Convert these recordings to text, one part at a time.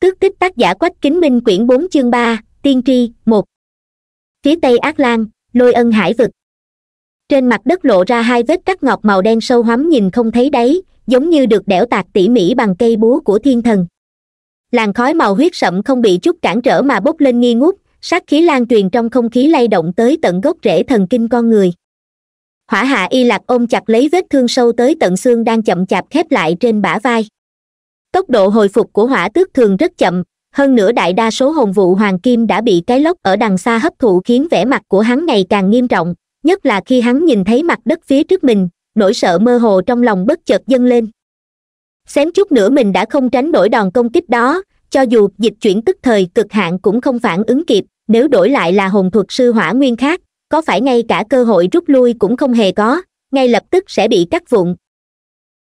tước tích tác giả quách kính minh quyển bốn chương ba tiên tri một phía tây ác lan lôi ân hải vực trên mặt đất lộ ra hai vết cắt ngọc màu đen sâu hoắm nhìn không thấy đáy giống như được đẽo tạc tỉ mỉ bằng cây búa của thiên thần làn khói màu huyết sậm không bị chút cản trở mà bốc lên nghi ngút sát khí lan truyền trong không khí lay động tới tận gốc rễ thần kinh con người hỏa hạ y lạc ôm chặt lấy vết thương sâu tới tận xương đang chậm chạp khép lại trên bả vai tốc độ hồi phục của hỏa tước thường rất chậm hơn nữa đại đa số hồn vụ hoàng kim đã bị cái lốc ở đằng xa hấp thụ khiến vẻ mặt của hắn ngày càng nghiêm trọng nhất là khi hắn nhìn thấy mặt đất phía trước mình nỗi sợ mơ hồ trong lòng bất chợt dâng lên xém chút nữa mình đã không tránh nổi đòn công kích đó cho dù dịch chuyển tức thời cực hạn cũng không phản ứng kịp nếu đổi lại là hồn thuật sư hỏa nguyên khác có phải ngay cả cơ hội rút lui cũng không hề có ngay lập tức sẽ bị cắt vụn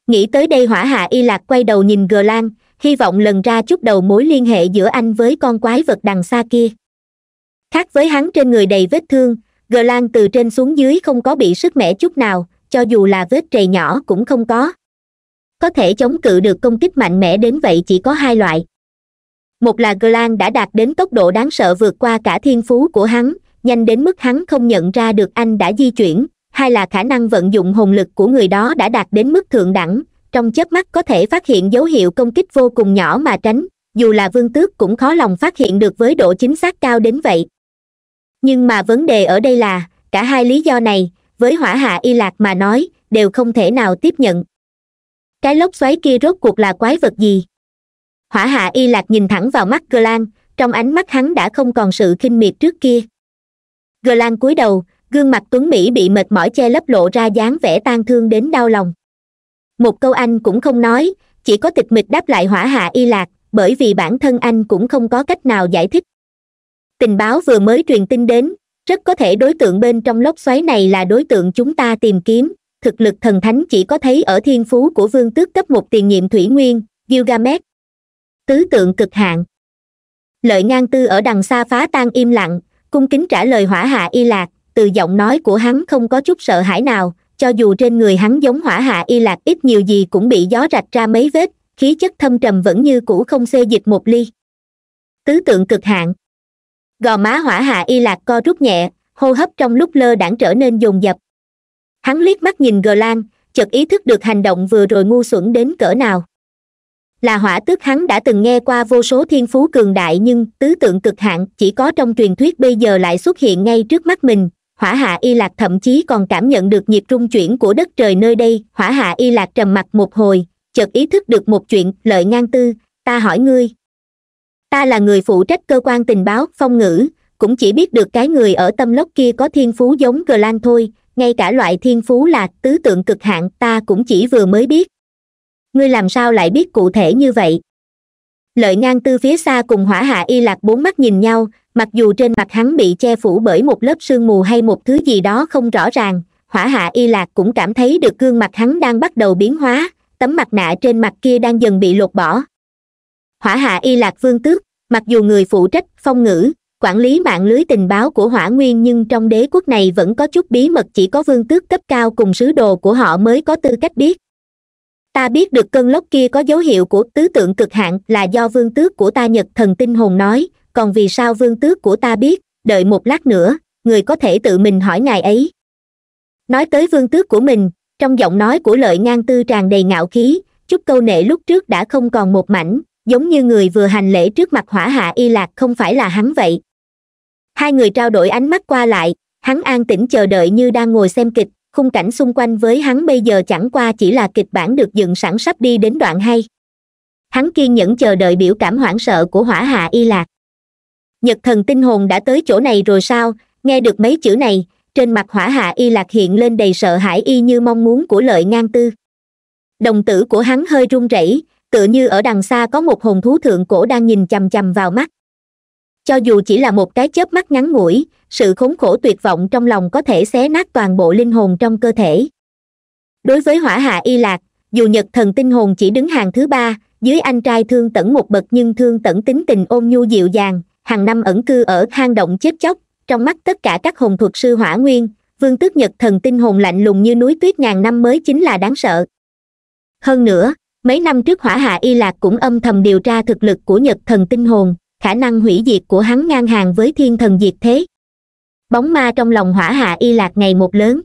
nghĩ tới đây hỏa hạ y lạc quay đầu nhìn gờ lan hy vọng lần ra chút đầu mối liên hệ giữa anh với con quái vật đằng xa kia khác với hắn trên người đầy vết thương gờ lan từ trên xuống dưới không có bị sức mẻ chút nào cho dù là vết trầy nhỏ cũng không có có thể chống cự được công kích mạnh mẽ đến vậy chỉ có hai loại một là gờ lan đã đạt đến tốc độ đáng sợ vượt qua cả thiên phú của hắn nhanh đến mức hắn không nhận ra được anh đã di chuyển hai là khả năng vận dụng hồn lực của người đó đã đạt đến mức thượng đẳng trong chớp mắt có thể phát hiện dấu hiệu công kích vô cùng nhỏ mà tránh dù là vương tước cũng khó lòng phát hiện được với độ chính xác cao đến vậy nhưng mà vấn đề ở đây là cả hai lý do này với hỏa hạ y lạc mà nói đều không thể nào tiếp nhận cái lốc xoáy kia rốt cuộc là quái vật gì hỏa hạ y lạc nhìn thẳng vào mắt glan trong ánh mắt hắn đã không còn sự khinh miệt trước kia glan cúi đầu gương mặt tuấn mỹ bị mệt mỏi che lấp lộ ra dáng vẻ tan thương đến đau lòng một câu anh cũng không nói chỉ có tịch mịch đáp lại hỏa hạ y lạc bởi vì bản thân anh cũng không có cách nào giải thích tình báo vừa mới truyền tin đến rất có thể đối tượng bên trong lốc xoáy này là đối tượng chúng ta tìm kiếm thực lực thần thánh chỉ có thấy ở thiên phú của vương tước cấp một tiền nhiệm thủy nguyên gilgamesh tứ tượng cực hạn lợi ngang tư ở đằng xa phá tan im lặng cung kính trả lời hỏa hạ y lạc từ giọng nói của hắn không có chút sợ hãi nào cho dù trên người hắn giống hỏa hạ y lạc ít nhiều gì cũng bị gió rạch ra mấy vết khí chất thâm trầm vẫn như cũ không xê dịch một ly tứ tượng cực hạn gò má hỏa hạ y lạc co rút nhẹ hô hấp trong lúc lơ đãng trở nên dồn dập hắn liếc mắt nhìn gờ lan chợt ý thức được hành động vừa rồi ngu xuẩn đến cỡ nào là hỏa tước hắn đã từng nghe qua vô số thiên phú cường đại nhưng tứ tượng cực hạn chỉ có trong truyền thuyết bây giờ lại xuất hiện ngay trước mắt mình hỏa hạ y lạc thậm chí còn cảm nhận được nhịp rung chuyển của đất trời nơi đây hỏa hạ y lạc trầm mặt một hồi chợt ý thức được một chuyện lợi ngang tư ta hỏi ngươi ta là người phụ trách cơ quan tình báo phong ngữ cũng chỉ biết được cái người ở tâm lốc kia có thiên phú giống gờ lan thôi ngay cả loại thiên phú là tứ tượng cực hạn ta cũng chỉ vừa mới biết ngươi làm sao lại biết cụ thể như vậy lợi ngang tư phía xa cùng hỏa hạ y lạc bốn mắt nhìn nhau mặc dù trên mặt hắn bị che phủ bởi một lớp sương mù hay một thứ gì đó không rõ ràng hỏa hạ y lạc cũng cảm thấy được gương mặt hắn đang bắt đầu biến hóa tấm mặt nạ trên mặt kia đang dần bị lột bỏ hỏa hạ y lạc vương tước mặc dù người phụ trách phong ngữ quản lý mạng lưới tình báo của hỏa nguyên nhưng trong đế quốc này vẫn có chút bí mật chỉ có vương tước cấp cao cùng sứ đồ của họ mới có tư cách biết ta biết được cơn lốc kia có dấu hiệu của tứ tượng cực hạn là do vương tước của ta nhật thần tinh hồn nói còn vì sao vương tước của ta biết đợi một lát nữa người có thể tự mình hỏi ngài ấy nói tới vương tước của mình trong giọng nói của lợi ngang tư tràn đầy ngạo khí chút câu nệ lúc trước đã không còn một mảnh giống như người vừa hành lễ trước mặt hỏa hạ y lạc không phải là hắn vậy hai người trao đổi ánh mắt qua lại hắn an tĩnh chờ đợi như đang ngồi xem kịch khung cảnh xung quanh với hắn bây giờ chẳng qua chỉ là kịch bản được dựng sẵn sắp đi đến đoạn hay hắn kiên nhẫn chờ đợi biểu cảm hoảng sợ của hỏa hạ y lạc nhật thần tinh hồn đã tới chỗ này rồi sao nghe được mấy chữ này trên mặt hỏa hạ y lạc hiện lên đầy sợ hãi y như mong muốn của lợi ngang tư đồng tử của hắn hơi run rẩy tựa như ở đằng xa có một hồn thú thượng cổ đang nhìn chằm chằm vào mắt cho dù chỉ là một cái chớp mắt ngắn ngủi sự khốn khổ tuyệt vọng trong lòng có thể xé nát toàn bộ linh hồn trong cơ thể đối với hỏa hạ y lạc dù nhật thần tinh hồn chỉ đứng hàng thứ ba dưới anh trai thương tẩn một bậc nhưng thương tẩn tính tình ôn nhu dịu dàng hàng năm ẩn cư ở hang động chết chóc trong mắt tất cả các hồn thuật sư hỏa nguyên vương tước nhật thần tinh hồn lạnh lùng như núi tuyết ngàn năm mới chính là đáng sợ hơn nữa mấy năm trước hỏa hạ y lạc cũng âm thầm điều tra thực lực của nhật thần tinh hồn khả năng hủy diệt của hắn ngang hàng với thiên thần diệt thế bóng ma trong lòng hỏa hạ y lạc ngày một lớn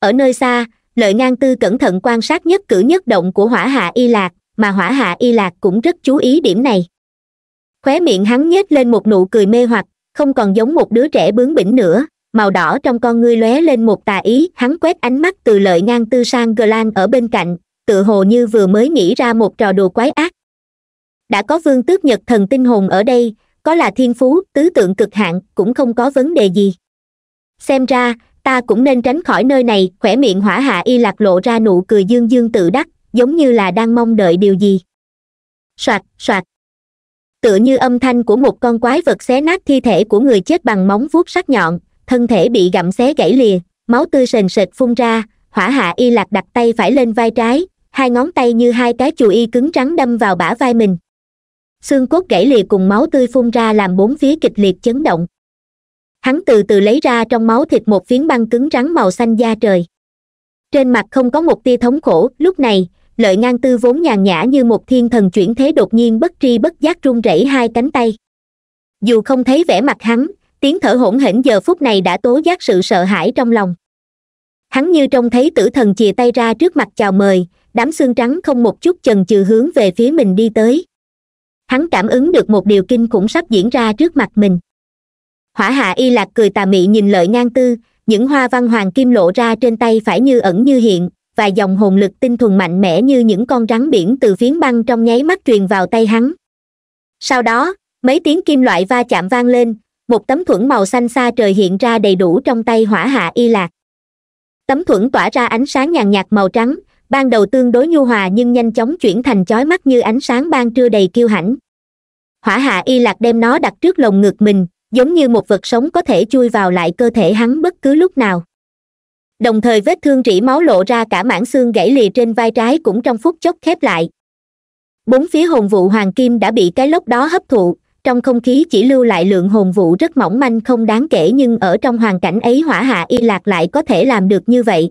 ở nơi xa lợi ngang tư cẩn thận quan sát nhất cử nhất động của hỏa hạ y lạc mà hỏa hạ y lạc cũng rất chú ý điểm này khóe miệng hắn nhếch lên một nụ cười mê hoặc không còn giống một đứa trẻ bướng bỉnh nữa màu đỏ trong con ngươi lóe lên một tà ý hắn quét ánh mắt từ lợi ngang tư sang gờ lan ở bên cạnh tự hồ như vừa mới nghĩ ra một trò đùa quái ác đã có vương tước nhật thần tinh hồn ở đây có là thiên phú tứ tượng cực hạn cũng không có vấn đề gì xem ra ta cũng nên tránh khỏi nơi này khỏe miệng hỏa hạ y lạc lộ ra nụ cười dương dương tự đắc giống như là đang mong đợi điều gì soạt soạt tựa như âm thanh của một con quái vật xé nát thi thể của người chết bằng móng vuốt sắc nhọn thân thể bị gặm xé gãy lìa máu tươi sền sệt phun ra hỏa hạ y lạc đặt tay phải lên vai trái hai ngón tay như hai cái chù y cứng trắng đâm vào bả vai mình xương cốt gãy lìa cùng máu tươi phun ra làm bốn phía kịch liệt chấn động hắn từ từ lấy ra trong máu thịt một phiến băng cứng trắng màu xanh da trời trên mặt không có một tia thống khổ lúc này lợi ngang tư vốn nhàn nhã như một thiên thần chuyển thế đột nhiên bất tri bất giác run rẩy hai cánh tay dù không thấy vẻ mặt hắn tiếng thở hỗn hển giờ phút này đã tố giác sự sợ hãi trong lòng hắn như trông thấy tử thần chìa tay ra trước mặt chào mời đám xương trắng không một chút chần chừ hướng về phía mình đi tới hắn cảm ứng được một điều kinh khủng sắp diễn ra trước mặt mình hỏa hạ y lạc cười tà mị nhìn lợi ngang tư những hoa văn hoàng kim lộ ra trên tay phải như ẩn như hiện vài dòng hồn lực tinh thuần mạnh mẽ như những con rắn biển từ phiến băng trong nháy mắt truyền vào tay hắn sau đó mấy tiếng kim loại va chạm vang lên một tấm thuẫn màu xanh xa trời hiện ra đầy đủ trong tay hỏa hạ y lạc tấm thuẫn tỏa ra ánh sáng nhàn nhạt màu trắng ban đầu tương đối nhu hòa nhưng nhanh chóng chuyển thành chói mắt như ánh sáng ban trưa đầy kiêu hãnh hỏa hạ y lạc đem nó đặt trước lồng ngực mình giống như một vật sống có thể chui vào lại cơ thể hắn bất cứ lúc nào đồng thời vết thương rỉ máu lộ ra cả mảng xương gãy lìa trên vai trái cũng trong phút chốc khép lại bốn phía hồn vụ hoàng kim đã bị cái lốc đó hấp thụ trong không khí chỉ lưu lại lượng hồn vụ rất mỏng manh không đáng kể nhưng ở trong hoàn cảnh ấy hỏa hạ y lạc lại có thể làm được như vậy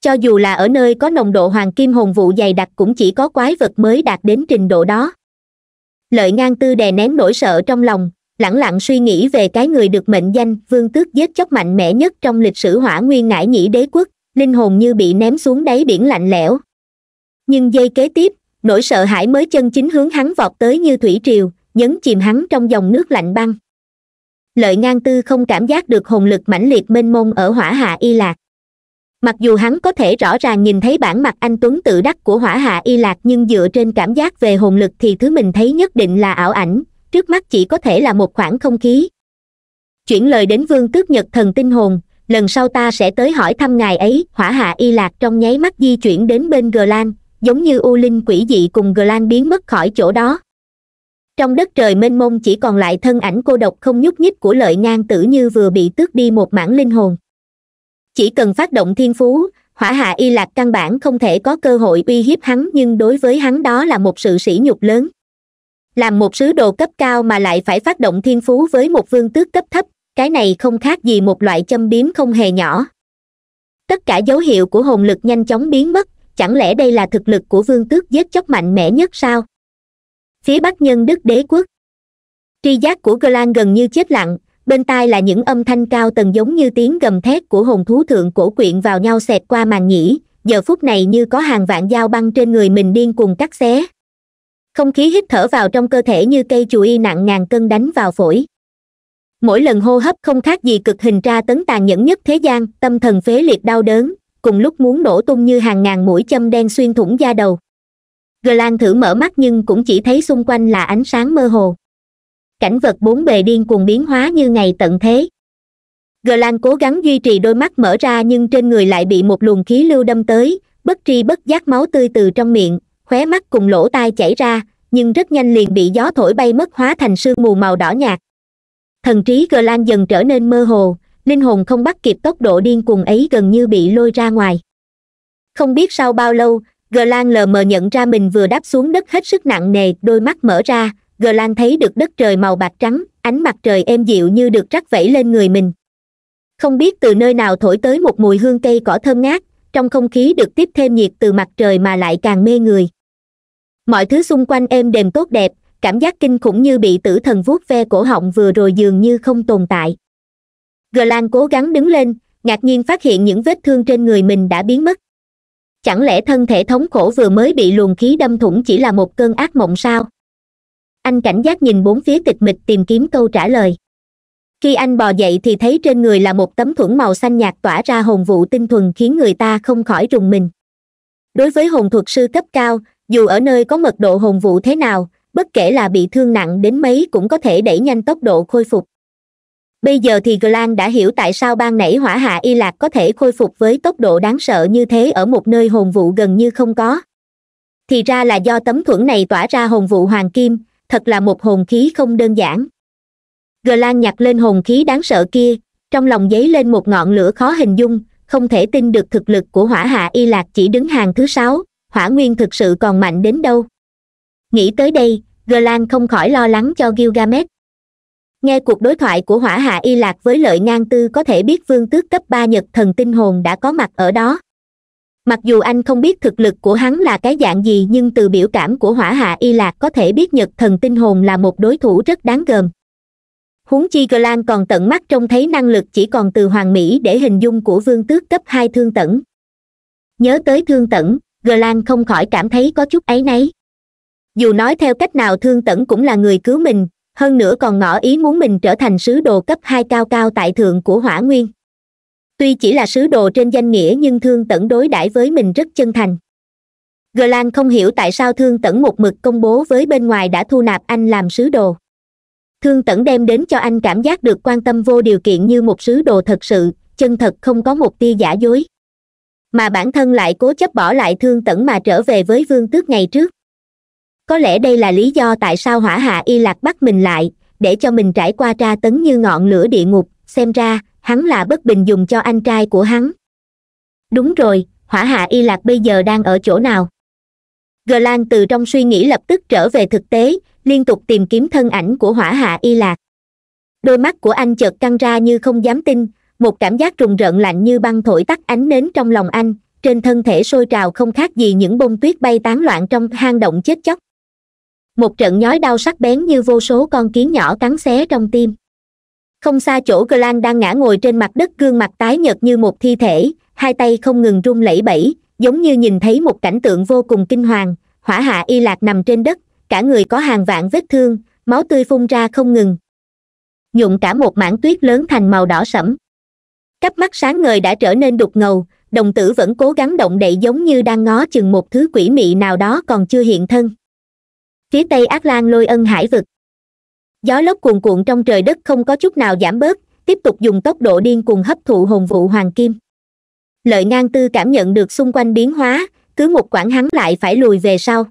cho dù là ở nơi có nồng độ hoàng kim hồn vụ dày đặc cũng chỉ có quái vật mới đạt đến trình độ đó lợi ngang tư đè nén nỗi sợ trong lòng lẳng lặng suy nghĩ về cái người được mệnh danh vương tước giết chóc mạnh mẽ nhất trong lịch sử hỏa nguyên ngải nhĩ đế quốc linh hồn như bị ném xuống đáy biển lạnh lẽo nhưng giây kế tiếp nỗi sợ hãi mới chân chính hướng hắn vọt tới như thủy triều nhấn chìm hắn trong dòng nước lạnh băng lợi ngang tư không cảm giác được hồn lực mãnh liệt mênh mông ở hỏa hạ y lạc mặc dù hắn có thể rõ ràng nhìn thấy bản mặt anh tuấn tự đắc của hỏa hạ y lạc nhưng dựa trên cảm giác về hồn lực thì thứ mình thấy nhất định là ảo ảnh trước mắt chỉ có thể là một khoảng không khí chuyển lời đến vương tước nhật thần tinh hồn lần sau ta sẽ tới hỏi thăm ngài ấy hỏa hạ y lạc trong nháy mắt di chuyển đến bên gờ lan giống như u linh quỷ dị cùng gờ lan biến mất khỏi chỗ đó trong đất trời mênh mông chỉ còn lại thân ảnh cô độc không nhúc nhích của lợi ngang tử như vừa bị tước đi một mảng linh hồn chỉ cần phát động thiên phú hỏa hạ y lạc căn bản không thể có cơ hội uy hiếp hắn nhưng đối với hắn đó là một sự sỉ nhục lớn làm một sứ đồ cấp cao mà lại phải phát động thiên phú với một vương tước cấp thấp cái này không khác gì một loại châm biếm không hề nhỏ tất cả dấu hiệu của hồn lực nhanh chóng biến mất chẳng lẽ đây là thực lực của vương tước giết chóc mạnh mẽ nhất sao phía bắc nhân đức đế quốc tri giác của glan gần như chết lặng bên tai là những âm thanh cao tầng giống như tiếng gầm thét của hồn thú thượng cổ quyện vào nhau xẹt qua màn nhĩ giờ phút này như có hàng vạn dao băng trên người mình điên cùng cắt xé không khí hít thở vào trong cơ thể như cây chùi nặng ngàn cân đánh vào phổi mỗi lần hô hấp không khác gì cực hình tra tấn tàn nhẫn nhất thế gian tâm thần phế liệt đau đớn cùng lúc muốn nổ tung như hàng ngàn mũi châm đen xuyên thủng da đầu glan thử mở mắt nhưng cũng chỉ thấy xung quanh là ánh sáng mơ hồ cảnh vật bốn bề điên cuồng biến hóa như ngày tận thế glan cố gắng duy trì đôi mắt mở ra nhưng trên người lại bị một luồng khí lưu đâm tới bất tri bất giác máu tươi từ trong miệng khóe mắt cùng lỗ tai chảy ra nhưng rất nhanh liền bị gió thổi bay mất hóa thành sương mù màu đỏ nhạt thần trí gờ lan dần trở nên mơ hồ linh hồn không bắt kịp tốc độ điên cuồng ấy gần như bị lôi ra ngoài không biết sau bao lâu gờ lan lờ mờ nhận ra mình vừa đáp xuống đất hết sức nặng nề đôi mắt mở ra gờ lan thấy được đất trời màu bạc trắng ánh mặt trời êm dịu như được rắc vẩy lên người mình không biết từ nơi nào thổi tới một mùi hương cây cỏ thơm ngát trong không khí được tiếp thêm nhiệt từ mặt trời mà lại càng mê người mọi thứ xung quanh êm đềm tốt đẹp cảm giác kinh khủng như bị tử thần vuốt ve cổ họng vừa rồi dường như không tồn tại gờ lan cố gắng đứng lên ngạc nhiên phát hiện những vết thương trên người mình đã biến mất chẳng lẽ thân thể thống khổ vừa mới bị luồng khí đâm thủng chỉ là một cơn ác mộng sao anh cảnh giác nhìn bốn phía tịch mịch tìm kiếm câu trả lời khi anh bò dậy thì thấy trên người là một tấm thuẫn màu xanh nhạt tỏa ra hồn vụ tinh thuần khiến người ta không khỏi rùng mình đối với hồn thuật sư cấp cao dù ở nơi có mật độ hồn vụ thế nào bất kể là bị thương nặng đến mấy cũng có thể đẩy nhanh tốc độ khôi phục bây giờ thì glan đã hiểu tại sao ban nảy hỏa hạ y lạc có thể khôi phục với tốc độ đáng sợ như thế ở một nơi hồn vụ gần như không có thì ra là do tấm thuẫn này tỏa ra hồn vụ hoàng kim thật là một hồn khí không đơn giản glan nhặt lên hồn khí đáng sợ kia trong lòng dấy lên một ngọn lửa khó hình dung không thể tin được thực lực của hỏa hạ y lạc chỉ đứng hàng thứ sáu hỏa nguyên thực sự còn mạnh đến đâu nghĩ tới đây Glan không khỏi lo lắng cho gilgamesh nghe cuộc đối thoại của hỏa hạ y lạc với lợi ngang tư có thể biết vương tước cấp ba nhật thần tinh hồn đã có mặt ở đó mặc dù anh không biết thực lực của hắn là cái dạng gì nhưng từ biểu cảm của hỏa hạ y lạc có thể biết nhật thần tinh hồn là một đối thủ rất đáng gờm huống chi Glan còn tận mắt trông thấy năng lực chỉ còn từ hoàng mỹ để hình dung của vương tước cấp hai thương tẩn nhớ tới thương tẩn gờ lan không khỏi cảm thấy có chút ấy nấy. dù nói theo cách nào thương tẫn cũng là người cứu mình hơn nữa còn ngỏ ý muốn mình trở thành sứ đồ cấp hai cao cao tại thượng của hỏa nguyên tuy chỉ là sứ đồ trên danh nghĩa nhưng thương tẫn đối đãi với mình rất chân thành gờ lan không hiểu tại sao thương tẫn một mực công bố với bên ngoài đã thu nạp anh làm sứ đồ thương tẫn đem đến cho anh cảm giác được quan tâm vô điều kiện như một sứ đồ thật sự chân thật không có một tia giả dối mà bản thân lại cố chấp bỏ lại thương tẫn mà trở về với vương tước ngày trước có lẽ đây là lý do tại sao hỏa hạ y lạc bắt mình lại để cho mình trải qua tra tấn như ngọn lửa địa ngục xem ra hắn là bất bình dùng cho anh trai của hắn đúng rồi hỏa hạ y lạc bây giờ đang ở chỗ nào g lan từ trong suy nghĩ lập tức trở về thực tế liên tục tìm kiếm thân ảnh của hỏa hạ y lạc đôi mắt của anh chợt căng ra như không dám tin một cảm giác rùng rợn lạnh như băng thổi tắt ánh nến trong lòng anh trên thân thể sôi trào không khác gì những bông tuyết bay tán loạn trong hang động chết chóc một trận nhói đau sắc bén như vô số con kiến nhỏ cắn xé trong tim không xa chỗ glan đang ngã ngồi trên mặt đất gương mặt tái nhợt như một thi thể hai tay không ngừng run lẩy bẩy giống như nhìn thấy một cảnh tượng vô cùng kinh hoàng hỏa hạ y lạc nằm trên đất cả người có hàng vạn vết thương máu tươi phun ra không ngừng nhuộm cả một mảng tuyết lớn thành màu đỏ sẫm cắp mắt sáng ngời đã trở nên đục ngầu đồng tử vẫn cố gắng động đậy giống như đang ngó chừng một thứ quỷ mị nào đó còn chưa hiện thân phía tây ác lan lôi ân hải vực gió lốc cuồn cuộn trong trời đất không có chút nào giảm bớt tiếp tục dùng tốc độ điên cuồng hấp thụ hồn vụ hoàng kim lợi ngang tư cảm nhận được xung quanh biến hóa cứ một quãng hắn lại phải lùi về sau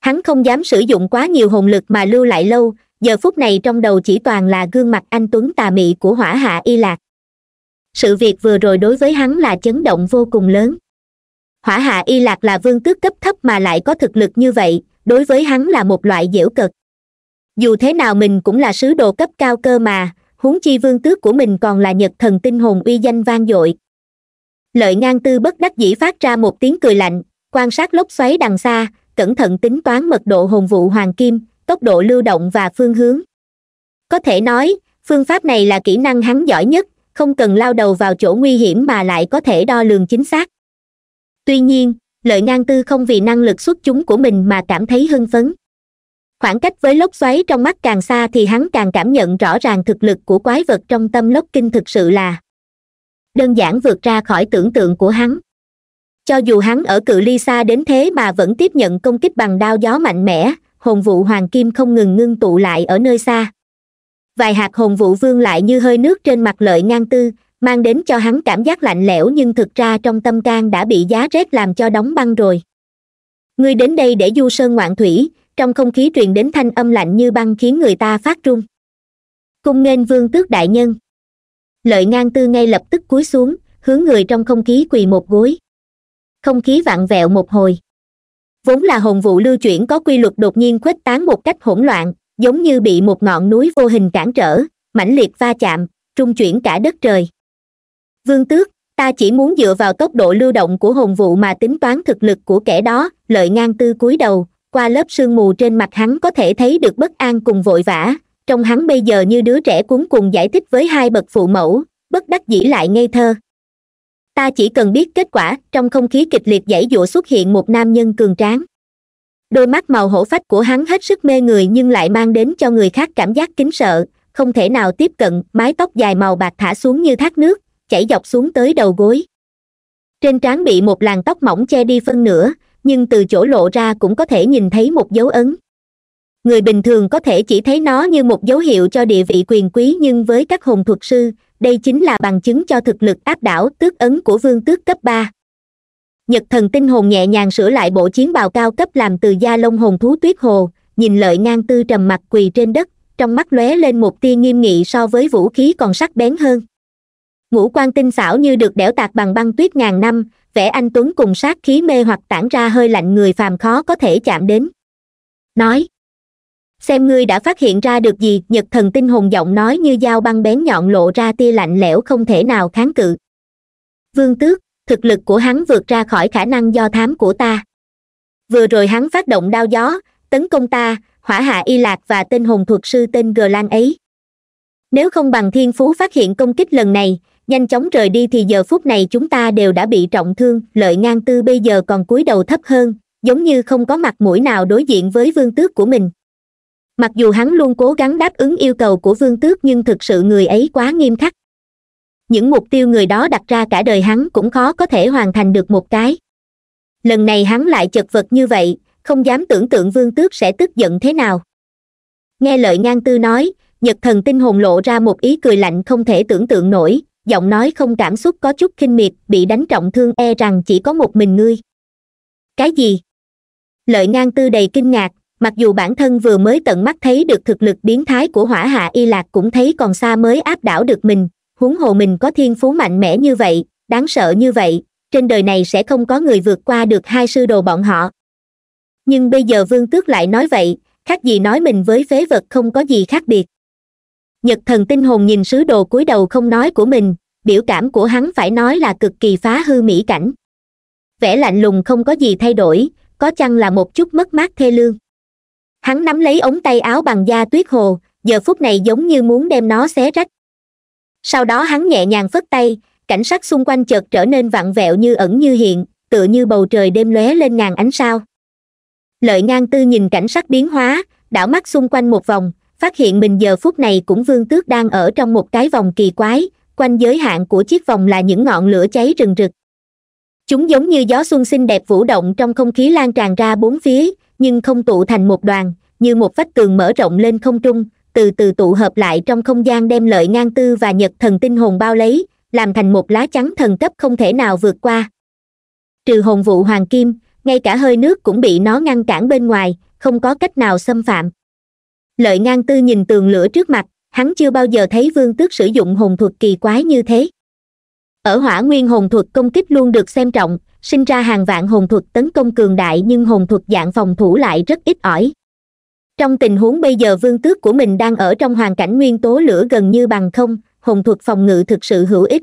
hắn không dám sử dụng quá nhiều hồn lực mà lưu lại lâu giờ phút này trong đầu chỉ toàn là gương mặt anh tuấn tà mị của hỏa hạ y lạc sự việc vừa rồi đối với hắn là chấn động vô cùng lớn hỏa hạ y lạc là vương tước cấp thấp mà lại có thực lực như vậy đối với hắn là một loại dễu cực dù thế nào mình cũng là sứ đồ cấp cao cơ mà huống chi vương tước của mình còn là nhật thần tinh hồn uy danh vang dội lợi ngang tư bất đắc dĩ phát ra một tiếng cười lạnh quan sát lốc xoáy đằng xa cẩn thận tính toán mật độ hồn vụ hoàng kim tốc độ lưu động và phương hướng có thể nói phương pháp này là kỹ năng hắn giỏi nhất không cần lao đầu vào chỗ nguy hiểm mà lại có thể đo lường chính xác tuy nhiên lợi ngang tư không vì năng lực xuất chúng của mình mà cảm thấy hưng phấn khoảng cách với lốc xoáy trong mắt càng xa thì hắn càng cảm nhận rõ ràng thực lực của quái vật trong tâm lốc kinh thực sự là đơn giản vượt ra khỏi tưởng tượng của hắn cho dù hắn ở cự ly xa đến thế mà vẫn tiếp nhận công kích bằng đao gió mạnh mẽ hồn vụ hoàng kim không ngừng ngưng tụ lại ở nơi xa vài hạt hồn vũ vương lại như hơi nước trên mặt lợi ngang tư mang đến cho hắn cảm giác lạnh lẽo nhưng thực ra trong tâm can đã bị giá rét làm cho đóng băng rồi ngươi đến đây để du sơn ngoạn thủy trong không khí truyền đến thanh âm lạnh như băng khiến người ta phát run cung nghênh vương tước đại nhân lợi ngang tư ngay lập tức cúi xuống hướng người trong không khí quỳ một gối không khí vặn vẹo một hồi vốn là hồn vụ lưu chuyển có quy luật đột nhiên khuếch tán một cách hỗn loạn giống như bị một ngọn núi vô hình cản trở mãnh liệt va chạm trung chuyển cả đất trời vương tước ta chỉ muốn dựa vào tốc độ lưu động của hồn vụ mà tính toán thực lực của kẻ đó lợi ngang tư cúi đầu qua lớp sương mù trên mặt hắn có thể thấy được bất an cùng vội vã trong hắn bây giờ như đứa trẻ cuốn cùng giải thích với hai bậc phụ mẫu bất đắc dĩ lại ngây thơ ta chỉ cần biết kết quả trong không khí kịch liệt dãy dụa xuất hiện một nam nhân cường tráng đôi mắt màu hổ phách của hắn hết sức mê người nhưng lại mang đến cho người khác cảm giác kính sợ không thể nào tiếp cận mái tóc dài màu bạc thả xuống như thác nước chảy dọc xuống tới đầu gối trên trán bị một làn tóc mỏng che đi phân nửa nhưng từ chỗ lộ ra cũng có thể nhìn thấy một dấu ấn người bình thường có thể chỉ thấy nó như một dấu hiệu cho địa vị quyền quý nhưng với các hồn thuật sư đây chính là bằng chứng cho thực lực áp đảo tước ấn của vương tước cấp ba nhật thần tinh hồn nhẹ nhàng sửa lại bộ chiến bào cao cấp làm từ da lông hồn thú tuyết hồ nhìn lợi ngang tư trầm mặt quỳ trên đất trong mắt lóe lên một tia nghiêm nghị so với vũ khí còn sắc bén hơn ngũ quan tinh xảo như được đẽo tạc bằng băng tuyết ngàn năm vẽ anh tuấn cùng sát khí mê hoặc tản ra hơi lạnh người phàm khó có thể chạm đến nói xem ngươi đã phát hiện ra được gì nhật thần tinh hồn giọng nói như dao băng bén nhọn lộ ra tia lạnh lẽo không thể nào kháng cự vương tước thực lực của hắn vượt ra khỏi khả năng do thám của ta vừa rồi hắn phát động đao gió tấn công ta hỏa hạ y lạc và tên hùng thuật sư tên gờ lan ấy nếu không bằng thiên phú phát hiện công kích lần này nhanh chóng rời đi thì giờ phút này chúng ta đều đã bị trọng thương lợi ngang tư bây giờ còn cúi đầu thấp hơn giống như không có mặt mũi nào đối diện với vương tước của mình mặc dù hắn luôn cố gắng đáp ứng yêu cầu của vương tước nhưng thực sự người ấy quá nghiêm khắc những mục tiêu người đó đặt ra cả đời hắn cũng khó có thể hoàn thành được một cái lần này hắn lại chật vật như vậy không dám tưởng tượng vương tước sẽ tức giận thế nào nghe lời ngang tư nói nhật thần tinh hồn lộ ra một ý cười lạnh không thể tưởng tượng nổi giọng nói không cảm xúc có chút khinh miệt bị đánh trọng thương e rằng chỉ có một mình ngươi cái gì lợi ngang tư đầy kinh ngạc mặc dù bản thân vừa mới tận mắt thấy được thực lực biến thái của hỏa hạ y lạc cũng thấy còn xa mới áp đảo được mình huống hồ mình có thiên phú mạnh mẽ như vậy đáng sợ như vậy trên đời này sẽ không có người vượt qua được hai sư đồ bọn họ nhưng bây giờ vương tước lại nói vậy khác gì nói mình với phế vật không có gì khác biệt nhật thần tinh hồn nhìn sứ đồ cúi đầu không nói của mình biểu cảm của hắn phải nói là cực kỳ phá hư mỹ cảnh vẻ lạnh lùng không có gì thay đổi có chăng là một chút mất mát thê lương hắn nắm lấy ống tay áo bằng da tuyết hồ giờ phút này giống như muốn đem nó xé rách sau đó hắn nhẹ nhàng phất tay cảnh sắc xung quanh chợt trở nên vặn vẹo như ẩn như hiện tựa như bầu trời đêm lóe lên ngàn ánh sao lợi ngang tư nhìn cảnh sắc biến hóa đảo mắt xung quanh một vòng phát hiện mình giờ phút này cũng vương tước đang ở trong một cái vòng kỳ quái quanh giới hạn của chiếc vòng là những ngọn lửa cháy rừng rực chúng giống như gió xuân xinh đẹp vũ động trong không khí lan tràn ra bốn phía nhưng không tụ thành một đoàn như một vách tường mở rộng lên không trung từ từ tụ hợp lại trong không gian đem lợi ngang tư và nhật thần tinh hồn bao lấy làm thành một lá chắn thần cấp không thể nào vượt qua trừ hồn vụ hoàng kim ngay cả hơi nước cũng bị nó ngăn cản bên ngoài không có cách nào xâm phạm lợi ngang tư nhìn tường lửa trước mặt hắn chưa bao giờ thấy vương tước sử dụng hồn thuật kỳ quái như thế ở hỏa nguyên hồn thuật công kích luôn được xem trọng sinh ra hàng vạn hồn thuật tấn công cường đại nhưng hồn thuật dạng phòng thủ lại rất ít ỏi trong tình huống bây giờ vương tước của mình đang ở trong hoàn cảnh nguyên tố lửa gần như bằng không hồn thuật phòng ngự thực sự hữu ích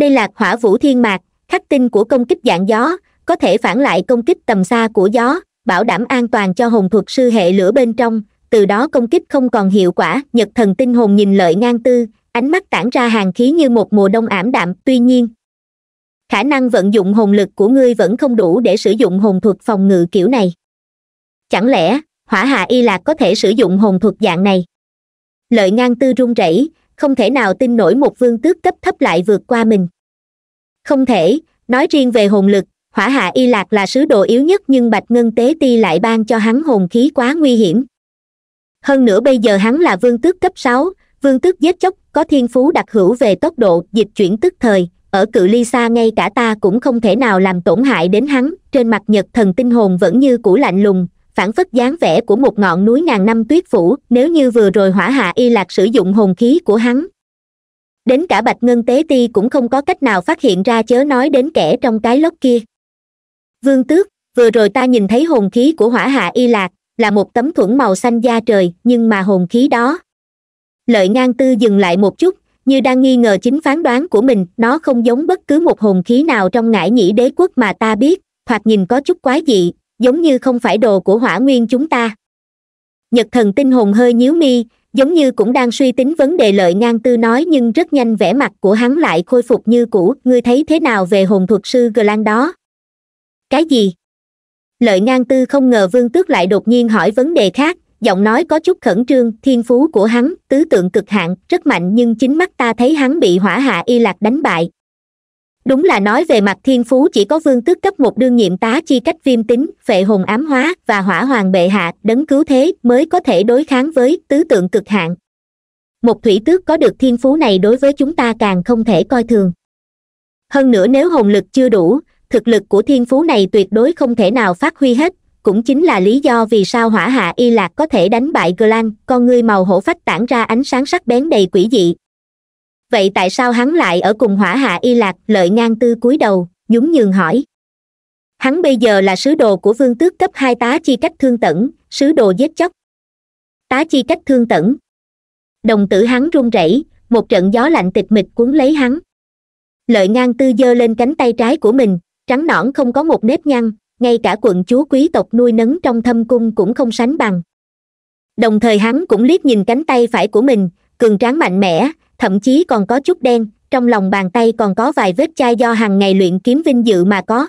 đây là hỏa vũ thiên mạc khắc tinh của công kích dạng gió có thể phản lại công kích tầm xa của gió bảo đảm an toàn cho hồn thuật sư hệ lửa bên trong từ đó công kích không còn hiệu quả nhật thần tinh hồn nhìn lợi ngang tư ánh mắt tản ra hàng khí như một mùa đông ảm đạm tuy nhiên khả năng vận dụng hồn lực của ngươi vẫn không đủ để sử dụng hồn thuật phòng ngự kiểu này chẳng lẽ hỏa hạ y lạc có thể sử dụng hồn thuật dạng này lợi ngang tư run rẩy không thể nào tin nổi một vương tước cấp thấp lại vượt qua mình không thể nói riêng về hồn lực hỏa hạ y lạc là sứ đồ yếu nhất nhưng bạch ngân tế ti lại ban cho hắn hồn khí quá nguy hiểm hơn nữa bây giờ hắn là vương tước cấp sáu vương tước giết chóc có thiên phú đặc hữu về tốc độ dịch chuyển tức thời ở cự ly xa ngay cả ta cũng không thể nào làm tổn hại đến hắn trên mặt nhật thần tinh hồn vẫn như cũ lạnh lùng phản phất dáng vẻ của một ngọn núi ngàn năm tuyết phủ nếu như vừa rồi hỏa hạ y lạc sử dụng hồn khí của hắn đến cả bạch ngân tế ti cũng không có cách nào phát hiện ra chớ nói đến kẻ trong cái lốc kia vương tước vừa rồi ta nhìn thấy hồn khí của hỏa hạ y lạc là một tấm thuẫn màu xanh da trời nhưng mà hồn khí đó lợi ngang tư dừng lại một chút như đang nghi ngờ chính phán đoán của mình nó không giống bất cứ một hồn khí nào trong ngải nhĩ đế quốc mà ta biết hoặc nhìn có chút quái dị giống như không phải đồ của hỏa nguyên chúng ta nhật thần tinh hồn hơi nhíu mi giống như cũng đang suy tính vấn đề lợi ngang tư nói nhưng rất nhanh vẻ mặt của hắn lại khôi phục như cũ ngươi thấy thế nào về hồn thuật sư glan đó cái gì lợi ngang tư không ngờ vương tước lại đột nhiên hỏi vấn đề khác giọng nói có chút khẩn trương thiên phú của hắn tứ tượng cực hạn rất mạnh nhưng chính mắt ta thấy hắn bị hỏa hạ y lạc đánh bại đúng là nói về mặt thiên phú chỉ có vương tước cấp một đương nhiệm tá chi cách viêm tính vệ hồn ám hóa và hỏa hoàng bệ hạ đấng cứu thế mới có thể đối kháng với tứ tượng cực hạn một thủy tước có được thiên phú này đối với chúng ta càng không thể coi thường hơn nữa nếu hồn lực chưa đủ thực lực của thiên phú này tuyệt đối không thể nào phát huy hết cũng chính là lý do vì sao hỏa hạ y lạc có thể đánh bại glan con ngươi màu hổ phách tản ra ánh sáng sắc bén đầy quỷ dị vậy tại sao hắn lại ở cùng hỏa hạ y lạc lợi ngang tư cúi đầu nhún nhường hỏi hắn bây giờ là sứ đồ của vương tước cấp hai tá chi cách thương tẩn sứ đồ giết chóc tá chi cách thương tẩn đồng tử hắn run rẩy một trận gió lạnh tịch mịch cuốn lấy hắn lợi ngang tư giơ lên cánh tay trái của mình trắng nõn không có một nếp nhăn ngay cả quận chúa quý tộc nuôi nấng trong thâm cung cũng không sánh bằng đồng thời hắn cũng liếc nhìn cánh tay phải của mình cường tráng mạnh mẽ thậm chí còn có chút đen trong lòng bàn tay còn có vài vết chai do hàng ngày luyện kiếm vinh dự mà có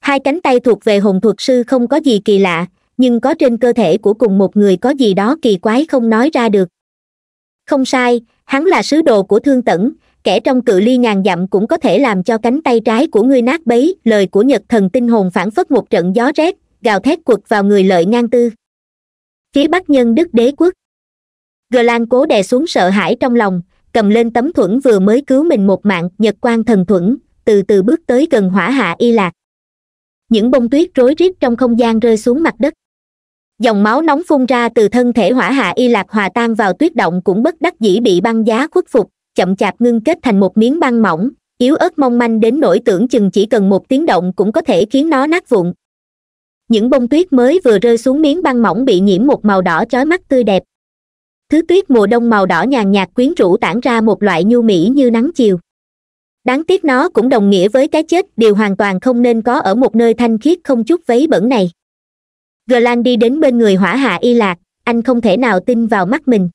hai cánh tay thuộc về hồn thuật sư không có gì kỳ lạ nhưng có trên cơ thể của cùng một người có gì đó kỳ quái không nói ra được không sai hắn là sứ đồ của thương tẩn kẻ trong cự ly ngàn dặm cũng có thể làm cho cánh tay trái của ngươi nát bấy lời của nhật thần tinh hồn phản phất một trận gió rét gào thét quật vào người lợi ngang tư phía bắc nhân đức đế quốc gờ lan cố đè xuống sợ hãi trong lòng cầm lên tấm thuẫn vừa mới cứu mình một mạng nhật quan thần thuẫn từ từ bước tới gần hỏa hạ y lạc những bông tuyết rối rít trong không gian rơi xuống mặt đất dòng máu nóng phun ra từ thân thể hỏa hạ y lạc hòa tan vào tuyết động cũng bất đắc dĩ bị băng giá khuất phục chậm chạp ngưng kết thành một miếng băng mỏng yếu ớt mong manh đến nỗi tưởng chừng chỉ cần một tiếng động cũng có thể khiến nó nát vụn những bông tuyết mới vừa rơi xuống miếng băng mỏng bị nhiễm một màu đỏ chói mắt tươi đẹp thứ tuyết mùa đông màu đỏ nhàn nhạt quyến rũ tản ra một loại nhu mỹ như nắng chiều đáng tiếc nó cũng đồng nghĩa với cái chết điều hoàn toàn không nên có ở một nơi thanh khiết không chút vấy bẩn này glan đi đến bên người hỏa hạ y lạc anh không thể nào tin vào mắt mình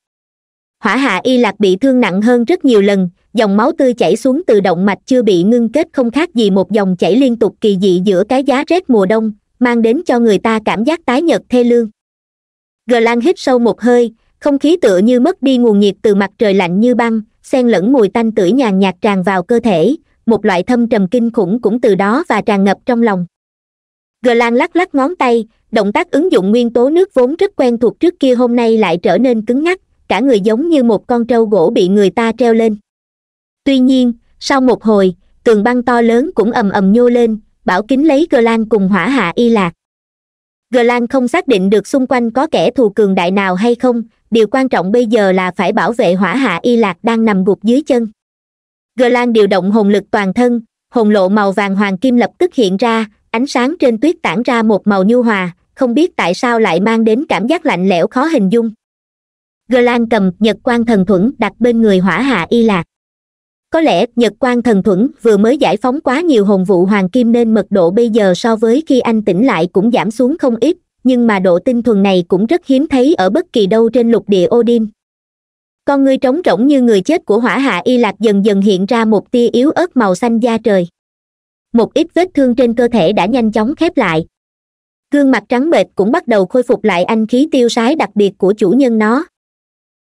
hỏa hạ y lạc bị thương nặng hơn rất nhiều lần dòng máu tươi chảy xuống từ động mạch chưa bị ngưng kết không khác gì một dòng chảy liên tục kỳ dị giữa cái giá rét mùa đông mang đến cho người ta cảm giác tái nhợt thê lương glan hít sâu một hơi không khí tựa như mất đi nguồn nhiệt từ mặt trời lạnh như băng xen lẫn mùi tanh tưởi nhàn nhạt tràn vào cơ thể một loại thâm trầm kinh khủng cũng từ đó và tràn ngập trong lòng gờ lan lắc lắc ngón tay động tác ứng dụng nguyên tố nước vốn rất quen thuộc trước kia hôm nay lại trở nên cứng ngắc cả người giống như một con trâu gỗ bị người ta treo lên tuy nhiên sau một hồi tường băng to lớn cũng ầm ầm nhô lên bảo kính lấy gờ lan cùng hỏa hạ y lạc gờ lan không xác định được xung quanh có kẻ thù cường đại nào hay không điều quan trọng bây giờ là phải bảo vệ hỏa hạ y lạc đang nằm gục dưới chân gờ lan điều động hồn lực toàn thân hồn lộ màu vàng hoàng kim lập tức hiện ra ánh sáng trên tuyết tản ra một màu nhu hòa không biết tại sao lại mang đến cảm giác lạnh lẽo khó hình dung gờ lan cầm nhật quan thần thuẫn đặt bên người hỏa hạ y lạc có lẽ nhật quan thần thuẫn vừa mới giải phóng quá nhiều hồn vụ hoàng kim nên mật độ bây giờ so với khi anh tỉnh lại cũng giảm xuống không ít nhưng mà độ tinh thuần này cũng rất hiếm thấy ở bất kỳ đâu trên lục địa odin con ngươi trống rỗng như người chết của hỏa hạ y lạc dần dần hiện ra một tia yếu ớt màu xanh da trời một ít vết thương trên cơ thể đã nhanh chóng khép lại gương mặt trắng bệch cũng bắt đầu khôi phục lại anh khí tiêu sái đặc biệt của chủ nhân nó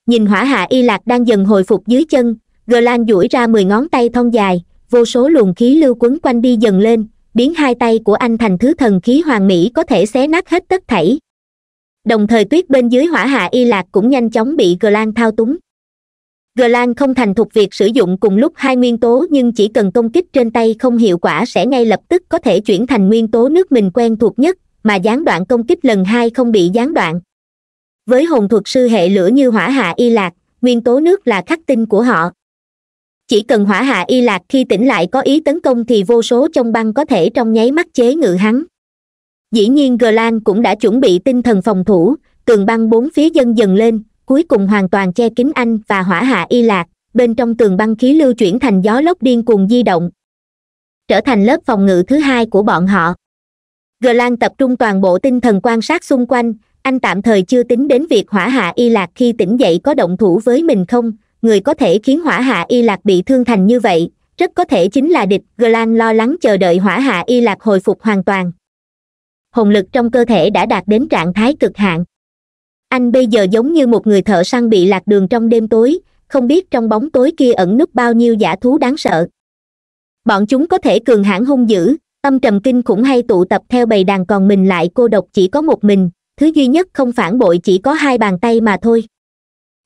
nhìn hỏa hạ y lạc đang dần hồi phục dưới chân gờ lan duỗi ra mười ngón tay thon dài vô số luồng khí lưu quấn quanh đi dần lên biến hai tay của anh thành thứ thần khí hoàng mỹ có thể xé nát hết tất thảy đồng thời tuyết bên dưới hỏa hạ y lạc cũng nhanh chóng bị gờ lan thao túng gờ lan không thành thục việc sử dụng cùng lúc hai nguyên tố nhưng chỉ cần công kích trên tay không hiệu quả sẽ ngay lập tức có thể chuyển thành nguyên tố nước mình quen thuộc nhất mà gián đoạn công kích lần hai không bị gián đoạn với hồn thuật sư hệ lửa như hỏa hạ y lạc nguyên tố nước là khắc tinh của họ chỉ cần hỏa hạ y lạc khi tỉnh lại có ý tấn công thì vô số trong băng có thể trong nháy mắt chế ngự hắn dĩ nhiên gờ lan cũng đã chuẩn bị tinh thần phòng thủ tường băng bốn phía dân dần lên cuối cùng hoàn toàn che kín anh và hỏa hạ y lạc bên trong tường băng khí lưu chuyển thành gió lốc điên cuồng di động trở thành lớp phòng ngự thứ hai của bọn họ gờ lan tập trung toàn bộ tinh thần quan sát xung quanh anh tạm thời chưa tính đến việc hỏa hạ y lạc khi tỉnh dậy có động thủ với mình không người có thể khiến hỏa hạ y lạc bị thương thành như vậy rất có thể chính là địch glan lo lắng chờ đợi hỏa hạ y lạc hồi phục hoàn toàn hồn lực trong cơ thể đã đạt đến trạng thái cực hạn anh bây giờ giống như một người thợ săn bị lạc đường trong đêm tối không biết trong bóng tối kia ẩn núp bao nhiêu giả thú đáng sợ bọn chúng có thể cường hãn hung dữ âm trầm kinh khủng hay tụ tập theo bầy đàn còn mình lại cô độc chỉ có một mình thứ duy nhất không phản bội chỉ có hai bàn tay mà thôi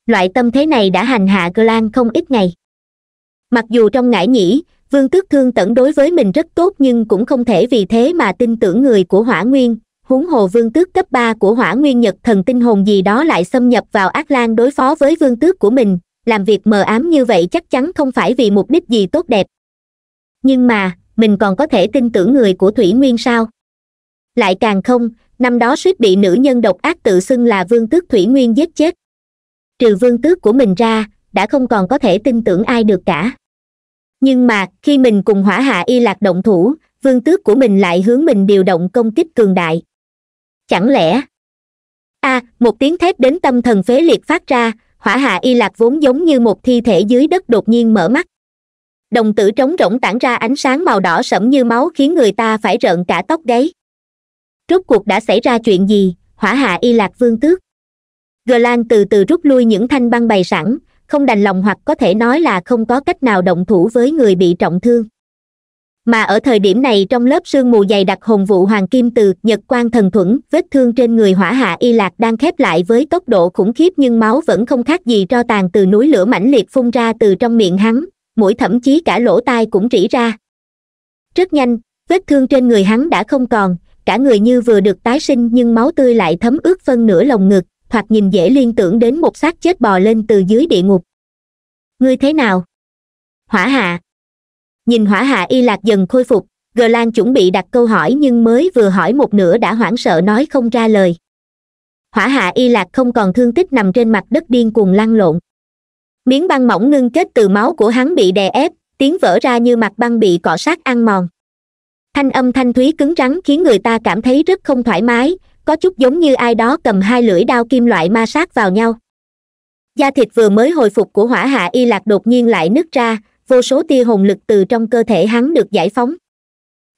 loại tâm thế này đã hành hạ cơ lan không ít ngày mặc dù trong ngải nhĩ vương tước thương tẩn đối với mình rất tốt nhưng cũng không thể vì thế mà tin tưởng người của hỏa nguyên huống hồ vương tước cấp ba của hỏa nguyên nhật thần tinh hồn gì đó lại xâm nhập vào ác lan đối phó với vương tước của mình làm việc mờ ám như vậy chắc chắn không phải vì mục đích gì tốt đẹp nhưng mà mình còn có thể tin tưởng người của thủy nguyên sao lại càng không năm đó suýt bị nữ nhân độc ác tự xưng là vương tước thủy nguyên giết chết trừ vương tước của mình ra đã không còn có thể tin tưởng ai được cả nhưng mà khi mình cùng hỏa hạ y lạc động thủ vương tước của mình lại hướng mình điều động công kích cường đại chẳng lẽ a à, một tiếng thép đến tâm thần phế liệt phát ra hỏa hạ y lạc vốn giống như một thi thể dưới đất đột nhiên mở mắt đồng tử trống rỗng tản ra ánh sáng màu đỏ sẫm như máu khiến người ta phải rợn cả tóc gáy rốt cuộc đã xảy ra chuyện gì hỏa hạ y lạc vương tước gờ lan từ từ rút lui những thanh băng bày sẵn không đành lòng hoặc có thể nói là không có cách nào động thủ với người bị trọng thương mà ở thời điểm này trong lớp sương mù dày đặc hồn vụ hoàng kim từ nhật quan thần thuẫn vết thương trên người hỏa hạ y lạc đang khép lại với tốc độ khủng khiếp nhưng máu vẫn không khác gì tro tàn từ núi lửa mãnh liệt phun ra từ trong miệng hắn mũi thậm chí cả lỗ tai cũng rỉ ra rất nhanh vết thương trên người hắn đã không còn cả người như vừa được tái sinh nhưng máu tươi lại thấm ướt phân nửa lồng ngực thoạt nhìn dễ liên tưởng đến một xác chết bò lên từ dưới địa ngục ngươi thế nào hỏa hạ nhìn hỏa hạ y lạc dần khôi phục gờ lan chuẩn bị đặt câu hỏi nhưng mới vừa hỏi một nửa đã hoảng sợ nói không ra lời hỏa hạ y lạc không còn thương tích nằm trên mặt đất điên cuồng lăn lộn miếng băng mỏng ngưng kết từ máu của hắn bị đè ép tiếng vỡ ra như mặt băng bị cọ sát ăn mòn thanh âm thanh thúy cứng rắn khiến người ta cảm thấy rất không thoải mái có chút giống như ai đó cầm hai lưỡi đao kim loại ma sát vào nhau da thịt vừa mới hồi phục của hỏa hạ y lạc đột nhiên lại nứt ra vô số tia hồn lực từ trong cơ thể hắn được giải phóng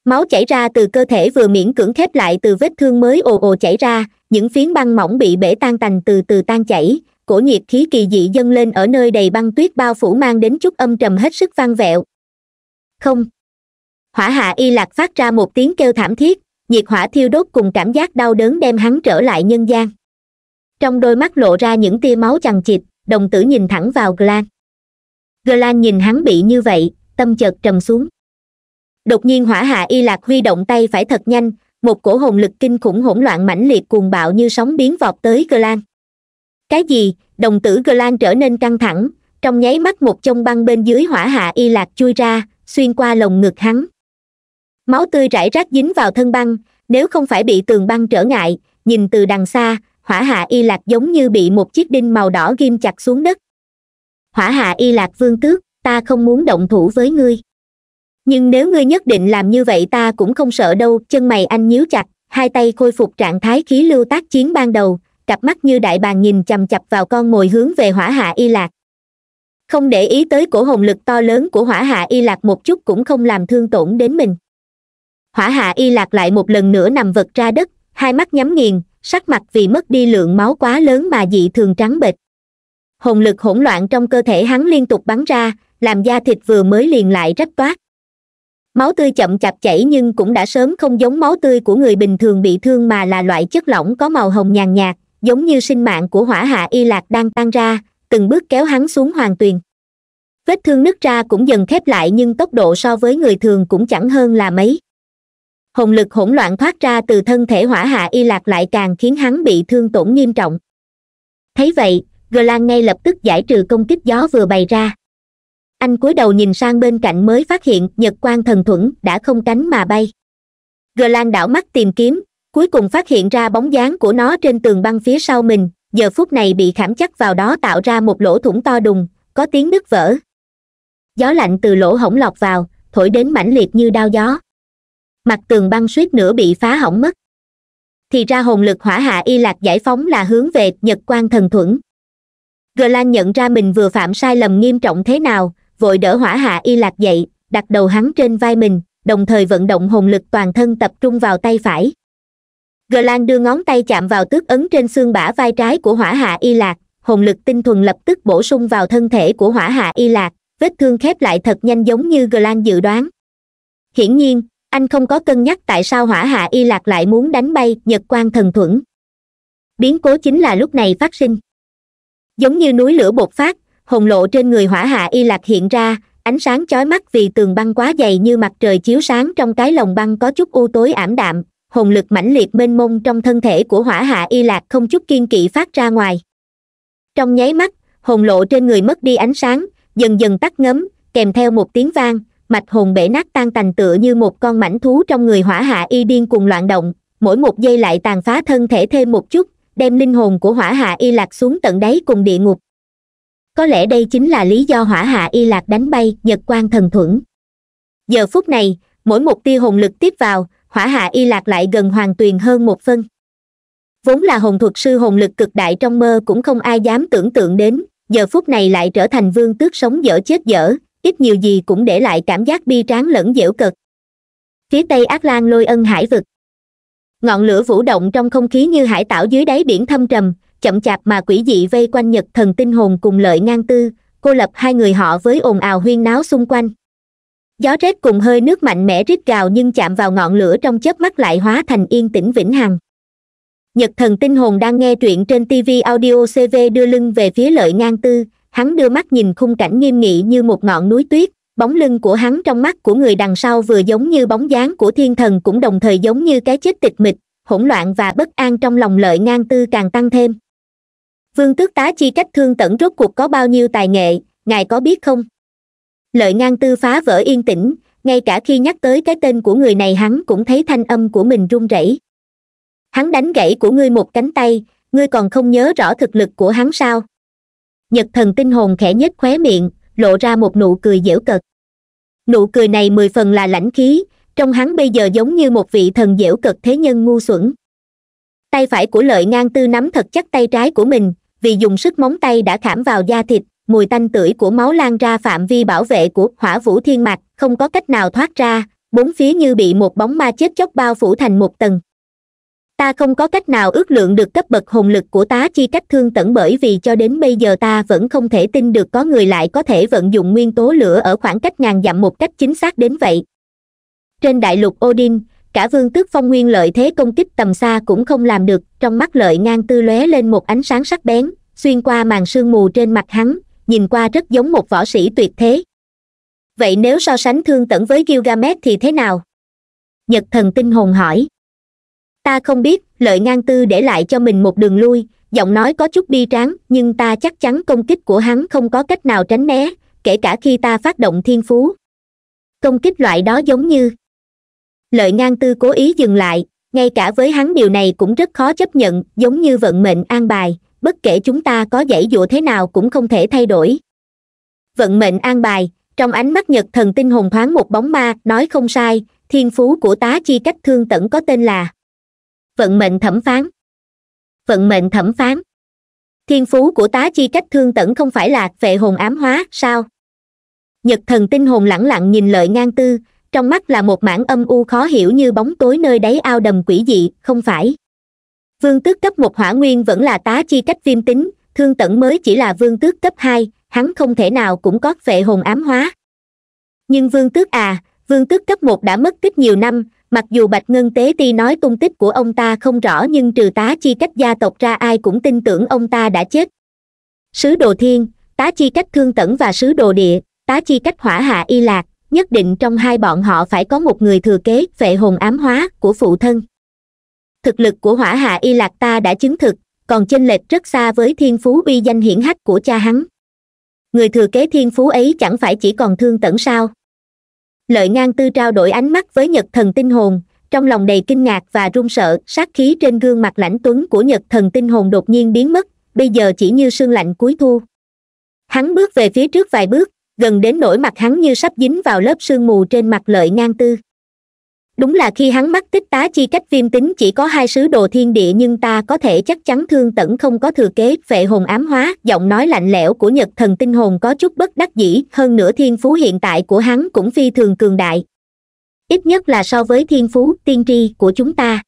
máu chảy ra từ cơ thể vừa miễn cưỡng khép lại từ vết thương mới ồ ồ chảy ra những phiến băng mỏng bị bể tan tành từ từ tan chảy cổ nhiệt khí kỳ dị dâng lên ở nơi đầy băng tuyết bao phủ mang đến chút âm trầm hết sức vang vẹo không hỏa hạ y lạc phát ra một tiếng kêu thảm thiết nhiệt hỏa thiêu đốt cùng cảm giác đau đớn đem hắn trở lại nhân gian trong đôi mắt lộ ra những tia máu chằng chịt đồng tử nhìn thẳng vào glan glan nhìn hắn bị như vậy tâm chợt trầm xuống đột nhiên hỏa hạ y lạc huy động tay phải thật nhanh một cổ hồn lực kinh khủng hỗn loạn mãnh liệt cuồng bạo như sóng biến vọt tới glan cái gì đồng tử glan trở nên căng thẳng trong nháy mắt một chông băng bên dưới hỏa hạ y lạc chui ra xuyên qua lồng ngực hắn máu tươi rải rác dính vào thân băng nếu không phải bị tường băng trở ngại nhìn từ đằng xa hỏa hạ y lạc giống như bị một chiếc đinh màu đỏ ghim chặt xuống đất hỏa hạ y lạc vương tước ta không muốn động thủ với ngươi nhưng nếu ngươi nhất định làm như vậy ta cũng không sợ đâu chân mày anh nhíu chặt hai tay khôi phục trạng thái khí lưu tác chiến ban đầu cặp mắt như đại bàng nhìn chằm chặp vào con mồi hướng về hỏa hạ y lạc không để ý tới cổ hồn lực to lớn của hỏa hạ y lạc một chút cũng không làm thương tổn đến mình hỏa hạ y lạc lại một lần nữa nằm vật ra đất hai mắt nhắm nghiền sắc mặt vì mất đi lượng máu quá lớn mà dị thường trắng bệch hồn lực hỗn loạn trong cơ thể hắn liên tục bắn ra làm da thịt vừa mới liền lại rách toát máu tươi chậm chạp chảy nhưng cũng đã sớm không giống máu tươi của người bình thường bị thương mà là loại chất lỏng có màu hồng nhàn nhạt giống như sinh mạng của hỏa hạ y lạc đang tan ra từng bước kéo hắn xuống hoàn tuyền vết thương nứt ra cũng dần khép lại nhưng tốc độ so với người thường cũng chẳng hơn là mấy hồn lực hỗn loạn thoát ra từ thân thể hỏa hạ y lạc lại càng khiến hắn bị thương tổn nghiêm trọng thấy vậy gờ lan ngay lập tức giải trừ công kích gió vừa bày ra anh cúi đầu nhìn sang bên cạnh mới phát hiện nhật quan thần thuẫn đã không cánh mà bay gờ lan đảo mắt tìm kiếm cuối cùng phát hiện ra bóng dáng của nó trên tường băng phía sau mình giờ phút này bị khảm chắc vào đó tạo ra một lỗ thủng to đùng có tiếng nứt vỡ gió lạnh từ lỗ hổng lọt vào thổi đến mãnh liệt như đao gió mặt tường băng suýt nữa bị phá hỏng mất thì ra hồn lực hỏa hạ y lạc giải phóng là hướng về nhật quan thần thuẫn gờ lan nhận ra mình vừa phạm sai lầm nghiêm trọng thế nào vội đỡ hỏa hạ y lạc dậy đặt đầu hắn trên vai mình đồng thời vận động hồn lực toàn thân tập trung vào tay phải gờ lan đưa ngón tay chạm vào tước ấn trên xương bả vai trái của hỏa hạ y lạc hồn lực tinh thuần lập tức bổ sung vào thân thể của hỏa hạ y lạc vết thương khép lại thật nhanh giống như gờ lan dự đoán hiển nhiên anh không có cân nhắc tại sao hỏa hạ y lạc lại muốn đánh bay nhật quan thần thuẫn biến cố chính là lúc này phát sinh giống như núi lửa bột phát hồng lộ trên người hỏa hạ y lạc hiện ra ánh sáng chói mắt vì tường băng quá dày như mặt trời chiếu sáng trong cái lồng băng có chút u tối ảm đạm hồn lực mãnh liệt mênh mông trong thân thể của hỏa hạ y lạc không chút kiên kỵ phát ra ngoài trong nháy mắt hồn lộ trên người mất đi ánh sáng dần dần tắt ngấm kèm theo một tiếng vang mạch hồn bể nát tan tành tựa như một con mảnh thú trong người hỏa hạ y điên cùng loạn động mỗi một giây lại tàn phá thân thể thêm một chút đem linh hồn của hỏa hạ y lạc xuống tận đáy cùng địa ngục có lẽ đây chính là lý do hỏa hạ y lạc đánh bay nhật quan thần thuẫn giờ phút này mỗi một tia hồn lực tiếp vào hỏa hạ y lạc lại gần hoàn tuyền hơn một phân vốn là hồn thuật sư hồn lực cực đại trong mơ cũng không ai dám tưởng tượng đến giờ phút này lại trở thành vương tước sống dở chết dở ít nhiều gì cũng để lại cảm giác bi tráng lẫn dễu cực phía tây ác lan lôi ân hải vực ngọn lửa vũ động trong không khí như hải tảo dưới đáy biển thâm trầm chậm chạp mà quỷ dị vây quanh nhật thần tinh hồn cùng lợi ngang tư cô lập hai người họ với ồn ào huyên náo xung quanh gió rét cùng hơi nước mạnh mẽ rít gào nhưng chạm vào ngọn lửa trong chớp mắt lại hóa thành yên tĩnh vĩnh hằng nhật thần tinh hồn đang nghe truyện trên tv audio cv đưa lưng về phía lợi ngang tư hắn đưa mắt nhìn khung cảnh nghiêm nghị như một ngọn núi tuyết bóng lưng của hắn trong mắt của người đằng sau vừa giống như bóng dáng của thiên thần cũng đồng thời giống như cái chết tịch mịch hỗn loạn và bất an trong lòng lợi ngang tư càng tăng thêm vương tước tá chi trách thương tẩn rốt cuộc có bao nhiêu tài nghệ ngài có biết không lợi ngang tư phá vỡ yên tĩnh ngay cả khi nhắc tới cái tên của người này hắn cũng thấy thanh âm của mình run rẩy hắn đánh gãy của ngươi một cánh tay ngươi còn không nhớ rõ thực lực của hắn sao nhật thần tinh hồn khẽ nhếch khóe miệng lộ ra một nụ cười dễu cợt nụ cười này mười phần là lãnh khí trong hắn bây giờ giống như một vị thần dễu cợt thế nhân ngu xuẩn tay phải của lợi ngang tư nắm thật chắc tay trái của mình vì dùng sức móng tay đã khảm vào da thịt mùi tanh tưởi của máu lan ra phạm vi bảo vệ của hỏa vũ thiên mạch không có cách nào thoát ra bốn phía như bị một bóng ma chết chóc bao phủ thành một tầng ta không có cách nào ước lượng được cấp bậc hồn lực của tá chi cách thương tẩn bởi vì cho đến bây giờ ta vẫn không thể tin được có người lại có thể vận dụng nguyên tố lửa ở khoảng cách ngàn dặm một cách chính xác đến vậy trên đại lục odin cả vương tước phong nguyên lợi thế công kích tầm xa cũng không làm được trong mắt lợi ngang tư lóe lên một ánh sáng sắc bén xuyên qua màn sương mù trên mặt hắn nhìn qua rất giống một võ sĩ tuyệt thế vậy nếu so sánh thương tẩn với gilgamesh thì thế nào nhật thần tinh hồn hỏi ta không biết lợi ngang tư để lại cho mình một đường lui giọng nói có chút bi tráng nhưng ta chắc chắn công kích của hắn không có cách nào tránh né kể cả khi ta phát động thiên phú công kích loại đó giống như lợi ngang tư cố ý dừng lại ngay cả với hắn điều này cũng rất khó chấp nhận giống như vận mệnh an bài bất kể chúng ta có dãy dụa thế nào cũng không thể thay đổi vận mệnh an bài trong ánh mắt nhật thần tinh hồn thoáng một bóng ma nói không sai thiên phú của tá chi cách thương tẩn có tên là vận mệnh thẩm phán vận mệnh thẩm phán thiên phú của tá chi cách thương tẩn không phải là vệ hồn ám hóa sao nhật thần tinh hồn lẳng lặng nhìn lợi ngang tư trong mắt là một mảng âm u khó hiểu như bóng tối nơi đáy ao đầm quỷ dị không phải vương tước cấp một hỏa nguyên vẫn là tá chi cách viêm tính thương tẩn mới chỉ là vương tước cấp hai hắn không thể nào cũng có vệ hồn ám hóa nhưng vương tước à vương tước cấp một đã mất tích nhiều năm mặc dù bạch ngân tế ti nói tung tích của ông ta không rõ nhưng trừ tá chi cách gia tộc ra ai cũng tin tưởng ông ta đã chết sứ đồ thiên tá chi cách thương tẩn và sứ đồ địa tá chi cách hỏa hạ y lạc nhất định trong hai bọn họ phải có một người thừa kế vệ hồn ám hóa của phụ thân thực lực của hỏa hạ y lạc ta đã chứng thực còn chênh lệch rất xa với thiên phú uy danh hiển hách của cha hắn người thừa kế thiên phú ấy chẳng phải chỉ còn thương tẩn sao lợi ngang tư trao đổi ánh mắt với nhật thần tinh hồn trong lòng đầy kinh ngạc và run sợ sát khí trên gương mặt lãnh tuấn của nhật thần tinh hồn đột nhiên biến mất bây giờ chỉ như sương lạnh cuối thu hắn bước về phía trước vài bước gần đến nỗi mặt hắn như sắp dính vào lớp sương mù trên mặt lợi ngang tư đúng là khi hắn mắc tích tá chi cách viêm tính chỉ có hai sứ đồ thiên địa nhưng ta có thể chắc chắn thương tẩn không có thừa kế vệ hồn ám hóa giọng nói lạnh lẽo của nhật thần tinh hồn có chút bất đắc dĩ hơn nữa thiên phú hiện tại của hắn cũng phi thường cường đại ít nhất là so với thiên phú tiên tri của chúng ta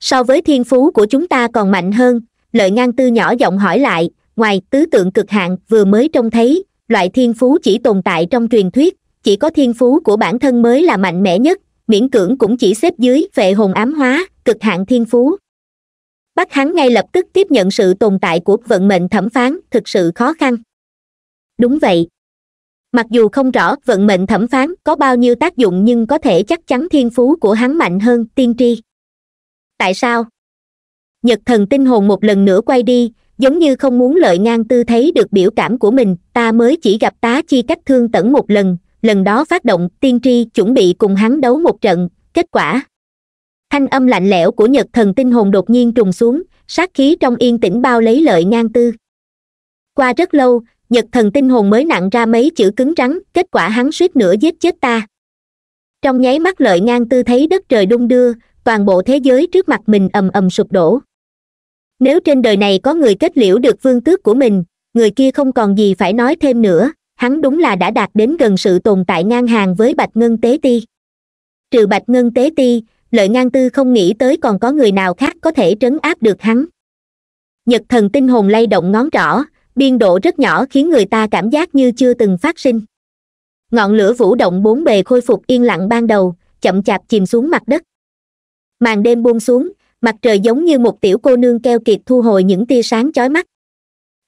so với thiên phú của chúng ta còn mạnh hơn lợi ngang tư nhỏ giọng hỏi lại ngoài tứ tượng cực hạn vừa mới trông thấy loại thiên phú chỉ tồn tại trong truyền thuyết chỉ có thiên phú của bản thân mới là mạnh mẽ nhất miễn cưỡng cũng chỉ xếp dưới vệ hồn ám hóa cực hạn thiên phú bắt hắn ngay lập tức tiếp nhận sự tồn tại của vận mệnh thẩm phán thực sự khó khăn đúng vậy mặc dù không rõ vận mệnh thẩm phán có bao nhiêu tác dụng nhưng có thể chắc chắn thiên phú của hắn mạnh hơn tiên tri tại sao nhật thần tinh hồn một lần nữa quay đi giống như không muốn lợi ngang tư thấy được biểu cảm của mình ta mới chỉ gặp tá chi cách thương tẩn một lần lần đó phát động tiên tri chuẩn bị cùng hắn đấu một trận kết quả thanh âm lạnh lẽo của nhật thần tinh hồn đột nhiên trùng xuống sát khí trong yên tĩnh bao lấy lợi ngang tư qua rất lâu nhật thần tinh hồn mới nặng ra mấy chữ cứng rắn kết quả hắn suýt nữa giết chết ta trong nháy mắt lợi ngang tư thấy đất trời đung đưa toàn bộ thế giới trước mặt mình ầm ầm sụp đổ nếu trên đời này có người kết liễu được vương tước của mình người kia không còn gì phải nói thêm nữa hắn đúng là đã đạt đến gần sự tồn tại ngang hàng với bạch ngân tế ti trừ bạch ngân tế ti lợi ngang tư không nghĩ tới còn có người nào khác có thể trấn áp được hắn nhật thần tinh hồn lay động ngón trỏ biên độ rất nhỏ khiến người ta cảm giác như chưa từng phát sinh ngọn lửa vũ động bốn bề khôi phục yên lặng ban đầu chậm chạp chìm xuống mặt đất màn đêm buông xuống mặt trời giống như một tiểu cô nương keo kiệt thu hồi những tia sáng chói mắt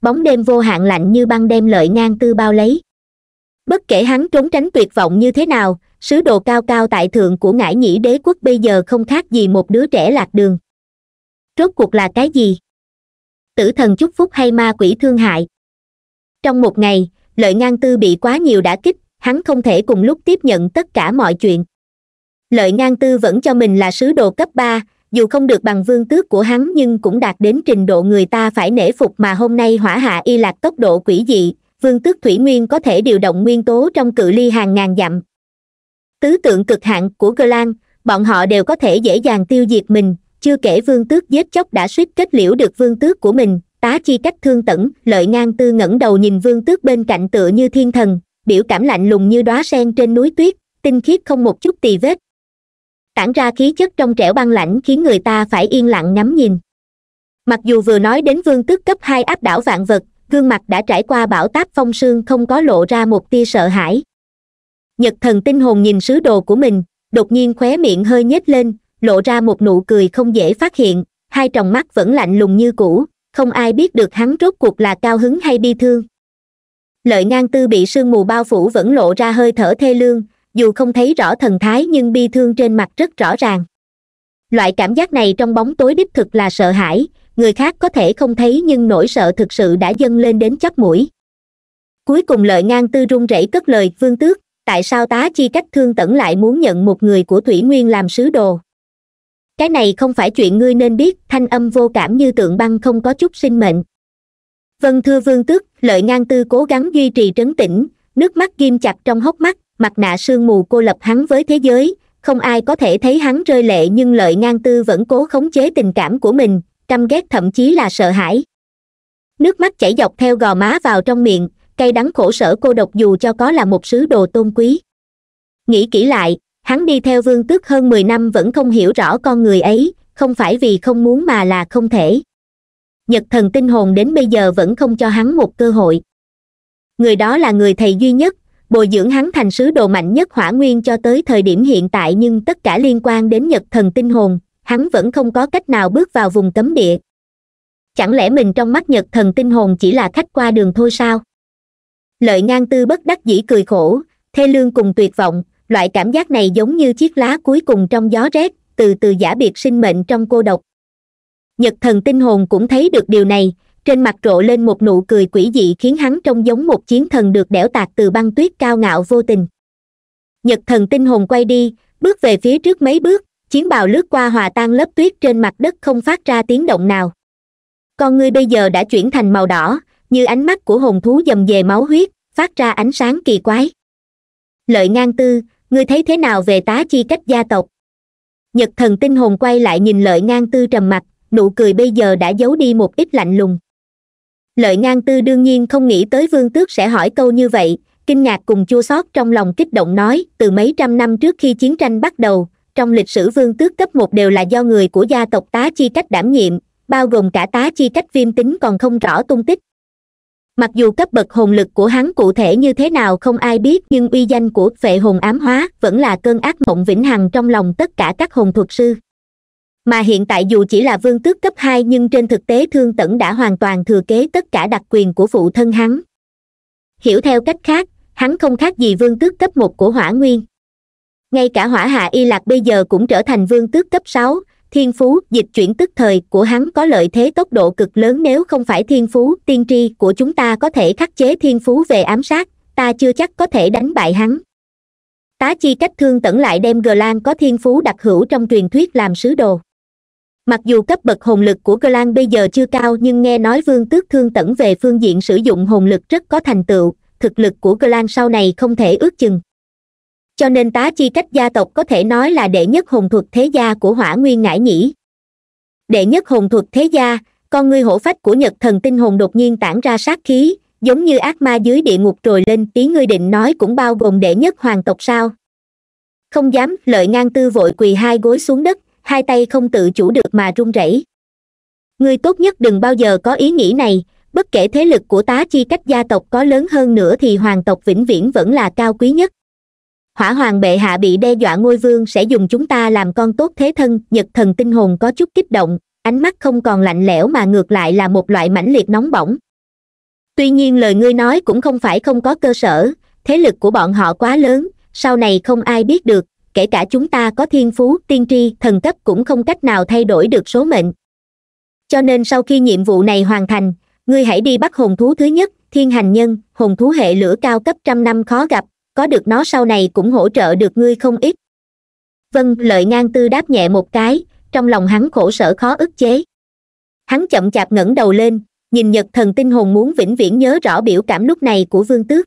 bóng đêm vô hạn lạnh như băng đem lợi ngang tư bao lấy bất kể hắn trốn tránh tuyệt vọng như thế nào sứ đồ cao cao tại thượng của ngải nhĩ đế quốc bây giờ không khác gì một đứa trẻ lạc đường rốt cuộc là cái gì tử thần chúc phúc hay ma quỷ thương hại trong một ngày lợi ngang tư bị quá nhiều đã kích hắn không thể cùng lúc tiếp nhận tất cả mọi chuyện lợi ngang tư vẫn cho mình là sứ đồ cấp ba dù không được bằng vương tước của hắn nhưng cũng đạt đến trình độ người ta phải nể phục mà hôm nay hỏa hạ y lạc tốc độ quỷ dị vương tước thủy nguyên có thể điều động nguyên tố trong cự ly hàng ngàn dặm tứ tượng cực hạn của cơ lan bọn họ đều có thể dễ dàng tiêu diệt mình chưa kể vương tước giết chóc đã suýt kết liễu được vương tước của mình tá chi cách thương tẩn lợi ngang tư ngẩng đầu nhìn vương tước bên cạnh tựa như thiên thần biểu cảm lạnh lùng như đóa sen trên núi tuyết tinh khiết không một chút tì vết tản ra khí chất trong trẻo băng lãnh khiến người ta phải yên lặng ngắm nhìn mặc dù vừa nói đến vương tước cấp hai áp đảo vạn vật gương mặt đã trải qua bão táp phong sương không có lộ ra một tia sợ hãi nhật thần tinh hồn nhìn sứ đồ của mình đột nhiên khóe miệng hơi nhếch lên lộ ra một nụ cười không dễ phát hiện hai tròng mắt vẫn lạnh lùng như cũ không ai biết được hắn rốt cuộc là cao hứng hay bi thương lợi ngang tư bị sương mù bao phủ vẫn lộ ra hơi thở thê lương dù không thấy rõ thần thái nhưng bi thương trên mặt rất rõ ràng loại cảm giác này trong bóng tối đích thực là sợ hãi người khác có thể không thấy nhưng nỗi sợ thực sự đã dâng lên đến chắp mũi cuối cùng lợi ngang tư run rẩy cất lời vương tước tại sao tá chi cách thương tẩn lại muốn nhận một người của thủy nguyên làm sứ đồ cái này không phải chuyện ngươi nên biết thanh âm vô cảm như tượng băng không có chút sinh mệnh vâng thưa vương tước lợi ngang tư cố gắng duy trì trấn tĩnh nước mắt ghim chặt trong hốc mắt mặt nạ sương mù cô lập hắn với thế giới không ai có thể thấy hắn rơi lệ nhưng lợi ngang tư vẫn cố khống chế tình cảm của mình căm ghét thậm chí là sợ hãi nước mắt chảy dọc theo gò má vào trong miệng cay đắng khổ sở cô độc dù cho có là một sứ đồ tôn quý nghĩ kỹ lại hắn đi theo vương tước hơn mười năm vẫn không hiểu rõ con người ấy không phải vì không muốn mà là không thể nhật thần tinh hồn đến bây giờ vẫn không cho hắn một cơ hội người đó là người thầy duy nhất bồi dưỡng hắn thành sứ đồ mạnh nhất hỏa nguyên cho tới thời điểm hiện tại nhưng tất cả liên quan đến nhật thần tinh hồn hắn vẫn không có cách nào bước vào vùng cấm địa chẳng lẽ mình trong mắt nhật thần tinh hồn chỉ là khách qua đường thôi sao lợi ngang tư bất đắc dĩ cười khổ thê lương cùng tuyệt vọng loại cảm giác này giống như chiếc lá cuối cùng trong gió rét từ từ giả biệt sinh mệnh trong cô độc nhật thần tinh hồn cũng thấy được điều này trên mặt rộ lên một nụ cười quỷ dị khiến hắn trông giống một chiến thần được đẽo tạc từ băng tuyết cao ngạo vô tình nhật thần tinh hồn quay đi bước về phía trước mấy bước chiến bào lướt qua hòa tan lớp tuyết trên mặt đất không phát ra tiếng động nào con ngươi bây giờ đã chuyển thành màu đỏ như ánh mắt của hồn thú dầm về máu huyết phát ra ánh sáng kỳ quái lợi ngang tư ngươi thấy thế nào về tá chi cách gia tộc nhật thần tinh hồn quay lại nhìn lợi ngang tư trầm mặt nụ cười bây giờ đã giấu đi một ít lạnh lùng lợi ngang tư đương nhiên không nghĩ tới vương tước sẽ hỏi câu như vậy kinh ngạc cùng chua xót trong lòng kích động nói từ mấy trăm năm trước khi chiến tranh bắt đầu trong lịch sử vương tước cấp một đều là do người của gia tộc tá chi cách đảm nhiệm bao gồm cả tá chi cách viêm tính còn không rõ tung tích mặc dù cấp bậc hồn lực của hắn cụ thể như thế nào không ai biết nhưng uy danh của vệ hồn ám hóa vẫn là cơn ác mộng vĩnh hằng trong lòng tất cả các hồn thuật sư mà hiện tại dù chỉ là vương tước cấp hai nhưng trên thực tế thương tẩn đã hoàn toàn thừa kế tất cả đặc quyền của phụ thân hắn hiểu theo cách khác hắn không khác gì vương tước cấp một của hỏa nguyên ngay cả hỏa hạ y lạc bây giờ cũng trở thành vương tước cấp sáu thiên phú dịch chuyển tức thời của hắn có lợi thế tốc độ cực lớn nếu không phải thiên phú tiên tri của chúng ta có thể khắc chế thiên phú về ám sát ta chưa chắc có thể đánh bại hắn tá chi cách thương tẩn lại đem gờ lan có thiên phú đặc hữu trong truyền thuyết làm sứ đồ mặc dù cấp bậc hồn lực của Glan bây giờ chưa cao nhưng nghe nói vương tước thương tẩn về phương diện sử dụng hồn lực rất có thành tựu thực lực của Glan sau này không thể ước chừng cho nên tá chi cách gia tộc có thể nói là đệ nhất hồn thuật thế gia của hỏa nguyên ngải nhĩ đệ nhất hồn thuật thế gia con ngươi hổ phách của nhật thần tinh hồn đột nhiên tản ra sát khí giống như ác ma dưới địa ngục trồi lên tí ngươi định nói cũng bao gồm đệ nhất hoàng tộc sao không dám lợi ngang tư vội quỳ hai gối xuống đất hai tay không tự chủ được mà run rẩy ngươi tốt nhất đừng bao giờ có ý nghĩ này bất kể thế lực của tá chi cách gia tộc có lớn hơn nữa thì hoàng tộc vĩnh viễn vẫn là cao quý nhất hỏa hoàng bệ hạ bị đe dọa ngôi vương sẽ dùng chúng ta làm con tốt thế thân nhật thần tinh hồn có chút kích động ánh mắt không còn lạnh lẽo mà ngược lại là một loại mãnh liệt nóng bỏng tuy nhiên lời ngươi nói cũng không phải không có cơ sở thế lực của bọn họ quá lớn sau này không ai biết được kể cả chúng ta có thiên phú tiên tri thần cấp cũng không cách nào thay đổi được số mệnh cho nên sau khi nhiệm vụ này hoàn thành ngươi hãy đi bắt hồn thú thứ nhất thiên hành nhân hồn thú hệ lửa cao cấp trăm năm khó gặp có được nó sau này cũng hỗ trợ được ngươi không ít vâng lợi ngang tư đáp nhẹ một cái trong lòng hắn khổ sở khó ức chế hắn chậm chạp ngẩng đầu lên nhìn nhật thần tinh hồn muốn vĩnh viễn nhớ rõ biểu cảm lúc này của vương tước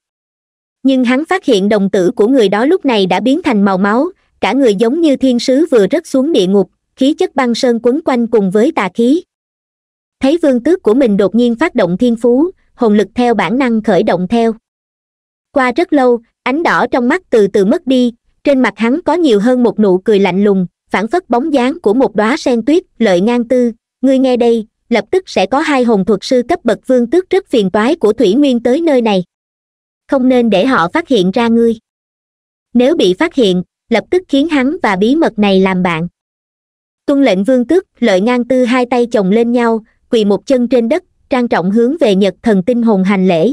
nhưng hắn phát hiện đồng tử của người đó lúc này đã biến thành màu máu cả người giống như thiên sứ vừa rớt xuống địa ngục khí chất băng sơn quấn quanh cùng với tà khí thấy vương tước của mình đột nhiên phát động thiên phú hồn lực theo bản năng khởi động theo qua rất lâu ánh đỏ trong mắt từ từ mất đi trên mặt hắn có nhiều hơn một nụ cười lạnh lùng phản phất bóng dáng của một đóa sen tuyết lợi ngang tư ngươi nghe đây lập tức sẽ có hai hồn thuật sư cấp bậc vương tước rất phiền toái của thủy nguyên tới nơi này không nên để họ phát hiện ra ngươi nếu bị phát hiện lập tức khiến hắn và bí mật này làm bạn tuân lệnh vương tước lợi ngang tư hai tay chồng lên nhau quỳ một chân trên đất trang trọng hướng về nhật thần tinh hồn hành lễ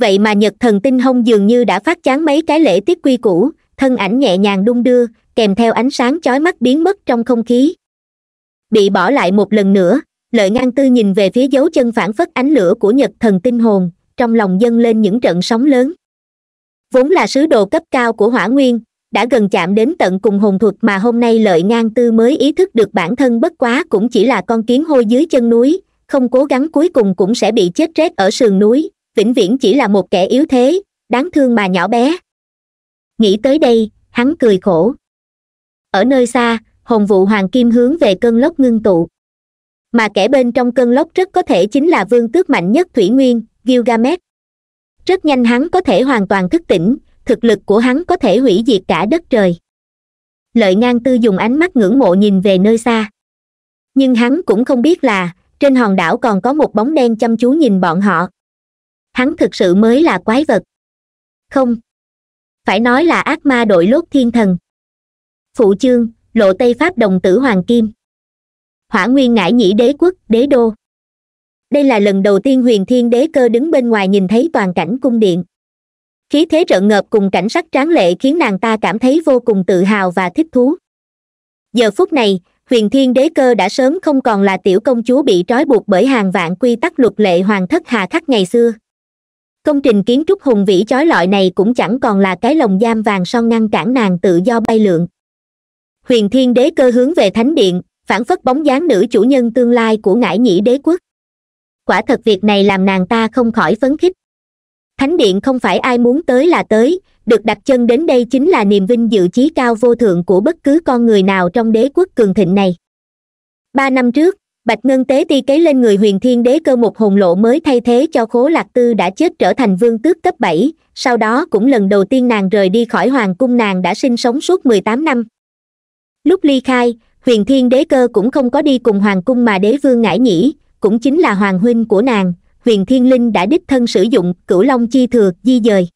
vậy mà nhật thần tinh hông dường như đã phát chán mấy cái lễ tiết quy cũ thân ảnh nhẹ nhàng đung đưa kèm theo ánh sáng chói mắt biến mất trong không khí bị bỏ lại một lần nữa lợi ngang tư nhìn về phía dấu chân phản phất ánh lửa của nhật thần tinh hồn trong lòng dâng lên những trận sóng lớn vốn là sứ đồ cấp cao của hỏa nguyên đã gần chạm đến tận cùng hồn thuật mà hôm nay lợi ngang tư mới ý thức được bản thân bất quá cũng chỉ là con kiến hôi dưới chân núi không cố gắng cuối cùng cũng sẽ bị chết rét ở sườn núi vĩnh viễn chỉ là một kẻ yếu thế đáng thương mà nhỏ bé nghĩ tới đây hắn cười khổ ở nơi xa hồn vụ hoàng kim hướng về cơn lốc ngưng tụ mà kẻ bên trong cơn lốc rất có thể chính là vương tước mạnh nhất thủy nguyên gilgamesh rất nhanh hắn có thể hoàn toàn thức tỉnh thực lực của hắn có thể hủy diệt cả đất trời lợi ngang tư dùng ánh mắt ngưỡng mộ nhìn về nơi xa nhưng hắn cũng không biết là trên hòn đảo còn có một bóng đen chăm chú nhìn bọn họ hắn thực sự mới là quái vật không phải nói là ác ma đội lốt thiên thần phụ chương lộ tây pháp đồng tử hoàng kim hỏa nguyên ngãi nhĩ đế quốc đế đô đây là lần đầu tiên huyền thiên đế cơ đứng bên ngoài nhìn thấy toàn cảnh cung điện khí thế rợn ngợp cùng cảnh sắc tráng lệ khiến nàng ta cảm thấy vô cùng tự hào và thích thú giờ phút này huyền thiên đế cơ đã sớm không còn là tiểu công chúa bị trói buộc bởi hàng vạn quy tắc luật lệ hoàng thất hà khắc ngày xưa công trình kiến trúc hùng vĩ chói lọi này cũng chẳng còn là cái lồng giam vàng son ngăn cản nàng tự do bay lượn huyền thiên đế cơ hướng về thánh điện phản phất bóng dáng nữ chủ nhân tương lai của ngải nhĩ đế quốc quả thật việc này làm nàng ta không khỏi phấn khích thánh điện không phải ai muốn tới là tới được đặt chân đến đây chính là niềm vinh dự chí cao vô thượng của bất cứ con người nào trong đế quốc cường thịnh này ba năm trước bạch ngân tế ti kế lên người huyền thiên đế cơ một hồn lộ mới thay thế cho khố lạc tư đã chết trở thành vương tước cấp bảy sau đó cũng lần đầu tiên nàng rời đi khỏi hoàng cung nàng đã sinh sống suốt mười tám năm lúc ly khai huyền thiên đế cơ cũng không có đi cùng hoàng cung mà đế vương ngải nhĩ cũng chính là hoàng huynh của nàng huyền thiên linh đã đích thân sử dụng cửu long chi thừa di dời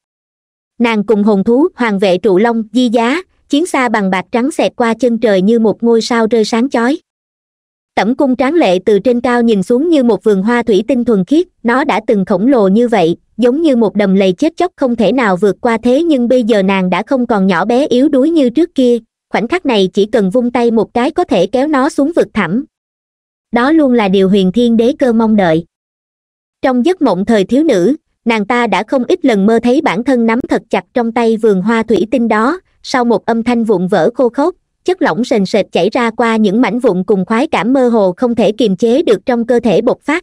nàng cùng hồn thú hoàng vệ trụ long di giá chiến xa bằng bạc trắng xẹt qua chân trời như một ngôi sao rơi sáng chói tẩm cung tráng lệ từ trên cao nhìn xuống như một vườn hoa thủy tinh thuần khiết nó đã từng khổng lồ như vậy giống như một đầm lầy chết chóc không thể nào vượt qua thế nhưng bây giờ nàng đã không còn nhỏ bé yếu đuối như trước kia khoảnh khắc này chỉ cần vung tay một cái có thể kéo nó xuống vực thẳm đó luôn là điều huyền thiên đế cơ mong đợi trong giấc mộng thời thiếu nữ nàng ta đã không ít lần mơ thấy bản thân nắm thật chặt trong tay vườn hoa thủy tinh đó sau một âm thanh vụn vỡ khô khốc chất lỏng sền sệt chảy ra qua những mảnh vụn cùng khoái cảm mơ hồ không thể kiềm chế được trong cơ thể bộc phát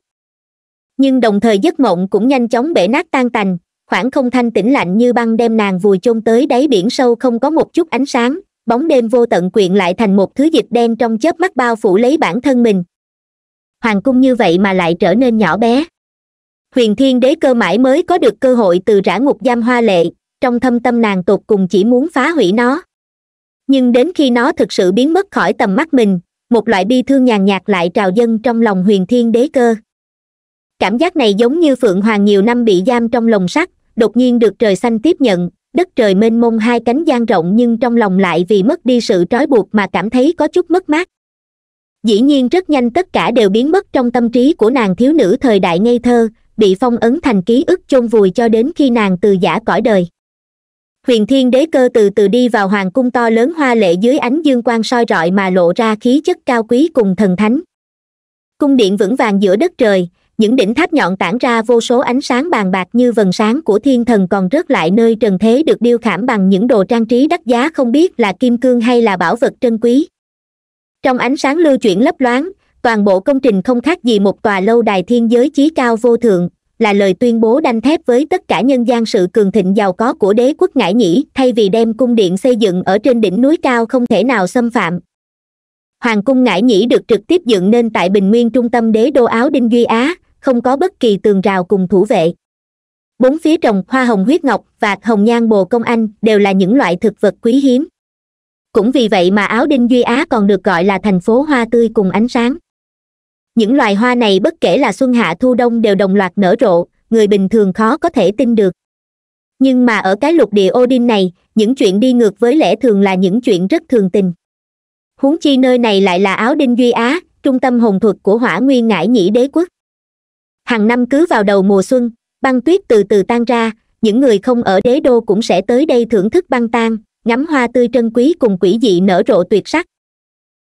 nhưng đồng thời giấc mộng cũng nhanh chóng bể nát tan tành khoảng không thanh tĩnh lạnh như băng đem nàng vùi chôn tới đáy biển sâu không có một chút ánh sáng bóng đêm vô tận quyện lại thành một thứ dịch đen trong chớp mắt bao phủ lấy bản thân mình hoàng cung như vậy mà lại trở nên nhỏ bé huyền thiên đế cơ mãi mới có được cơ hội từ rã ngục giam hoa lệ trong thâm tâm nàng tột cùng chỉ muốn phá hủy nó nhưng đến khi nó thực sự biến mất khỏi tầm mắt mình một loại bi thương nhàn nhạt lại trào dâng trong lòng huyền thiên đế cơ cảm giác này giống như phượng hoàng nhiều năm bị giam trong lồng sắt đột nhiên được trời xanh tiếp nhận đất trời mênh mông hai cánh dang rộng nhưng trong lòng lại vì mất đi sự trói buộc mà cảm thấy có chút mất mát dĩ nhiên rất nhanh tất cả đều biến mất trong tâm trí của nàng thiếu nữ thời đại ngây thơ bị phong ấn thành ký ức chôn vùi cho đến khi nàng từ giả cõi đời huyền thiên đế cơ từ từ đi vào hoàng cung to lớn hoa lệ dưới ánh dương quang soi rọi mà lộ ra khí chất cao quý cùng thần thánh cung điện vững vàng giữa đất trời những đỉnh tháp nhọn tản ra vô số ánh sáng bàn bạc như vần sáng của thiên thần còn rớt lại nơi trần thế được điêu khảm bằng những đồ trang trí đắt giá không biết là kim cương hay là bảo vật trân quý trong ánh sáng lưu chuyển lấp loáng toàn bộ công trình không khác gì một tòa lâu đài thiên giới chí cao vô thượng là lời tuyên bố đanh thép với tất cả nhân gian sự cường thịnh giàu có của đế quốc ngãi nhĩ thay vì đem cung điện xây dựng ở trên đỉnh núi cao không thể nào xâm phạm hoàng cung ngãi nhĩ được trực tiếp dựng nên tại bình nguyên trung tâm đế đô áo đinh duy á không có bất kỳ tường rào cùng thủ vệ bốn phía trồng hoa hồng huyết ngọc và hồng nhan bồ công anh đều là những loại thực vật quý hiếm cũng vì vậy mà áo đinh duy á còn được gọi là thành phố hoa tươi cùng ánh sáng những loài hoa này bất kể là xuân hạ thu đông đều đồng loạt nở rộ người bình thường khó có thể tin được nhưng mà ở cái lục địa odin này những chuyện đi ngược với lẽ thường là những chuyện rất thường tình huống chi nơi này lại là áo đinh duy á trung tâm hồn thuật của hỏa nguyên ngải nhĩ đế quốc hàng năm cứ vào đầu mùa xuân băng tuyết từ từ tan ra những người không ở đế đô cũng sẽ tới đây thưởng thức băng tan ngắm hoa tươi trân quý cùng quỷ dị nở rộ tuyệt sắc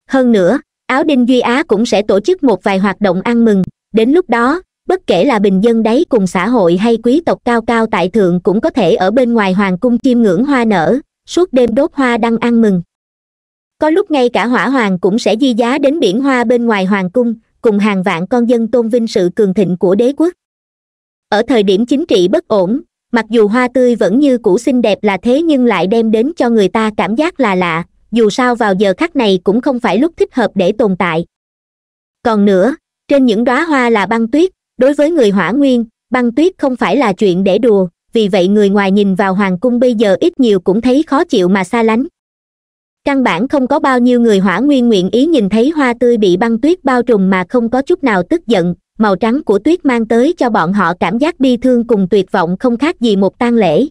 hơn nữa áo đinh duy á cũng sẽ tổ chức một vài hoạt động ăn mừng đến lúc đó bất kể là bình dân đấy cùng xã hội hay quý tộc cao cao tại thượng cũng có thể ở bên ngoài hoàng cung chiêm ngưỡng hoa nở suốt đêm đốt hoa đăng ăn mừng có lúc ngay cả hỏa hoàng cũng sẽ di giá đến biển hoa bên ngoài hoàng cung cùng hàng vạn con dân tôn vinh sự cường thịnh của đế quốc ở thời điểm chính trị bất ổn mặc dù hoa tươi vẫn như cũ xinh đẹp là thế nhưng lại đem đến cho người ta cảm giác là lạ dù sao vào giờ khắc này cũng không phải lúc thích hợp để tồn tại còn nữa trên những đóa hoa là băng tuyết đối với người hỏa nguyên băng tuyết không phải là chuyện để đùa vì vậy người ngoài nhìn vào hoàng cung bây giờ ít nhiều cũng thấy khó chịu mà xa lánh căn bản không có bao nhiêu người hỏa nguyên nguyện ý nhìn thấy hoa tươi bị băng tuyết bao trùm mà không có chút nào tức giận màu trắng của tuyết mang tới cho bọn họ cảm giác bi thương cùng tuyệt vọng không khác gì một tang lễ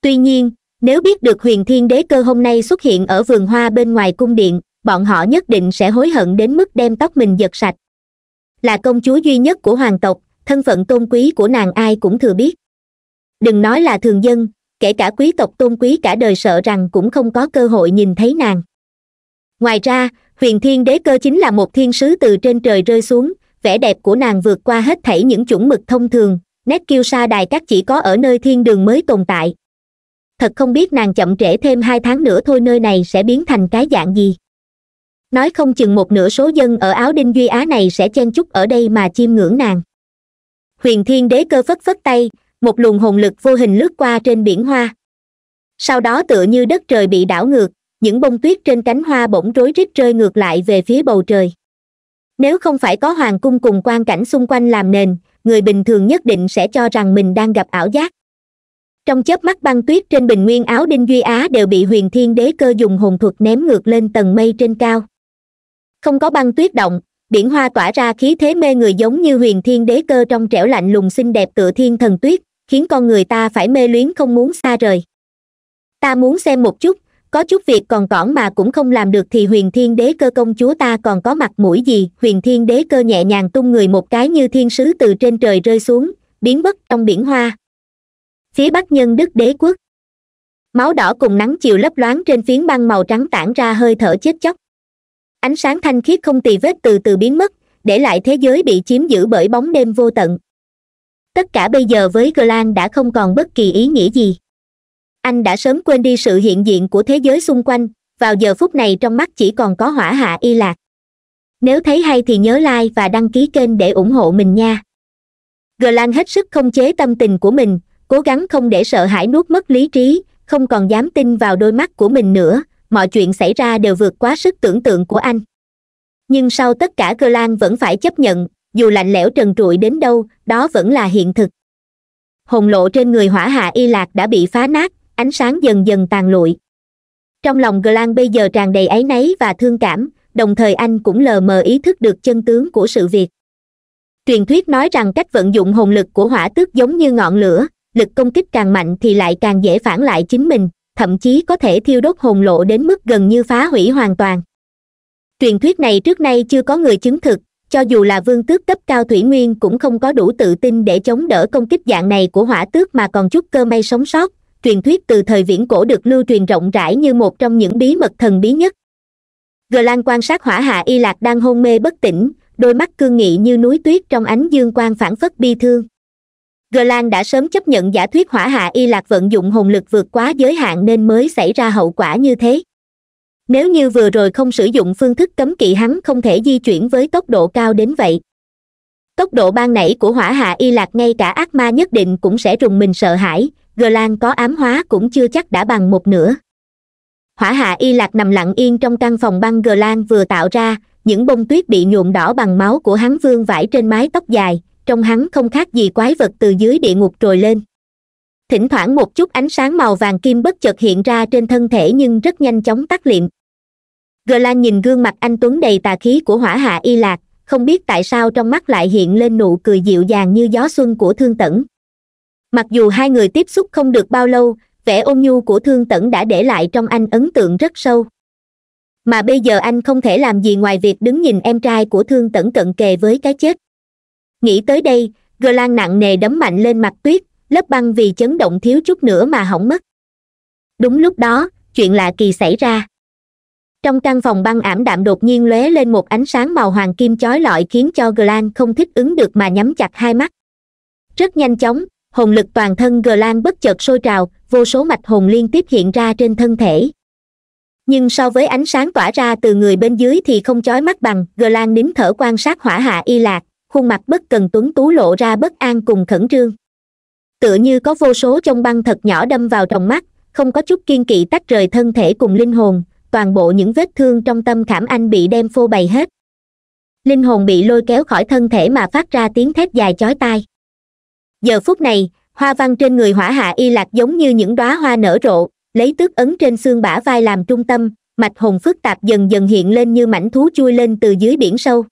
tuy nhiên nếu biết được huyền thiên đế cơ hôm nay xuất hiện ở vườn hoa bên ngoài cung điện bọn họ nhất định sẽ hối hận đến mức đem tóc mình giật sạch là công chúa duy nhất của hoàng tộc thân phận tôn quý của nàng ai cũng thừa biết đừng nói là thường dân kể cả quý tộc tôn quý cả đời sợ rằng cũng không có cơ hội nhìn thấy nàng ngoài ra huyền thiên đế cơ chính là một thiên sứ từ trên trời rơi xuống vẻ đẹp của nàng vượt qua hết thảy những chuẩn mực thông thường nét kiêu sa đài các chỉ có ở nơi thiên đường mới tồn tại thật không biết nàng chậm trễ thêm hai tháng nữa thôi nơi này sẽ biến thành cái dạng gì nói không chừng một nửa số dân ở áo đinh duy á này sẽ chen chúc ở đây mà chiêm ngưỡng nàng huyền thiên đế cơ phất phất tay một luồng hồn lực vô hình lướt qua trên biển hoa sau đó tựa như đất trời bị đảo ngược những bông tuyết trên cánh hoa bỗng rối rít rơi ngược lại về phía bầu trời nếu không phải có hoàng cung cùng quan cảnh xung quanh làm nền người bình thường nhất định sẽ cho rằng mình đang gặp ảo giác trong chớp mắt băng tuyết trên bình nguyên áo đinh duy á đều bị huyền thiên đế cơ dùng hồn thuật ném ngược lên tầng mây trên cao không có băng tuyết động biển hoa tỏa ra khí thế mê người giống như huyền thiên đế cơ trong trẻo lạnh lùng xinh đẹp tựa thiên thần tuyết khiến con người ta phải mê luyến không muốn xa rời ta muốn xem một chút có chút việc còn cỏn mà cũng không làm được thì huyền thiên đế cơ công chúa ta còn có mặt mũi gì huyền thiên đế cơ nhẹ nhàng tung người một cái như thiên sứ từ trên trời rơi xuống biến mất trong biển hoa phía bắc nhân đức đế quốc máu đỏ cùng nắng chiều lấp loáng trên phiến băng màu trắng tản ra hơi thở chết chóc ánh sáng thanh khiết không tì vết từ từ biến mất để lại thế giới bị chiếm giữ bởi bóng đêm vô tận tất cả bây giờ với gờ lan đã không còn bất kỳ ý nghĩa gì anh đã sớm quên đi sự hiện diện của thế giới xung quanh vào giờ phút này trong mắt chỉ còn có hỏa hạ y lạc nếu thấy hay thì nhớ like và đăng ký kênh để ủng hộ mình nha gờ lan hết sức không chế tâm tình của mình cố gắng không để sợ hãi nuốt mất lý trí không còn dám tin vào đôi mắt của mình nữa mọi chuyện xảy ra đều vượt quá sức tưởng tượng của anh nhưng sau tất cả cơ lan vẫn phải chấp nhận dù lạnh lẽo trần trụi đến đâu đó vẫn là hiện thực hồn lộ trên người hỏa hạ y lạc đã bị phá nát ánh sáng dần dần tàn lụi trong lòng gờ lan bây giờ tràn đầy áy náy và thương cảm đồng thời anh cũng lờ mờ ý thức được chân tướng của sự việc truyền thuyết nói rằng cách vận dụng hồn lực của hỏa tước giống như ngọn lửa lực công kích càng mạnh thì lại càng dễ phản lại chính mình thậm chí có thể thiêu đốt hồn lộ đến mức gần như phá hủy hoàn toàn truyền thuyết này trước nay chưa có người chứng thực cho dù là vương tước cấp cao thủy nguyên cũng không có đủ tự tin để chống đỡ công kích dạng này của hỏa tước mà còn chút cơ may sống sót truyền thuyết từ thời viễn cổ được lưu truyền rộng rãi như một trong những bí mật thần bí nhất gờ lan quan sát hỏa hạ y lạc đang hôn mê bất tỉnh đôi mắt cương nghị như núi tuyết trong ánh dương quang phản phất bi thương Glan đã sớm chấp nhận giả thuyết hỏa hạ y lạc vận dụng hồn lực vượt quá giới hạn nên mới xảy ra hậu quả như thế nếu như vừa rồi không sử dụng phương thức cấm kỵ hắn không thể di chuyển với tốc độ cao đến vậy tốc độ ban nảy của hỏa hạ y lạc ngay cả ác ma nhất định cũng sẽ rùng mình sợ hãi gờ lan có ám hóa cũng chưa chắc đã bằng một nửa hỏa hạ y lạc nằm lặng yên trong căn phòng băng gờ lan vừa tạo ra những bông tuyết bị nhuộm đỏ bằng máu của hắn vương vải trên mái tóc dài trong hắn không khác gì quái vật từ dưới địa ngục trồi lên thỉnh thoảng một chút ánh sáng màu vàng kim bất chợt hiện ra trên thân thể nhưng rất nhanh chóng tắt liệm gờ nhìn gương mặt anh tuấn đầy tà khí của hỏa hạ y lạc không biết tại sao trong mắt lại hiện lên nụ cười dịu dàng như gió xuân của thương tẩn mặc dù hai người tiếp xúc không được bao lâu vẻ ôn nhu của thương tẩn đã để lại trong anh ấn tượng rất sâu mà bây giờ anh không thể làm gì ngoài việc đứng nhìn em trai của thương tẩn cận kề với cái chết nghĩ tới đây gờ lan nặng nề đấm mạnh lên mặt tuyết lớp băng vì chấn động thiếu chút nữa mà hỏng mất đúng lúc đó chuyện lạ kỳ xảy ra trong căn phòng băng ảm đạm đột nhiên lóe lên một ánh sáng màu hoàng kim chói lọi khiến cho gờ lan không thích ứng được mà nhắm chặt hai mắt rất nhanh chóng hồn lực toàn thân gờ lan bất chợt sôi trào vô số mạch hồn liên tiếp hiện ra trên thân thể nhưng so với ánh sáng tỏa ra từ người bên dưới thì không chói mắt bằng gờ lan nín thở quan sát hỏa hạ y lạc khuôn mặt bất cần tuấn tú lộ ra bất an cùng khẩn trương tựa như có vô số trong băng thật nhỏ đâm vào trong mắt không có chút kiên kỵ tách rời thân thể cùng linh hồn toàn bộ những vết thương trong tâm khảm anh bị đem phô bày hết linh hồn bị lôi kéo khỏi thân thể mà phát ra tiếng thét dài chói tai giờ phút này hoa văn trên người hỏa hạ y lạc giống như những đóa hoa nở rộ lấy tước ấn trên xương bả vai làm trung tâm mạch hồn phức tạp dần dần hiện lên như mảnh thú chui lên từ dưới biển sâu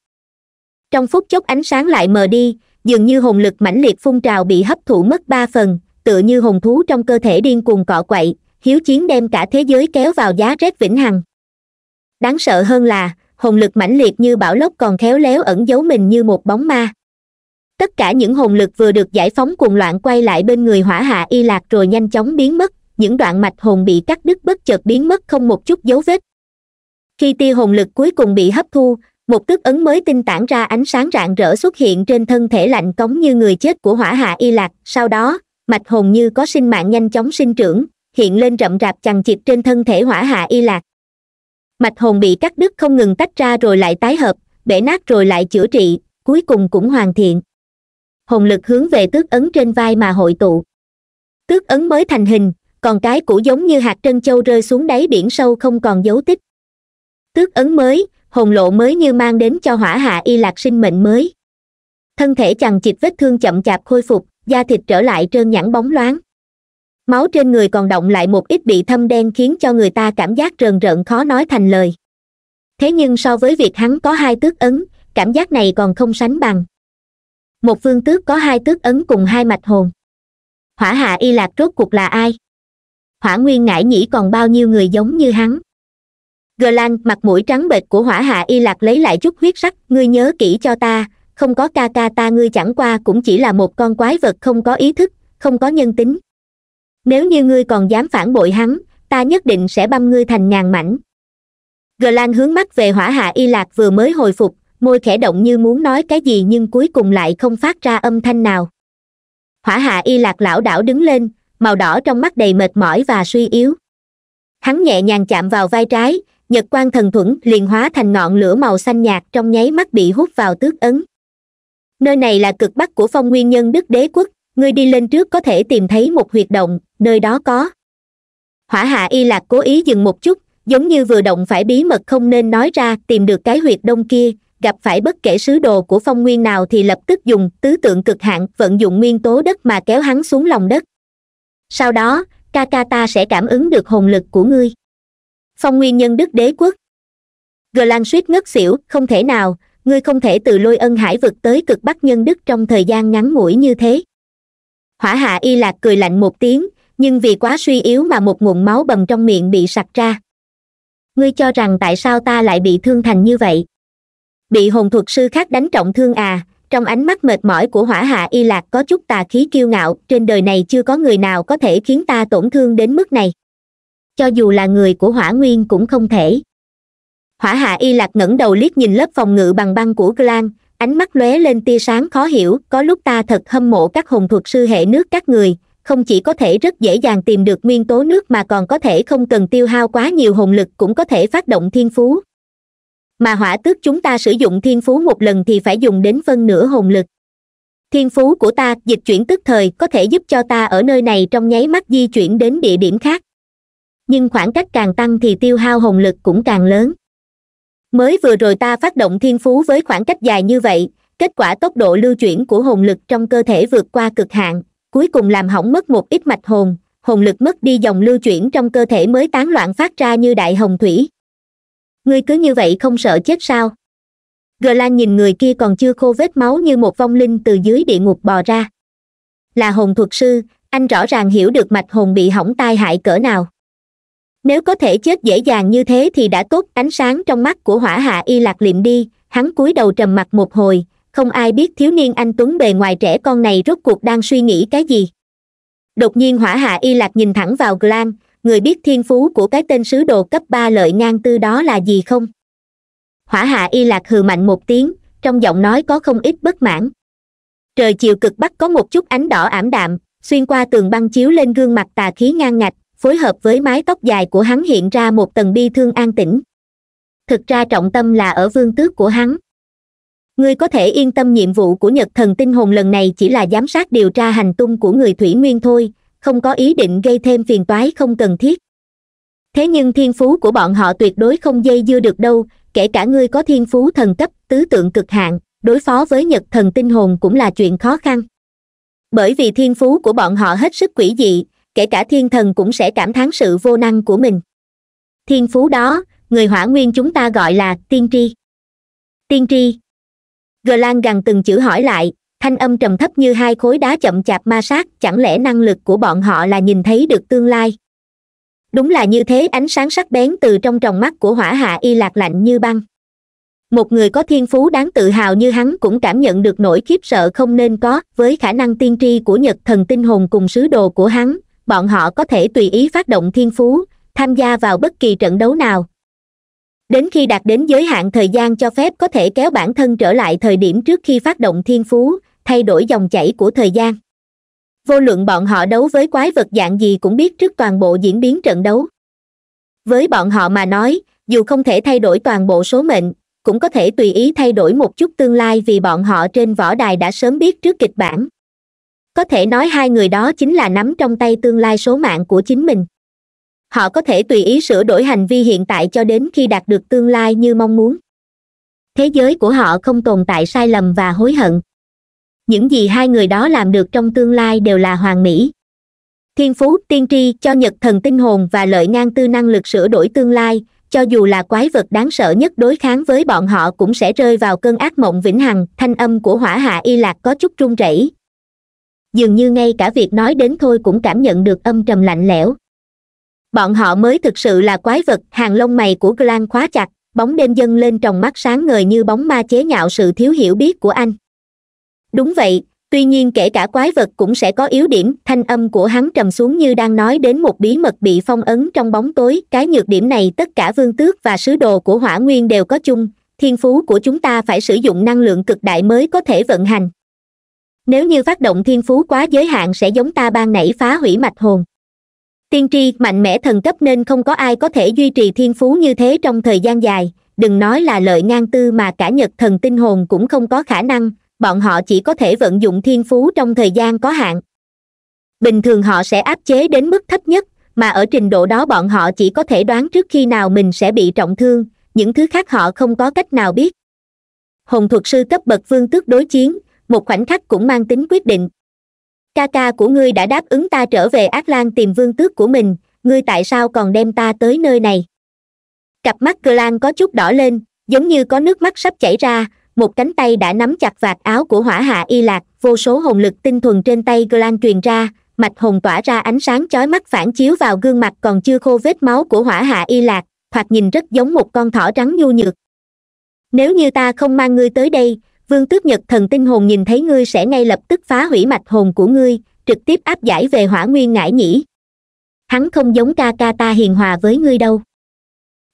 trong phút chốc ánh sáng lại mờ đi dường như hồn lực mãnh liệt phun trào bị hấp thụ mất ba phần tựa như hồn thú trong cơ thể điên cuồng cọ quậy hiếu chiến đem cả thế giới kéo vào giá rét vĩnh hằng đáng sợ hơn là hồn lực mãnh liệt như bão lốc còn khéo léo ẩn giấu mình như một bóng ma tất cả những hồn lực vừa được giải phóng cuồng loạn quay lại bên người hỏa hạ y lạc rồi nhanh chóng biến mất những đoạn mạch hồn bị cắt đứt bất chợt biến mất không một chút dấu vết khi tia hồn lực cuối cùng bị hấp thu một tức ấn mới tinh tản ra ánh sáng rạng rỡ xuất hiện trên thân thể lạnh cống như người chết của hỏa hạ y lạc sau đó mạch hồn như có sinh mạng nhanh chóng sinh trưởng hiện lên rậm rạp chằng chịt trên thân thể hỏa hạ y lạc mạch hồn bị cắt đứt không ngừng tách ra rồi lại tái hợp bể nát rồi lại chữa trị cuối cùng cũng hoàn thiện hồn lực hướng về tước ấn trên vai mà hội tụ tước ấn mới thành hình còn cái cũ giống như hạt trân châu rơi xuống đáy biển sâu không còn dấu tích tước ấn mới hồn lộ mới như mang đến cho hỏa hạ y lạc sinh mệnh mới thân thể chằng chịt vết thương chậm chạp khôi phục da thịt trở lại trơn nhẵn bóng loáng máu trên người còn động lại một ít bị thâm đen khiến cho người ta cảm giác rờn rợn khó nói thành lời thế nhưng so với việc hắn có hai tước ấn cảm giác này còn không sánh bằng một vương tước có hai tước ấn cùng hai mạch hồn hỏa hạ y lạc rốt cuộc là ai hỏa nguyên ngải nhĩ còn bao nhiêu người giống như hắn gờ lan mặt mũi trắng bệch của hỏa hạ y lạc lấy lại chút huyết sắc ngươi nhớ kỹ cho ta không có ca ca ta ngươi chẳng qua cũng chỉ là một con quái vật không có ý thức không có nhân tính nếu như ngươi còn dám phản bội hắn ta nhất định sẽ băm ngươi thành ngàn mảnh gờ lan hướng mắt về hỏa hạ y lạc vừa mới hồi phục môi khẽ động như muốn nói cái gì nhưng cuối cùng lại không phát ra âm thanh nào hỏa hạ y lạc lão đảo đứng lên màu đỏ trong mắt đầy mệt mỏi và suy yếu hắn nhẹ nhàng chạm vào vai trái nhật quan thần thuẫn liền hóa thành ngọn lửa màu xanh nhạt trong nháy mắt bị hút vào tước ấn nơi này là cực bắc của phong nguyên nhân đức đế quốc ngươi đi lên trước có thể tìm thấy một huyệt động nơi đó có hỏa hạ y lạc cố ý dừng một chút giống như vừa động phải bí mật không nên nói ra tìm được cái huyệt đông kia gặp phải bất kể sứ đồ của phong nguyên nào thì lập tức dùng tứ tượng cực hạn vận dụng nguyên tố đất mà kéo hắn xuống lòng đất sau đó ca ca ta sẽ cảm ứng được hồn lực của ngươi phong nguyên nhân đức đế quốc g lan suýt ngất xỉu không thể nào ngươi không thể từ lôi ân hải vực tới cực bắc nhân đức trong thời gian ngắn ngủi như thế hỏa hạ y lạc cười lạnh một tiếng nhưng vì quá suy yếu mà một nguồn máu bầm trong miệng bị sặc ra ngươi cho rằng tại sao ta lại bị thương thành như vậy bị hồn thuật sư khác đánh trọng thương à trong ánh mắt mệt mỏi của hỏa hạ y lạc có chút tà khí kiêu ngạo trên đời này chưa có người nào có thể khiến ta tổn thương đến mức này cho dù là người của hỏa nguyên cũng không thể hỏa hạ y lạc ngẩng đầu liếc nhìn lớp phòng ngự bằng băng của glan ánh mắt lóe lên tia sáng khó hiểu có lúc ta thật hâm mộ các hùng thuật sư hệ nước các người không chỉ có thể rất dễ dàng tìm được nguyên tố nước mà còn có thể không cần tiêu hao quá nhiều hồn lực cũng có thể phát động thiên phú mà hỏa tước chúng ta sử dụng thiên phú một lần thì phải dùng đến phân nửa hồn lực thiên phú của ta dịch chuyển tức thời có thể giúp cho ta ở nơi này trong nháy mắt di chuyển đến địa điểm khác nhưng khoảng cách càng tăng thì tiêu hao hồn lực cũng càng lớn mới vừa rồi ta phát động thiên phú với khoảng cách dài như vậy kết quả tốc độ lưu chuyển của hồn lực trong cơ thể vượt qua cực hạn cuối cùng làm hỏng mất một ít mạch hồn hồn lực mất đi dòng lưu chuyển trong cơ thể mới tán loạn phát ra như đại hồng thủy ngươi cứ như vậy không sợ chết sao g lan nhìn người kia còn chưa khô vết máu như một vong linh từ dưới địa ngục bò ra là hồn thuật sư anh rõ ràng hiểu được mạch hồn bị hỏng tai hại cỡ nào nếu có thể chết dễ dàng như thế thì đã tốt ánh sáng trong mắt của hỏa hạ y lạc liệm đi hắn cúi đầu trầm mặc một hồi không ai biết thiếu niên anh tuấn bề ngoài trẻ con này rốt cuộc đang suy nghĩ cái gì đột nhiên hỏa hạ y lạc nhìn thẳng vào glan người biết thiên phú của cái tên sứ đồ cấp ba lợi ngang tư đó là gì không hỏa hạ y lạc hừ mạnh một tiếng trong giọng nói có không ít bất mãn trời chiều cực bắc có một chút ánh đỏ ảm đạm xuyên qua tường băng chiếu lên gương mặt tà khí ngang ngạch phối hợp với mái tóc dài của hắn hiện ra một tầng bi thương an tĩnh thực ra trọng tâm là ở vương tước của hắn ngươi có thể yên tâm nhiệm vụ của nhật thần tinh hồn lần này chỉ là giám sát điều tra hành tung của người thủy nguyên thôi không có ý định gây thêm phiền toái không cần thiết thế nhưng thiên phú của bọn họ tuyệt đối không dây dưa được đâu kể cả ngươi có thiên phú thần cấp tứ tượng cực hạn đối phó với nhật thần tinh hồn cũng là chuyện khó khăn bởi vì thiên phú của bọn họ hết sức quỷ dị kể cả thiên thần cũng sẽ cảm thán sự vô năng của mình thiên phú đó người hỏa nguyên chúng ta gọi là tiên tri tiên tri gờ lan gằn từng chữ hỏi lại thanh âm trầm thấp như hai khối đá chậm chạp ma sát chẳng lẽ năng lực của bọn họ là nhìn thấy được tương lai đúng là như thế ánh sáng sắc bén từ trong tròng mắt của hỏa hạ y lạc lạnh như băng một người có thiên phú đáng tự hào như hắn cũng cảm nhận được nỗi khiếp sợ không nên có với khả năng tiên tri của nhật thần tinh hồn cùng sứ đồ của hắn bọn họ có thể tùy ý phát động thiên phú tham gia vào bất kỳ trận đấu nào đến khi đạt đến giới hạn thời gian cho phép có thể kéo bản thân trở lại thời điểm trước khi phát động thiên phú thay đổi dòng chảy của thời gian vô luận bọn họ đấu với quái vật dạng gì cũng biết trước toàn bộ diễn biến trận đấu với bọn họ mà nói dù không thể thay đổi toàn bộ số mệnh cũng có thể tùy ý thay đổi một chút tương lai vì bọn họ trên võ đài đã sớm biết trước kịch bản có thể nói hai người đó chính là nắm trong tay tương lai số mạng của chính mình họ có thể tùy ý sửa đổi hành vi hiện tại cho đến khi đạt được tương lai như mong muốn thế giới của họ không tồn tại sai lầm và hối hận những gì hai người đó làm được trong tương lai đều là hoàn mỹ thiên phú tiên tri cho nhật thần tinh hồn và lợi ngang tư năng lực sửa đổi tương lai cho dù là quái vật đáng sợ nhất đối kháng với bọn họ cũng sẽ rơi vào cơn ác mộng vĩnh hằng thanh âm của hỏa hạ y lạc có chút run rẩy dường như ngay cả việc nói đến thôi cũng cảm nhận được âm trầm lạnh lẽo bọn họ mới thực sự là quái vật hàng lông mày của glan khóa chặt bóng đêm dâng lên trong mắt sáng ngời như bóng ma chế nhạo sự thiếu hiểu biết của anh đúng vậy tuy nhiên kể cả quái vật cũng sẽ có yếu điểm thanh âm của hắn trầm xuống như đang nói đến một bí mật bị phong ấn trong bóng tối cái nhược điểm này tất cả vương tước và sứ đồ của hỏa nguyên đều có chung thiên phú của chúng ta phải sử dụng năng lượng cực đại mới có thể vận hành nếu như phát động thiên phú quá giới hạn sẽ giống ta ban nảy phá hủy mạch hồn tiên tri mạnh mẽ thần cấp nên không có ai có thể duy trì thiên phú như thế trong thời gian dài đừng nói là lợi ngang tư mà cả nhật thần tinh hồn cũng không có khả năng bọn họ chỉ có thể vận dụng thiên phú trong thời gian có hạn bình thường họ sẽ áp chế đến mức thấp nhất mà ở trình độ đó bọn họ chỉ có thể đoán trước khi nào mình sẽ bị trọng thương những thứ khác họ không có cách nào biết hồn thuật sư cấp bậc vương tước đối chiến một khoảnh khắc cũng mang tính quyết định ca ca của ngươi đã đáp ứng ta trở về ác lan tìm vương tước của mình ngươi tại sao còn đem ta tới nơi này cặp mắt cơ lan có chút đỏ lên giống như có nước mắt sắp chảy ra một cánh tay đã nắm chặt vạt áo của hỏa hạ y lạc vô số hồn lực tinh thuần trên tay cơ lan truyền ra mạch hồn tỏa ra ánh sáng chói mắt phản chiếu vào gương mặt còn chưa khô vết máu của hỏa hạ y lạc hoặc nhìn rất giống một con thỏ trắng nhu nhược nếu như ta không mang ngươi tới đây vương tước nhật thần tinh hồn nhìn thấy ngươi sẽ ngay lập tức phá hủy mạch hồn của ngươi trực tiếp áp giải về hỏa nguyên ngải nhĩ hắn không giống ca ca ta hiền hòa với ngươi đâu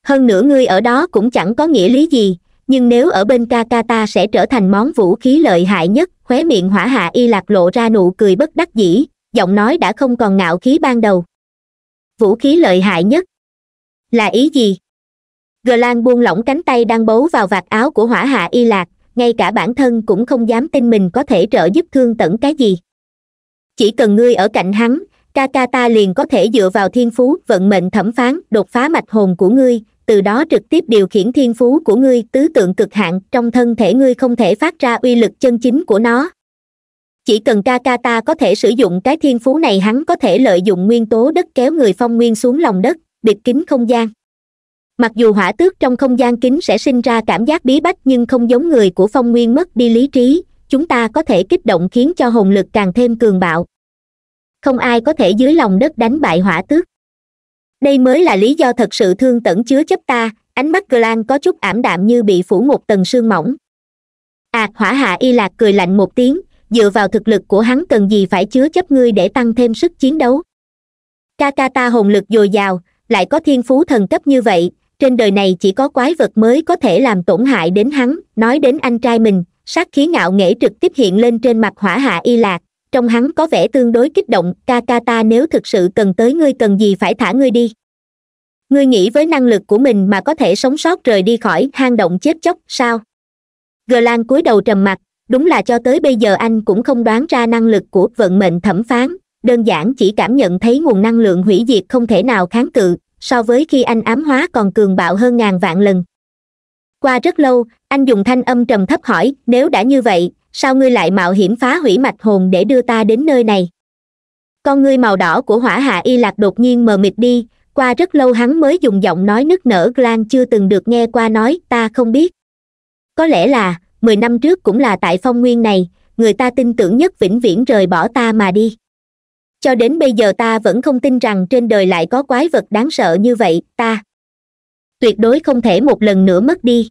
hơn nữa ngươi ở đó cũng chẳng có nghĩa lý gì nhưng nếu ở bên ca ca ta sẽ trở thành món vũ khí lợi hại nhất khóe miệng hỏa hạ y lạc lộ ra nụ cười bất đắc dĩ giọng nói đã không còn ngạo khí ban đầu vũ khí lợi hại nhất là ý gì gờ lan buông lỏng cánh tay đang bấu vào vạt áo của hỏa hạ y lạc ngay cả bản thân cũng không dám tin mình có thể trợ giúp thương tẩn cái gì chỉ cần ngươi ở cạnh hắn ca ca ta liền có thể dựa vào thiên phú vận mệnh thẩm phán đột phá mạch hồn của ngươi từ đó trực tiếp điều khiển thiên phú của ngươi tứ tượng cực hạn trong thân thể ngươi không thể phát ra uy lực chân chính của nó chỉ cần ca ca ta có thể sử dụng cái thiên phú này hắn có thể lợi dụng nguyên tố đất kéo người phong nguyên xuống lòng đất bịt kín không gian mặc dù hỏa tước trong không gian kính sẽ sinh ra cảm giác bí bách nhưng không giống người của phong nguyên mất đi lý trí chúng ta có thể kích động khiến cho hồn lực càng thêm cường bạo không ai có thể dưới lòng đất đánh bại hỏa tước đây mới là lý do thật sự thương tẩn chứa chấp ta ánh mắt glan có chút ảm đạm như bị phủ một tầng sương mỏng ạc hỏa hạ y lạc cười lạnh một tiếng dựa vào thực lực của hắn cần gì phải chứa chấp ngươi để tăng thêm sức chiến đấu ca ca ta hồn lực dồi dào lại có thiên phú thần cấp như vậy trên đời này chỉ có quái vật mới có thể làm tổn hại đến hắn nói đến anh trai mình sát khí ngạo nghễ trực tiếp hiện lên trên mặt hỏa hạ y lạc trong hắn có vẻ tương đối kích động ca ca ta nếu thực sự cần tới ngươi cần gì phải thả ngươi đi ngươi nghĩ với năng lực của mình mà có thể sống sót rời đi khỏi hang động chết chóc sao gờ lan cúi đầu trầm mặc đúng là cho tới bây giờ anh cũng không đoán ra năng lực của vận mệnh thẩm phán đơn giản chỉ cảm nhận thấy nguồn năng lượng hủy diệt không thể nào kháng cự so với khi anh ám hóa còn cường bạo hơn ngàn vạn lần qua rất lâu anh dùng thanh âm trầm thấp hỏi nếu đã như vậy sao ngươi lại mạo hiểm phá hủy mạch hồn để đưa ta đến nơi này con ngươi màu đỏ của hỏa hạ y lạc đột nhiên mờ mịt đi qua rất lâu hắn mới dùng giọng nói nức nở glan chưa từng được nghe qua nói ta không biết có lẽ là mười năm trước cũng là tại phong nguyên này người ta tin tưởng nhất vĩnh viễn rời bỏ ta mà đi cho đến bây giờ ta vẫn không tin rằng trên đời lại có quái vật đáng sợ như vậy ta tuyệt đối không thể một lần nữa mất đi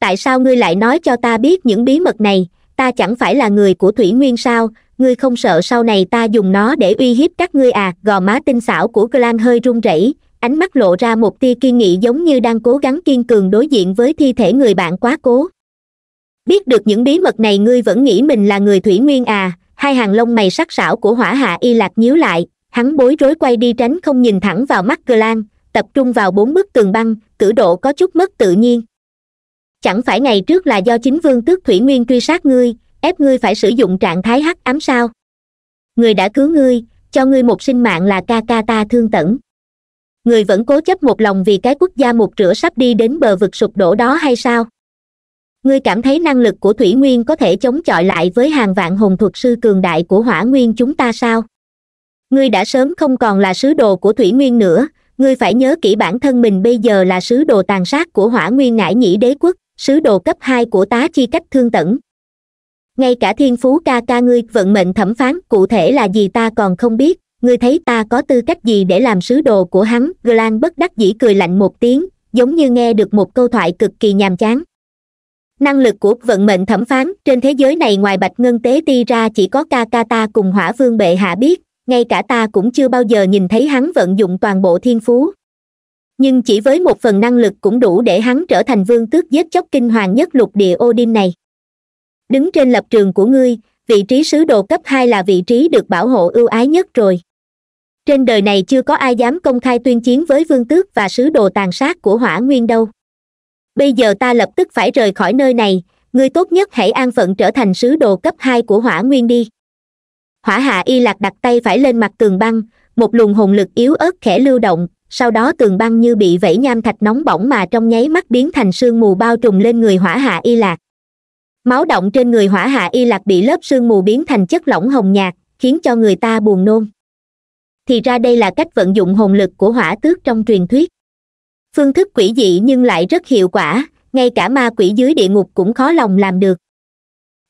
tại sao ngươi lại nói cho ta biết những bí mật này ta chẳng phải là người của thủy nguyên sao ngươi không sợ sau này ta dùng nó để uy hiếp các ngươi à gò má tinh xảo của clan hơi run rẩy ánh mắt lộ ra một tia kiên nghị giống như đang cố gắng kiên cường đối diện với thi thể người bạn quá cố biết được những bí mật này ngươi vẫn nghĩ mình là người thủy nguyên à hai hàng lông mày sắc sảo của hỏa hạ y lạc nhíu lại hắn bối rối quay đi tránh không nhìn thẳng vào mắt cơ lan tập trung vào bốn bức tường băng cử độ có chút mất tự nhiên chẳng phải ngày trước là do chính vương tước thủy nguyên truy sát ngươi ép ngươi phải sử dụng trạng thái hắc ám sao người đã cứu ngươi cho ngươi một sinh mạng là ca ca ta thương tẩn người vẫn cố chấp một lòng vì cái quốc gia một rửa sắp đi đến bờ vực sụp đổ đó hay sao ngươi cảm thấy năng lực của thủy nguyên có thể chống chọi lại với hàng vạn hồn thuật sư cường đại của hỏa nguyên chúng ta sao ngươi đã sớm không còn là sứ đồ của thủy nguyên nữa ngươi phải nhớ kỹ bản thân mình bây giờ là sứ đồ tàn sát của hỏa nguyên ngải nhĩ đế quốc sứ đồ cấp hai của tá chi cách thương tẩn ngay cả thiên phú ca ca ngươi vận mệnh thẩm phán cụ thể là gì ta còn không biết ngươi thấy ta có tư cách gì để làm sứ đồ của hắn glan bất đắc dĩ cười lạnh một tiếng giống như nghe được một câu thoại cực kỳ nhàm chán năng lực của vận mệnh thẩm phán trên thế giới này ngoài bạch ngân tế ti ra chỉ có ca ca ta cùng hỏa vương bệ hạ biết ngay cả ta cũng chưa bao giờ nhìn thấy hắn vận dụng toàn bộ thiên phú nhưng chỉ với một phần năng lực cũng đủ để hắn trở thành vương tước giết chóc kinh hoàng nhất lục địa ô này đứng trên lập trường của ngươi vị trí sứ đồ cấp hai là vị trí được bảo hộ ưu ái nhất rồi trên đời này chưa có ai dám công khai tuyên chiến với vương tước và sứ đồ tàn sát của hỏa nguyên đâu bây giờ ta lập tức phải rời khỏi nơi này ngươi tốt nhất hãy an phận trở thành sứ đồ cấp hai của hỏa nguyên đi hỏa hạ y lạc đặt tay phải lên mặt tường băng một luồng hồn lực yếu ớt khẽ lưu động sau đó tường băng như bị vẫy nham thạch nóng bỏng mà trong nháy mắt biến thành sương mù bao trùm lên người hỏa hạ y lạc máu động trên người hỏa hạ y lạc bị lớp sương mù biến thành chất lỏng hồng nhạt khiến cho người ta buồn nôn thì ra đây là cách vận dụng hồn lực của hỏa tước trong truyền thuyết phương thức quỷ dị nhưng lại rất hiệu quả ngay cả ma quỷ dưới địa ngục cũng khó lòng làm được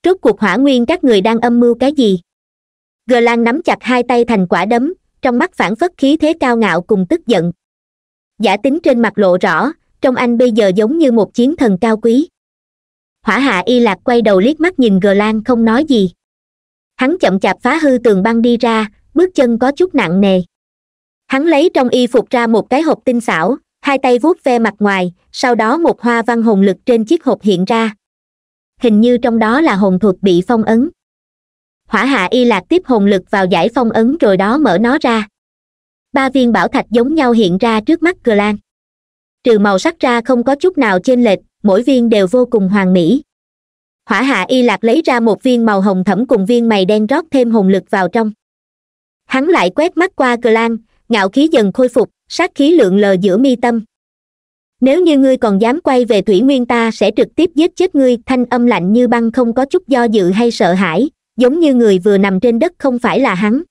rốt cuộc hỏa nguyên các người đang âm mưu cái gì gờ lan nắm chặt hai tay thành quả đấm trong mắt phản phất khí thế cao ngạo cùng tức giận giả tính trên mặt lộ rõ trong anh bây giờ giống như một chiến thần cao quý hỏa hạ y lạc quay đầu liếc mắt nhìn gờ lan không nói gì hắn chậm chạp phá hư tường băng đi ra bước chân có chút nặng nề hắn lấy trong y phục ra một cái hộp tinh xảo hai tay vuốt ve mặt ngoài sau đó một hoa văn hồn lực trên chiếc hộp hiện ra hình như trong đó là hồn thuật bị phong ấn hỏa hạ y lạc tiếp hồn lực vào giải phong ấn rồi đó mở nó ra ba viên bảo thạch giống nhau hiện ra trước mắt cờ lan trừ màu sắc ra không có chút nào trên lệch mỗi viên đều vô cùng hoàn mỹ hỏa hạ y lạc lấy ra một viên màu hồng thẫm cùng viên mày đen rót thêm hồn lực vào trong hắn lại quét mắt qua cờ lan ngạo khí dần khôi phục sát khí lượn lờ giữa mi tâm nếu như ngươi còn dám quay về thủy nguyên ta sẽ trực tiếp giết chết ngươi thanh âm lạnh như băng không có chút do dự hay sợ hãi giống như người vừa nằm trên đất không phải là hắn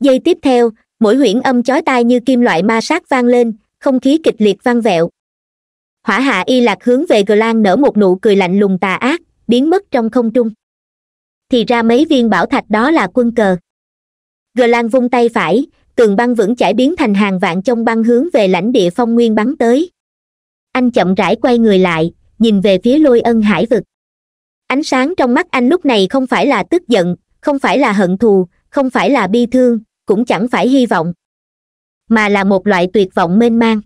giây tiếp theo mỗi huyễn âm chói tai như kim loại ma sát vang lên không khí kịch liệt vang vẹo hỏa hạ y lạc hướng về gờ lan nở một nụ cười lạnh lùng tà ác biến mất trong không trung thì ra mấy viên bảo thạch đó là quân cờ gờ lan vung tay phải tường băng vững chãi biến thành hàng vạn trong băng hướng về lãnh địa phong nguyên bắn tới anh chậm rãi quay người lại nhìn về phía lôi ân hải vực ánh sáng trong mắt anh lúc này không phải là tức giận không phải là hận thù không phải là bi thương cũng chẳng phải hy vọng mà là một loại tuyệt vọng mênh mang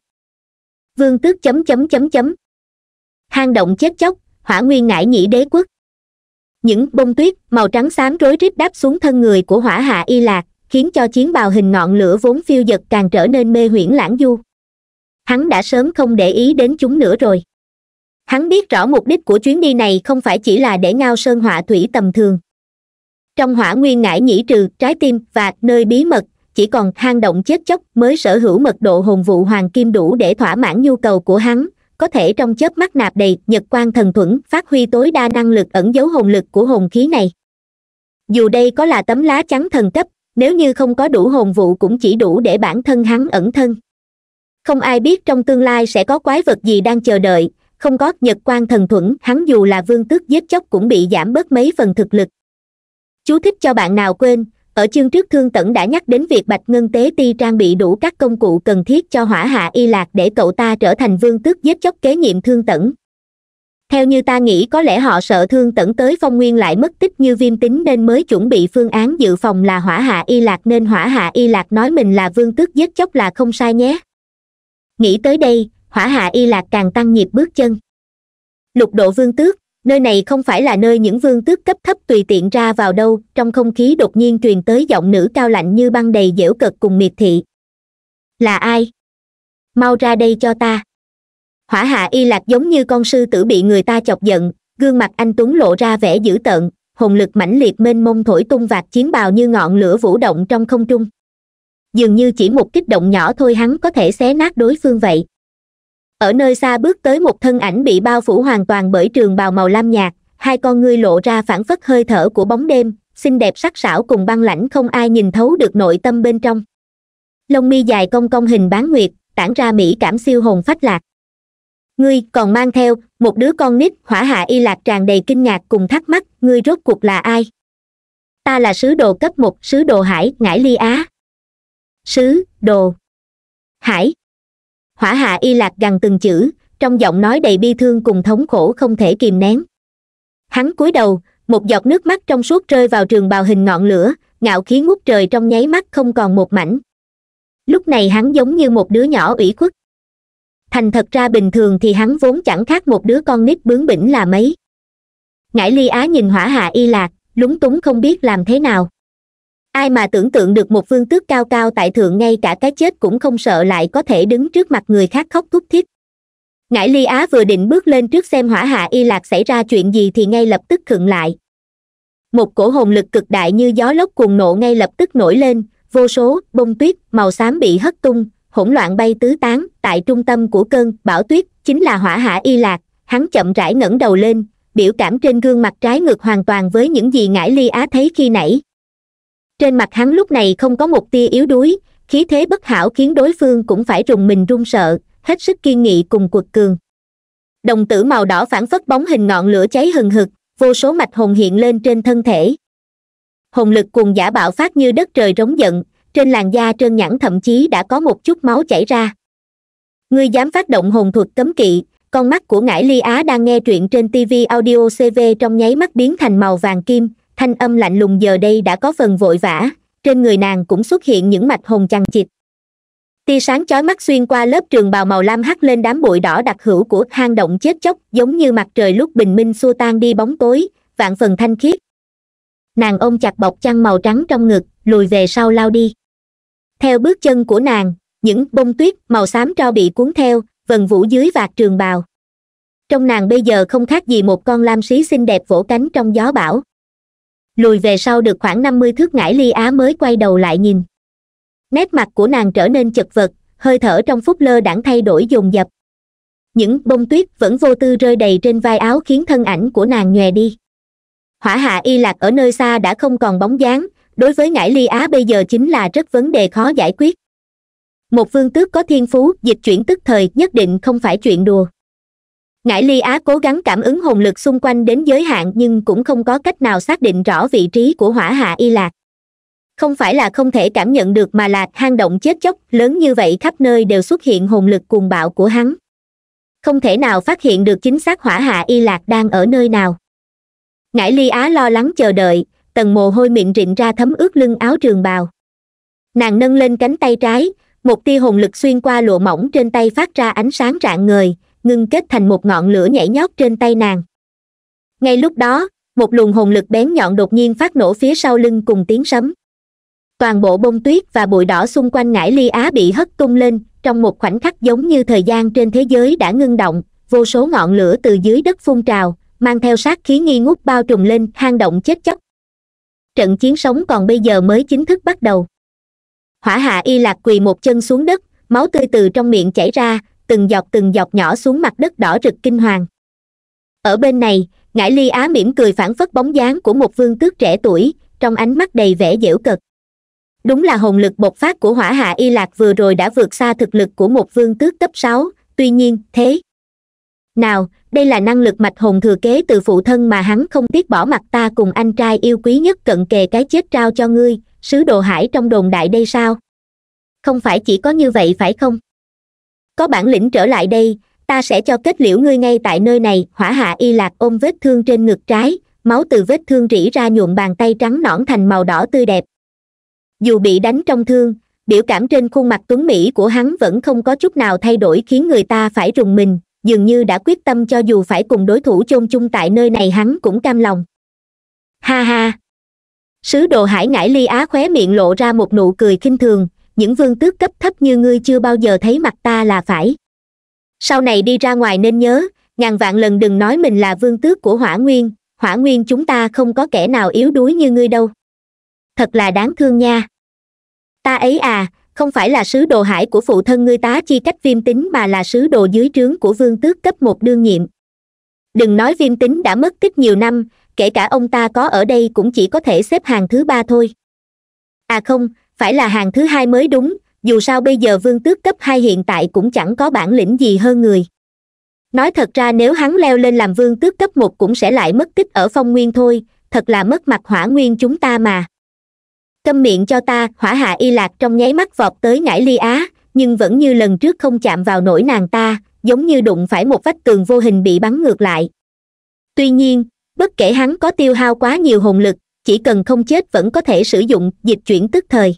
vương tước chấm chấm chấm chấm hang động chết chóc hỏa nguyên ngải nhĩ đế quốc những bông tuyết màu trắng xám rối rít đáp xuống thân người của hỏa hạ y lạc khiến cho chiến bào hình ngọn lửa vốn phiêu dật càng trở nên mê huyễn lãng du hắn đã sớm không để ý đến chúng nữa rồi hắn biết rõ mục đích của chuyến đi này không phải chỉ là để ngao sơn họa thủy tầm thường trong hỏa nguyên ngải nhĩ trừ trái tim và nơi bí mật chỉ còn hang động chết chóc mới sở hữu mật độ hồn vụ hoàng kim đủ để thỏa mãn nhu cầu của hắn có thể trong chớp mắt nạp đầy nhật quan thần thuẫn phát huy tối đa năng lực ẩn dấu hồn lực của hồn khí này dù đây có là tấm lá trắng thần cấp nếu như không có đủ hồn vụ cũng chỉ đủ để bản thân hắn ẩn thân không ai biết trong tương lai sẽ có quái vật gì đang chờ đợi không có nhật quan thần thuẫn hắn dù là vương tước giết chóc cũng bị giảm bớt mấy phần thực lực chú thích cho bạn nào quên ở chương trước thương tẩn đã nhắc đến việc bạch ngân tế ti trang bị đủ các công cụ cần thiết cho hỏa hạ y lạc để cậu ta trở thành vương tước giết chóc kế nhiệm thương tẩn theo như ta nghĩ có lẽ họ sợ thương tận tới phong nguyên lại mất tích như viêm tính nên mới chuẩn bị phương án dự phòng là hỏa hạ y lạc nên hỏa hạ y lạc nói mình là vương tước giết chóc là không sai nhé nghĩ tới đây hỏa hạ y lạc càng tăng nhịp bước chân lục độ vương tước nơi này không phải là nơi những vương tước cấp thấp tùy tiện ra vào đâu trong không khí đột nhiên truyền tới giọng nữ cao lạnh như băng đầy dễu cực cùng miệt thị là ai mau ra đây cho ta hỏa hạ y lạc giống như con sư tử bị người ta chọc giận gương mặt anh tuấn lộ ra vẻ dữ tợn hồn lực mãnh liệt mênh mông thổi tung vạt chiến bào như ngọn lửa vũ động trong không trung dường như chỉ một kích động nhỏ thôi hắn có thể xé nát đối phương vậy ở nơi xa bước tới một thân ảnh bị bao phủ hoàn toàn bởi trường bào màu lam nhạt hai con ngươi lộ ra phản phất hơi thở của bóng đêm xinh đẹp sắc sảo cùng băng lãnh không ai nhìn thấu được nội tâm bên trong lông mi dài cong cong hình bán nguyệt tản ra mỹ cảm siêu hồn phách lạc ngươi còn mang theo một đứa con nít hỏa hạ y lạc tràn đầy kinh ngạc cùng thắc mắc ngươi rốt cuộc là ai ta là sứ đồ cấp một sứ đồ hải ngải ly á sứ đồ hải hỏa hạ y lạc gằn từng chữ trong giọng nói đầy bi thương cùng thống khổ không thể kìm nén hắn cúi đầu một giọt nước mắt trong suốt rơi vào trường bào hình ngọn lửa ngạo khí ngút trời trong nháy mắt không còn một mảnh lúc này hắn giống như một đứa nhỏ ủy khuất thành thật ra bình thường thì hắn vốn chẳng khác một đứa con nít bướng bỉnh là mấy ngải ly á nhìn hỏa hạ y lạc lúng túng không biết làm thế nào ai mà tưởng tượng được một vương tước cao cao tại thượng ngay cả cái chết cũng không sợ lại có thể đứng trước mặt người khác khóc thúc thích ngải ly á vừa định bước lên trước xem hỏa hạ y lạc xảy ra chuyện gì thì ngay lập tức khựng lại một cổ hồn lực cực đại như gió lốc cuồng nộ ngay lập tức nổi lên vô số bông tuyết màu xám bị hất tung hỗn loạn bay tứ tán tại trung tâm của cơn bão tuyết chính là hỏa hạ y lạc hắn chậm rãi ngẩng đầu lên biểu cảm trên gương mặt trái ngược hoàn toàn với những gì ngải ly á thấy khi nãy trên mặt hắn lúc này không có một tia yếu đuối khí thế bất hảo khiến đối phương cũng phải rùng mình run sợ hết sức kiên nghị cùng quật cường đồng tử màu đỏ phản phất bóng hình ngọn lửa cháy hừng hực vô số mạch hồn hiện lên trên thân thể hồn lực cùng giả bạo phát như đất trời rống giận trên làn da trơn nhẵn thậm chí đã có một chút máu chảy ra ngươi dám phát động hồn thuật cấm kỵ con mắt của ngải ly á đang nghe truyện trên tv audio cv trong nháy mắt biến thành màu vàng kim thanh âm lạnh lùng giờ đây đã có phần vội vã trên người nàng cũng xuất hiện những mạch hồn chằng chịt tia sáng chói mắt xuyên qua lớp trường bào màu lam hắt lên đám bụi đỏ đặc hữu của hang động chết chóc giống như mặt trời lúc bình minh xua tan đi bóng tối vạn phần thanh khiết nàng ôm chặt bọc chăn màu trắng trong ngực lùi về sau lao đi theo bước chân của nàng những bông tuyết màu xám tro bị cuốn theo vần vũ dưới vạt trường bào trong nàng bây giờ không khác gì một con lam xí xinh đẹp vỗ cánh trong gió bão lùi về sau được khoảng năm mươi thước ngải ly á mới quay đầu lại nhìn nét mặt của nàng trở nên chật vật hơi thở trong phút lơ đãng thay đổi dồn dập những bông tuyết vẫn vô tư rơi đầy trên vai áo khiến thân ảnh của nàng nhòe đi hỏa hạ y lạc ở nơi xa đã không còn bóng dáng đối với ngải ly á bây giờ chính là rất vấn đề khó giải quyết một vương tước có thiên phú dịch chuyển tức thời nhất định không phải chuyện đùa ngải ly á cố gắng cảm ứng hồn lực xung quanh đến giới hạn nhưng cũng không có cách nào xác định rõ vị trí của hỏa hạ y lạc không phải là không thể cảm nhận được mà là hang động chết chóc lớn như vậy khắp nơi đều xuất hiện hồn lực cuồng bạo của hắn không thể nào phát hiện được chính xác hỏa hạ y lạc đang ở nơi nào ngải ly á lo lắng chờ đợi tầng mồ hôi miệng rịn ra thấm ướt lưng áo trường bào nàng nâng lên cánh tay trái một tia hồn lực xuyên qua lụa mỏng trên tay phát ra ánh sáng rạng ngời ngưng kết thành một ngọn lửa nhảy nhót trên tay nàng ngay lúc đó một luồng hồn lực bén nhọn đột nhiên phát nổ phía sau lưng cùng tiếng sấm toàn bộ bông tuyết và bụi đỏ xung quanh ngải ly á bị hất tung lên trong một khoảnh khắc giống như thời gian trên thế giới đã ngưng động vô số ngọn lửa từ dưới đất phun trào mang theo sát khí nghi ngút bao trùm lên hang động chết chóc trận chiến sống còn bây giờ mới chính thức bắt đầu hỏa hạ y lạc quỳ một chân xuống đất máu tươi từ trong miệng chảy ra từng giọt từng giọt nhỏ xuống mặt đất đỏ rực kinh hoàng ở bên này ngải ly á mỉm cười phản phất bóng dáng của một vương tước trẻ tuổi trong ánh mắt đầy vẻ dễu cực. đúng là hồn lực bộc phát của hỏa hạ y lạc vừa rồi đã vượt xa thực lực của một vương tước cấp sáu tuy nhiên thế nào đây là năng lực mạch hồn thừa kế từ phụ thân mà hắn không tiếc bỏ mặt ta cùng anh trai yêu quý nhất cận kề cái chết trao cho ngươi sứ đồ hải trong đồn đại đây sao không phải chỉ có như vậy phải không có bản lĩnh trở lại đây ta sẽ cho kết liễu ngươi ngay tại nơi này hỏa hạ y lạc ôm vết thương trên ngực trái máu từ vết thương rỉ ra nhuộm bàn tay trắng nõn thành màu đỏ tươi đẹp dù bị đánh trong thương biểu cảm trên khuôn mặt tuấn mỹ của hắn vẫn không có chút nào thay đổi khiến người ta phải rùng mình dường như đã quyết tâm cho dù phải cùng đối thủ chôn chung tại nơi này hắn cũng cam lòng ha ha sứ đồ hải ngải ly á khóe miệng lộ ra một nụ cười khinh thường những vương tước cấp thấp như ngươi chưa bao giờ thấy mặt ta là phải sau này đi ra ngoài nên nhớ ngàn vạn lần đừng nói mình là vương tước của hỏa nguyên hỏa nguyên chúng ta không có kẻ nào yếu đuối như ngươi đâu thật là đáng thương nha ta ấy à không phải là sứ đồ hải của phụ thân ngươi tá chi cách viêm tính mà là sứ đồ dưới trướng của vương tước cấp một đương nhiệm đừng nói viêm tính đã mất tích nhiều năm kể cả ông ta có ở đây cũng chỉ có thể xếp hàng thứ ba thôi à không phải là hàng thứ hai mới đúng dù sao bây giờ vương tước cấp hai hiện tại cũng chẳng có bản lĩnh gì hơn người nói thật ra nếu hắn leo lên làm vương tước cấp một cũng sẽ lại mất tích ở phong nguyên thôi thật là mất mặt hỏa nguyên chúng ta mà câm miệng cho ta hỏa hạ y lạc trong nháy mắt vọt tới ngải ly á nhưng vẫn như lần trước không chạm vào nổi nàng ta giống như đụng phải một vách tường vô hình bị bắn ngược lại tuy nhiên bất kể hắn có tiêu hao quá nhiều hồn lực chỉ cần không chết vẫn có thể sử dụng dịch chuyển tức thời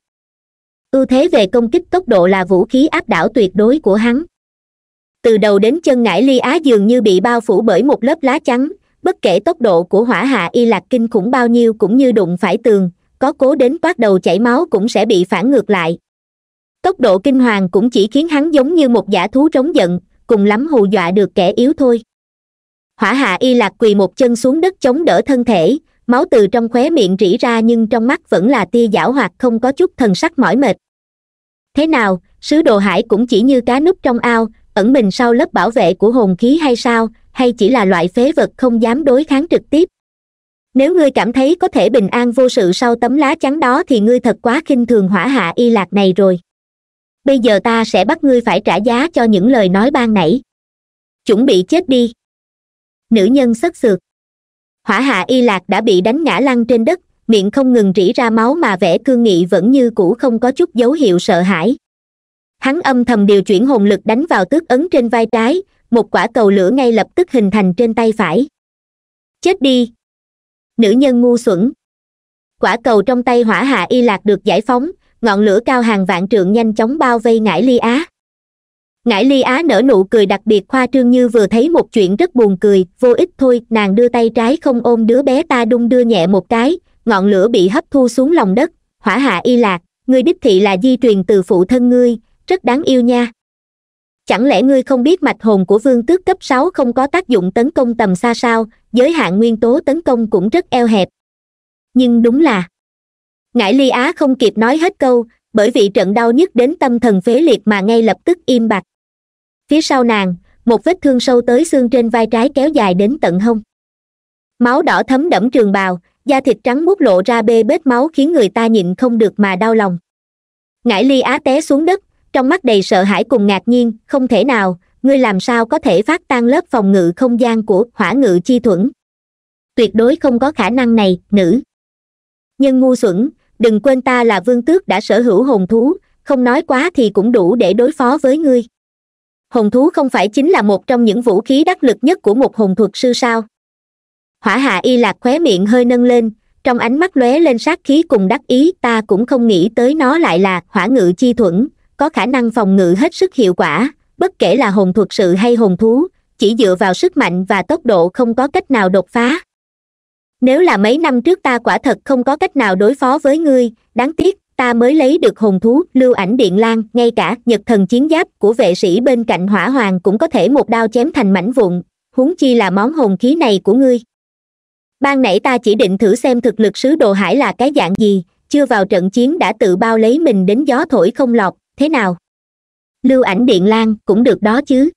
ưu thế về công kích tốc độ là vũ khí áp đảo tuyệt đối của hắn từ đầu đến chân ngải ly á dường như bị bao phủ bởi một lớp lá chắn bất kể tốc độ của hỏa hạ y lạc kinh khủng bao nhiêu cũng như đụng phải tường có cố đến toát đầu chảy máu cũng sẽ bị phản ngược lại tốc độ kinh hoàng cũng chỉ khiến hắn giống như một giả thú trống giận cùng lắm hù dọa được kẻ yếu thôi hỏa hạ y lạc quỳ một chân xuống đất chống đỡ thân thể máu từ trong khóe miệng rỉ ra nhưng trong mắt vẫn là tia giảo hoạt không có chút thần sắc mỏi mệt thế nào sứ đồ hải cũng chỉ như cá núp trong ao ẩn mình sau lớp bảo vệ của hồn khí hay sao hay chỉ là loại phế vật không dám đối kháng trực tiếp nếu ngươi cảm thấy có thể bình an vô sự sau tấm lá chắn đó thì ngươi thật quá khinh thường hỏa hạ y lạc này rồi bây giờ ta sẽ bắt ngươi phải trả giá cho những lời nói ban nãy chuẩn bị chết đi nữ nhân s ấ hỏa hạ y lạc đã bị đánh ngã lăn trên đất miệng không ngừng rỉ ra máu mà vẻ cương nghị vẫn như cũ không có chút dấu hiệu sợ hãi hắn âm thầm điều chuyển hồn lực đánh vào tước ấn trên vai trái một quả cầu lửa ngay lập tức hình thành trên tay phải chết đi nữ nhân ngu xuẩn quả cầu trong tay hỏa hạ y lạc được giải phóng ngọn lửa cao hàng vạn trượng nhanh chóng bao vây ngải ly á ngải ly á nở nụ cười đặc biệt khoa trương như vừa thấy một chuyện rất buồn cười vô ích thôi nàng đưa tay trái không ôm đứa bé ta đung đưa nhẹ một cái ngọn lửa bị hấp thu xuống lòng đất hỏa hạ y lạc người đích thị là di truyền từ phụ thân ngươi rất đáng yêu nha chẳng lẽ ngươi không biết mạch hồn của vương tước cấp sáu không có tác dụng tấn công tầm xa sao giới hạn nguyên tố tấn công cũng rất eo hẹp nhưng đúng là ngải ly á không kịp nói hết câu bởi vì trận đau nhức đến tâm thần phế liệt mà ngay lập tức im bặt phía sau nàng một vết thương sâu tới xương trên vai trái kéo dài đến tận hông máu đỏ thấm đẫm trường bào da thịt trắng bút lộ ra bê bết máu khiến người ta nhịn không được mà đau lòng ngải ly á té xuống đất trong mắt đầy sợ hãi cùng ngạc nhiên không thể nào ngươi làm sao có thể phát tan lớp phòng ngự không gian của hỏa ngự chi thuẫn tuyệt đối không có khả năng này nữ nhưng ngu xuẩn đừng quên ta là vương tước đã sở hữu hồn thú không nói quá thì cũng đủ để đối phó với ngươi hồn thú không phải chính là một trong những vũ khí đắc lực nhất của một hồn thuật sư sao hỏa hạ y lạc khóe miệng hơi nâng lên trong ánh mắt lóe lên sát khí cùng đắc ý ta cũng không nghĩ tới nó lại là hỏa ngự chi thuẫn có khả năng phòng ngự hết sức hiệu quả bất kể là hồn thuật sự hay hồn thú chỉ dựa vào sức mạnh và tốc độ không có cách nào đột phá nếu là mấy năm trước ta quả thật không có cách nào đối phó với ngươi đáng tiếc ta mới lấy được hồn thú lưu ảnh điện lang, ngay cả nhật thần chiến giáp của vệ sĩ bên cạnh hỏa hoàng cũng có thể một đao chém thành mảnh vụn huống chi là món hồn khí này của ngươi ban nãy ta chỉ định thử xem thực lực sứ đồ hải là cái dạng gì chưa vào trận chiến đã tự bao lấy mình đến gió thổi không lọt thế nào lưu ảnh điện lan cũng được đó chứ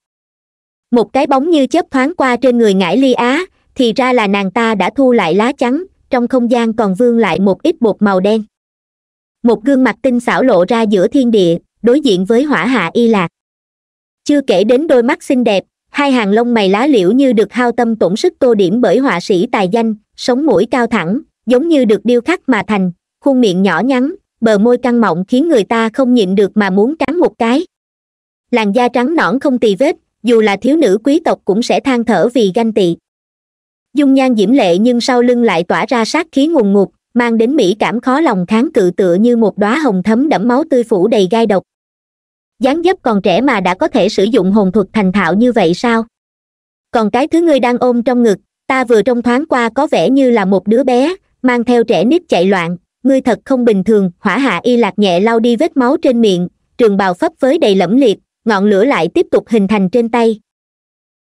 một cái bóng như chớp thoáng qua trên người ngải ly á thì ra là nàng ta đã thu lại lá trắng trong không gian còn vương lại một ít bột màu đen một gương mặt tinh xảo lộ ra giữa thiên địa đối diện với hỏa hạ y lạc chưa kể đến đôi mắt xinh đẹp hai hàng lông mày lá liễu như được hao tâm tổn sức tô điểm bởi họa sĩ tài danh sống mũi cao thẳng giống như được điêu khắc mà thành khuôn miệng nhỏ nhắn bờ môi căng mọng khiến người ta không nhịn được mà muốn cắn một cái làn da trắng nõn không tì vết dù là thiếu nữ quý tộc cũng sẽ than thở vì ganh tị dung nhan diễm lệ nhưng sau lưng lại tỏa ra sát khí ngùng ngụt mang đến mỹ cảm khó lòng kháng cự tựa như một đóa hồng thấm đẫm máu tươi phủ đầy gai độc dáng dấp còn trẻ mà đã có thể sử dụng hồn thuật thành thạo như vậy sao còn cái thứ ngươi đang ôm trong ngực ta vừa trong thoáng qua có vẻ như là một đứa bé mang theo trẻ nít chạy loạn ngươi thật không bình thường hỏa hạ y lạc nhẹ lau đi vết máu trên miệng trường bào phấp với đầy lẫm liệt ngọn lửa lại tiếp tục hình thành trên tay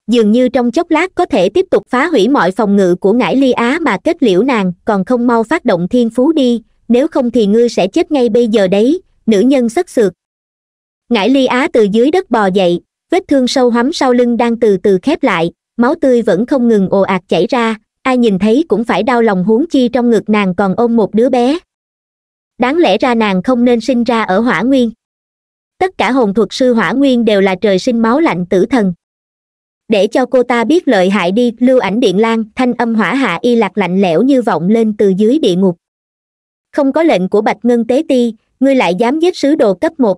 dường như trong chốc lát có thể tiếp tục phá hủy mọi phòng ngự của ngải ly á mà kết liễu nàng còn không mau phát động thiên phú đi nếu không thì ngươi sẽ chết ngay bây giờ đấy nữ nhân s ấ sượt ngải ly á từ dưới đất bò dậy vết thương sâu hoắm sau lưng đang từ từ khép lại máu tươi vẫn không ngừng ồ ạt chảy ra ai nhìn thấy cũng phải đau lòng huống chi trong ngực nàng còn ôm một đứa bé đáng lẽ ra nàng không nên sinh ra ở hỏa nguyên tất cả hồn thuật sư hỏa nguyên đều là trời sinh máu lạnh tử thần để cho cô ta biết lợi hại đi lưu ảnh điện lang thanh âm hỏa hạ y lạc lạnh lẽo như vọng lên từ dưới địa ngục không có lệnh của bạch ngân tế ti ngươi lại dám giết sứ đồ cấp một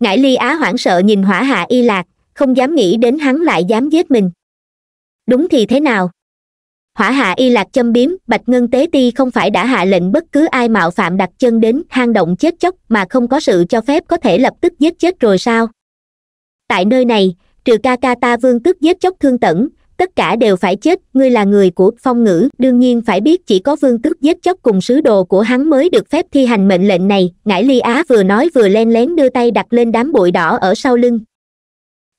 ngải ly á hoảng sợ nhìn hỏa hạ y lạc không dám nghĩ đến hắn lại dám giết mình đúng thì thế nào hỏa hạ y lạc châm biếm bạch ngân tế ti không phải đã hạ lệnh bất cứ ai mạo phạm đặt chân đến hang động chết chóc mà không có sự cho phép có thể lập tức giết chết rồi sao tại nơi này trừ ca ca ta vương tức giết chóc thương tẩn tất cả đều phải chết ngươi là người của phong ngữ đương nhiên phải biết chỉ có vương tước giết chóc cùng sứ đồ của hắn mới được phép thi hành mệnh lệnh này ngải ly á vừa nói vừa len lén đưa tay đặt lên đám bụi đỏ ở sau lưng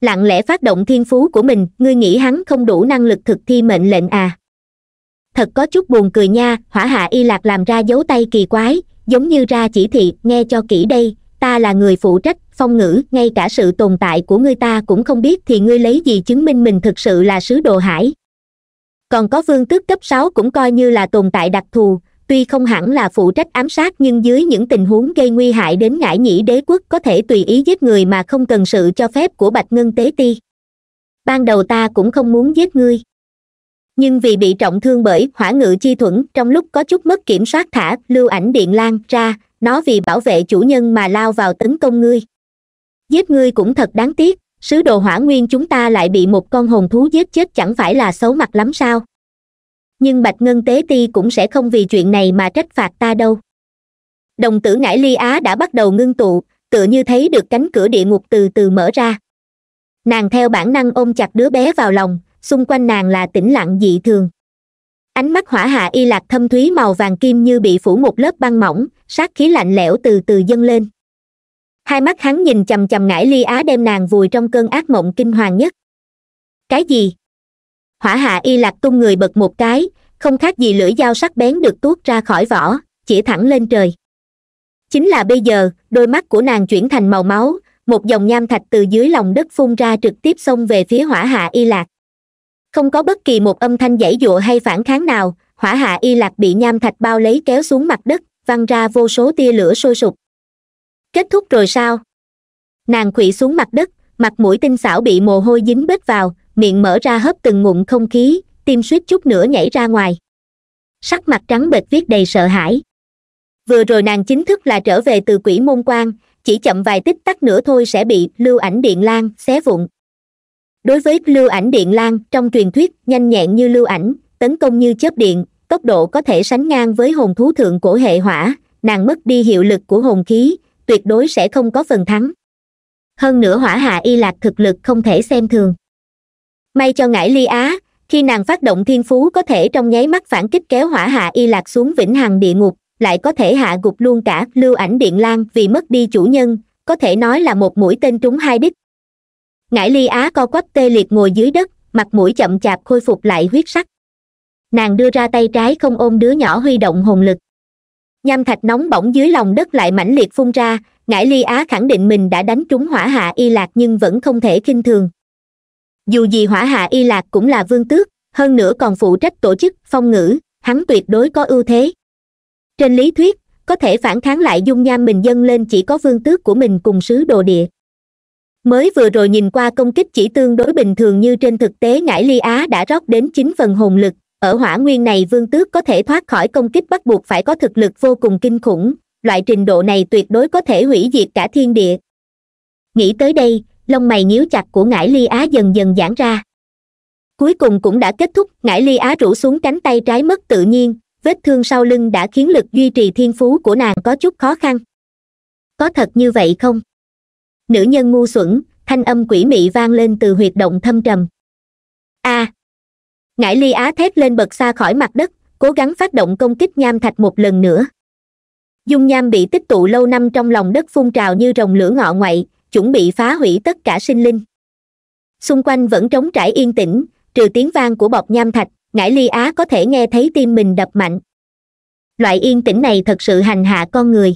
lặng lẽ phát động thiên phú của mình ngươi nghĩ hắn không đủ năng lực thực thi mệnh lệnh à thật có chút buồn cười nha hỏa hạ y lạc làm ra dấu tay kỳ quái giống như ra chỉ thị nghe cho kỹ đây ta là người phụ trách phong ngữ ngay cả sự tồn tại của ngươi ta cũng không biết thì ngươi lấy gì chứng minh mình thực sự là sứ đồ hải còn có vương tước cấp sáu cũng coi như là tồn tại đặc thù tuy không hẳn là phụ trách ám sát nhưng dưới những tình huống gây nguy hại đến ngải nhĩ đế quốc có thể tùy ý giết người mà không cần sự cho phép của bạch ngân tế ti ban đầu ta cũng không muốn giết ngươi nhưng vì bị trọng thương bởi hỏa ngự chi thuẫn trong lúc có chút mất kiểm soát thả lưu ảnh điện lan ra nó vì bảo vệ chủ nhân mà lao vào tấn công ngươi giết ngươi cũng thật đáng tiếc sứ đồ hỏa nguyên chúng ta lại bị một con hồn thú giết chết chẳng phải là xấu mặt lắm sao nhưng bạch ngân tế ti cũng sẽ không vì chuyện này mà trách phạt ta đâu đồng tử ngải ly á đã bắt đầu ngưng tụ tựa như thấy được cánh cửa địa ngục từ từ mở ra nàng theo bản năng ôm chặt đứa bé vào lòng xung quanh nàng là tĩnh lặng dị thường ánh mắt hỏa hạ y lạc thâm thúy màu vàng kim như bị phủ một lớp băng mỏng sát khí lạnh lẽo từ từ dâng lên hai mắt hắn nhìn chằm chằm ngải ly á đem nàng vùi trong cơn ác mộng kinh hoàng nhất cái gì hỏa hạ y lạc tung người bật một cái không khác gì lưỡi dao sắc bén được tuốt ra khỏi vỏ chỉ thẳng lên trời chính là bây giờ đôi mắt của nàng chuyển thành màu máu một dòng nham thạch từ dưới lòng đất phun ra trực tiếp xông về phía hỏa hạ y lạc không có bất kỳ một âm thanh giãy dụa hay phản kháng nào hỏa hạ y lạc bị nham thạch bao lấy kéo xuống mặt đất văng ra vô số tia lửa sôi sục kết thúc rồi sao nàng khuỵu xuống mặt đất mặt mũi tinh xảo bị mồ hôi dính bết vào miệng mở ra hớp từng ngụm không khí tim suýt chút nữa nhảy ra ngoài sắc mặt trắng bệch viết đầy sợ hãi vừa rồi nàng chính thức là trở về từ quỷ môn quan chỉ chậm vài tích tắc nữa thôi sẽ bị lưu ảnh điện lan xé vụn đối với lưu ảnh điện lan trong truyền thuyết nhanh nhẹn như lưu ảnh tấn công như chớp điện tốc độ có thể sánh ngang với hồn thú thượng cổ hệ hỏa nàng mất đi hiệu lực của hồn khí tuyệt đối sẽ không có phần thắng hơn nữa hỏa hạ y lạc thực lực không thể xem thường may cho ngải ly á khi nàng phát động thiên phú có thể trong nháy mắt phản kích kéo hỏa hạ y lạc xuống vĩnh hằng địa ngục lại có thể hạ gục luôn cả lưu ảnh điện lan vì mất đi chủ nhân có thể nói là một mũi tên trúng hai đích ngải ly á co quắp tê liệt ngồi dưới đất mặt mũi chậm chạp khôi phục lại huyết sắc nàng đưa ra tay trái không ôm đứa nhỏ huy động hồn lực nham thạch nóng bỏng dưới lòng đất lại mãnh liệt phun ra ngải ly á khẳng định mình đã đánh trúng hỏa hạ y lạc nhưng vẫn không thể kinh thường dù gì hỏa hạ y lạc cũng là vương tước hơn nữa còn phụ trách tổ chức phong ngữ hắn tuyệt đối có ưu thế trên lý thuyết có thể phản kháng lại dung nham mình dâng lên chỉ có vương tước của mình cùng sứ đồ địa mới vừa rồi nhìn qua công kích chỉ tương đối bình thường như trên thực tế ngải ly á đã rót đến chín phần hồn lực ở hỏa nguyên này vương tước có thể thoát khỏi công kích bắt buộc phải có thực lực vô cùng kinh khủng loại trình độ này tuyệt đối có thể hủy diệt cả thiên địa nghĩ tới đây lông mày nhíu chặt của ngải ly á dần dần giãn ra cuối cùng cũng đã kết thúc ngải ly á rủ xuống cánh tay trái mất tự nhiên vết thương sau lưng đã khiến lực duy trì thiên phú của nàng có chút khó khăn có thật như vậy không nữ nhân ngu xuẩn thanh âm quỷ mị vang lên từ huyệt động thâm trầm a à. ngải ly á thét lên bật xa khỏi mặt đất cố gắng phát động công kích nham thạch một lần nữa dung nham bị tích tụ lâu năm trong lòng đất phun trào như rồng lửa ngọ ngoại chuẩn bị phá hủy tất cả sinh linh xung quanh vẫn trống trải yên tĩnh trừ tiếng vang của bọc nham thạch ngải ly á có thể nghe thấy tim mình đập mạnh loại yên tĩnh này thật sự hành hạ con người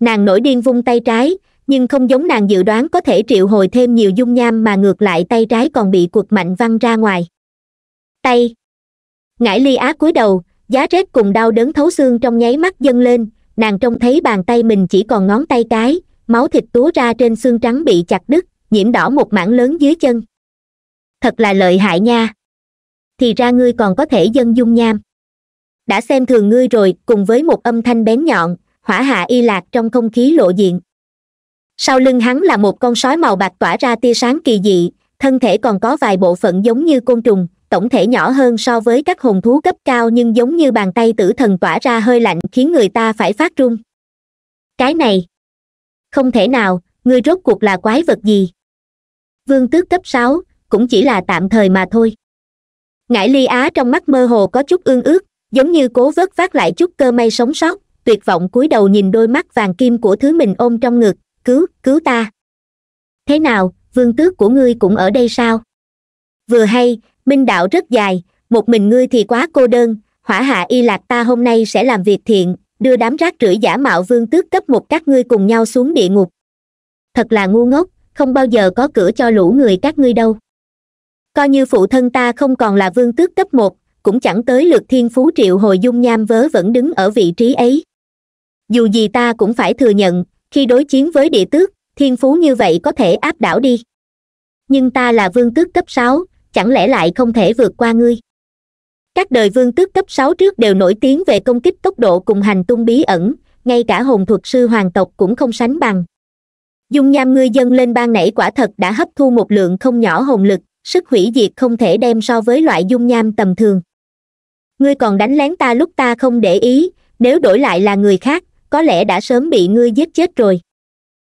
nàng nổi điên vung tay trái nhưng không giống nàng dự đoán có thể triệu hồi thêm nhiều dung nham mà ngược lại tay trái còn bị cuột mạnh văng ra ngoài tay ngải ly á cúi đầu giá rét cùng đau đớn thấu xương trong nháy mắt dâng lên nàng trông thấy bàn tay mình chỉ còn ngón tay cái máu thịt túa ra trên xương trắng bị chặt đứt nhiễm đỏ một mảng lớn dưới chân thật là lợi hại nha thì ra ngươi còn có thể dâng dung nham đã xem thường ngươi rồi cùng với một âm thanh bén nhọn hỏa hạ y lạc trong không khí lộ diện sau lưng hắn là một con sói màu bạc tỏa ra tia sáng kỳ dị thân thể còn có vài bộ phận giống như côn trùng tổng thể nhỏ hơn so với các hồn thú cấp cao nhưng giống như bàn tay tử thần tỏa ra hơi lạnh khiến người ta phải phát run cái này không thể nào ngươi rốt cuộc là quái vật gì vương tước cấp sáu cũng chỉ là tạm thời mà thôi ngải ly á trong mắt mơ hồ có chút ương ước giống như cố vớt vát lại chút cơ may sống sót tuyệt vọng cúi đầu nhìn đôi mắt vàng kim của thứ mình ôm trong ngực cứu cứu ta thế nào vương tước của ngươi cũng ở đây sao vừa hay minh đạo rất dài một mình ngươi thì quá cô đơn hỏa hạ y lạc ta hôm nay sẽ làm việc thiện đưa đám rác rưởi giả mạo vương tước cấp một các ngươi cùng nhau xuống địa ngục thật là ngu ngốc không bao giờ có cửa cho lũ người các ngươi đâu coi như phụ thân ta không còn là vương tước cấp một cũng chẳng tới lượt thiên phú triệu hồi dung nham vớ vẫn đứng ở vị trí ấy dù gì ta cũng phải thừa nhận khi đối chiến với địa tước thiên phú như vậy có thể áp đảo đi nhưng ta là vương tước cấp sáu chẳng lẽ lại không thể vượt qua ngươi các đời vương tước cấp sáu trước đều nổi tiếng về công kích tốc độ cùng hành tung bí ẩn ngay cả hồn thuật sư hoàng tộc cũng không sánh bằng dung nham ngươi dân lên ban nảy quả thật đã hấp thu một lượng không nhỏ hồn lực sức hủy diệt không thể đem so với loại dung nham tầm thường ngươi còn đánh lén ta lúc ta không để ý nếu đổi lại là người khác có lẽ đã sớm bị ngươi giết chết rồi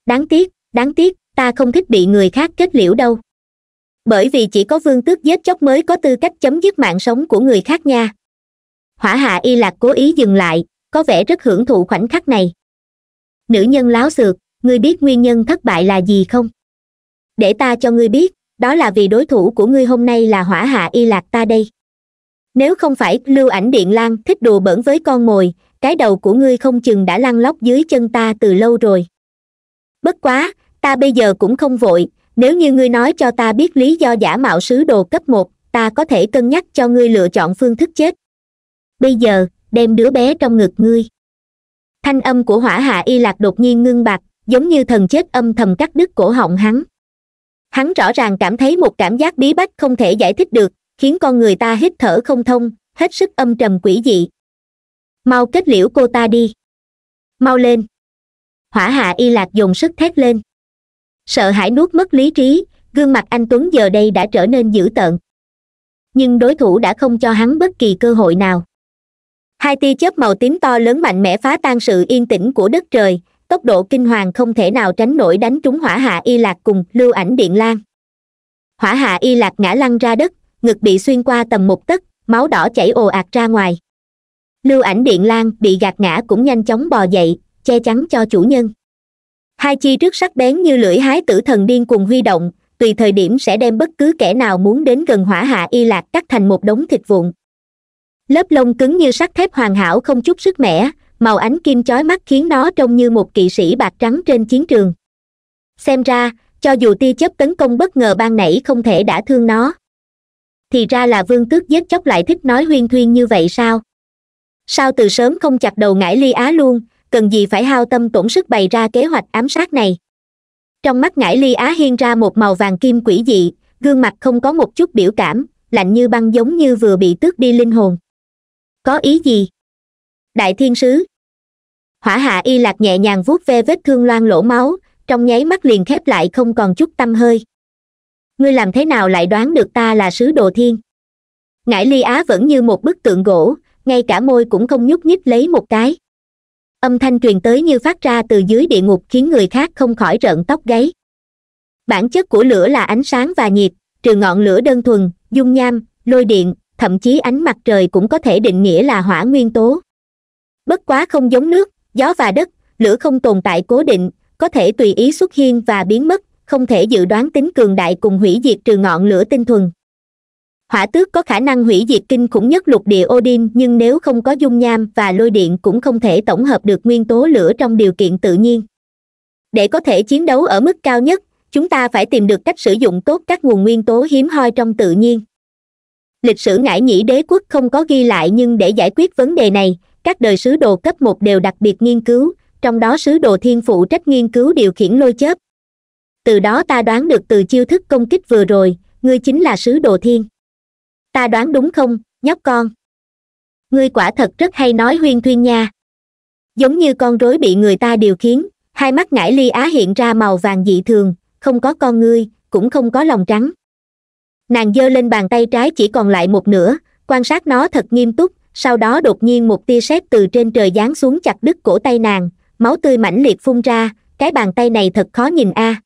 đáng tiếc đáng tiếc ta không thích bị người khác kết liễu đâu bởi vì chỉ có vương tước giết chóc mới có tư cách chấm dứt mạng sống của người khác nha hỏa hạ y lạc cố ý dừng lại có vẻ rất hưởng thụ khoảnh khắc này nữ nhân láo xược ngươi biết nguyên nhân thất bại là gì không để ta cho ngươi biết đó là vì đối thủ của ngươi hôm nay là hỏa hạ y lạc ta đây nếu không phải lưu ảnh điện lang thích đùa bỡn với con mồi cái đầu của ngươi không chừng đã lăn lóc dưới chân ta từ lâu rồi bất quá ta bây giờ cũng không vội nếu như ngươi nói cho ta biết lý do giả mạo sứ đồ cấp một ta có thể cân nhắc cho ngươi lựa chọn phương thức chết bây giờ đem đứa bé trong ngực ngươi thanh âm của hỏa hạ y lạc đột nhiên ngưng bạc giống như thần chết âm thầm cắt đứt cổ họng hắn hắn rõ ràng cảm thấy một cảm giác bí bách không thể giải thích được khiến con người ta hít thở không thông hết sức âm trầm quỷ dị mau kết liễu cô ta đi mau lên hỏa hạ y lạc dùng sức thét lên sợ hãi nuốt mất lý trí gương mặt anh tuấn giờ đây đã trở nên dữ tợn nhưng đối thủ đã không cho hắn bất kỳ cơ hội nào hai tia chớp màu tím to lớn mạnh mẽ phá tan sự yên tĩnh của đất trời tốc độ kinh hoàng không thể nào tránh nổi đánh trúng hỏa hạ y lạc cùng lưu ảnh điện lan hỏa hạ y lạc ngã lăn ra đất ngực bị xuyên qua tầm một tấc máu đỏ chảy ồ ạt ra ngoài lưu ảnh điện lan bị gạt ngã cũng nhanh chóng bò dậy che chắn cho chủ nhân hai chi trước sắc bén như lưỡi hái tử thần điên cuồng huy động tùy thời điểm sẽ đem bất cứ kẻ nào muốn đến gần hỏa hạ y lạc cắt thành một đống thịt vụn lớp lông cứng như sắt thép hoàn hảo không chút sức mẻ màu ánh kim chói mắt khiến nó trông như một kỵ sĩ bạc trắng trên chiến trường xem ra cho dù tia chớp tấn công bất ngờ ban nãy không thể đã thương nó thì ra là vương tước giết chóc lại thích nói huyên thuyên như vậy sao sao từ sớm không chặt đầu ngải ly á luôn cần gì phải hao tâm tổn sức bày ra kế hoạch ám sát này trong mắt ngải ly á hiên ra một màu vàng kim quỷ dị gương mặt không có một chút biểu cảm lạnh như băng giống như vừa bị tước đi linh hồn có ý gì đại thiên sứ hỏa hạ y lạc nhẹ nhàng vuốt ve vết thương loang lỗ máu trong nháy mắt liền khép lại không còn chút tâm hơi ngươi làm thế nào lại đoán được ta là sứ đồ thiên ngải ly á vẫn như một bức tượng gỗ ngay cả môi cũng không nhúc nhích lấy một cái âm thanh truyền tới như phát ra từ dưới địa ngục khiến người khác không khỏi rợn tóc gáy bản chất của lửa là ánh sáng và nhiệt trừ ngọn lửa đơn thuần dung nham lôi điện thậm chí ánh mặt trời cũng có thể định nghĩa là hỏa nguyên tố bất quá không giống nước gió và đất lửa không tồn tại cố định có thể tùy ý xuất hiện và biến mất không thể dự đoán tính cường đại cùng hủy diệt trừ ngọn lửa tinh thuần hỏa tước có khả năng hủy diệt kinh khủng nhất lục địa odin nhưng nếu không có dung nham và lôi điện cũng không thể tổng hợp được nguyên tố lửa trong điều kiện tự nhiên để có thể chiến đấu ở mức cao nhất chúng ta phải tìm được cách sử dụng tốt các nguồn nguyên tố hiếm hoi trong tự nhiên lịch sử ngải nhĩ đế quốc không có ghi lại nhưng để giải quyết vấn đề này các đời sứ đồ cấp một đều đặc biệt nghiên cứu trong đó sứ đồ thiên phụ trách nghiên cứu điều khiển lôi chớp từ đó ta đoán được từ chiêu thức công kích vừa rồi ngươi chính là sứ đồ thiên ta đoán đúng không nhóc con ngươi quả thật rất hay nói huyên thuyên nha giống như con rối bị người ta điều khiến hai mắt ngải ly á hiện ra màu vàng dị thường không có con ngươi cũng không có lòng trắng nàng giơ lên bàn tay trái chỉ còn lại một nửa quan sát nó thật nghiêm túc sau đó đột nhiên một tia sét từ trên trời giáng xuống chặt đứt cổ tay nàng máu tươi mãnh liệt phun ra cái bàn tay này thật khó nhìn a à.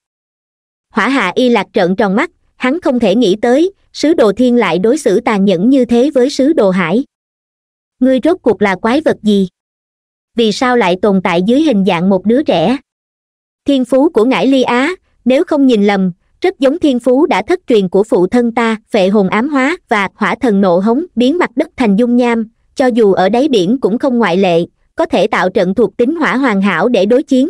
hỏa hạ y lạc trợn tròn mắt hắn không thể nghĩ tới sứ đồ thiên lại đối xử tàn nhẫn như thế với sứ đồ hải ngươi rốt cuộc là quái vật gì vì sao lại tồn tại dưới hình dạng một đứa trẻ thiên phú của ngải ly á nếu không nhìn lầm rất giống thiên phú đã thất truyền của phụ thân ta phệ hồn ám hóa và hỏa thần nộ hống biến mặt đất thành dung nham cho dù ở đáy biển cũng không ngoại lệ có thể tạo trận thuộc tính hỏa hoàn hảo để đối chiến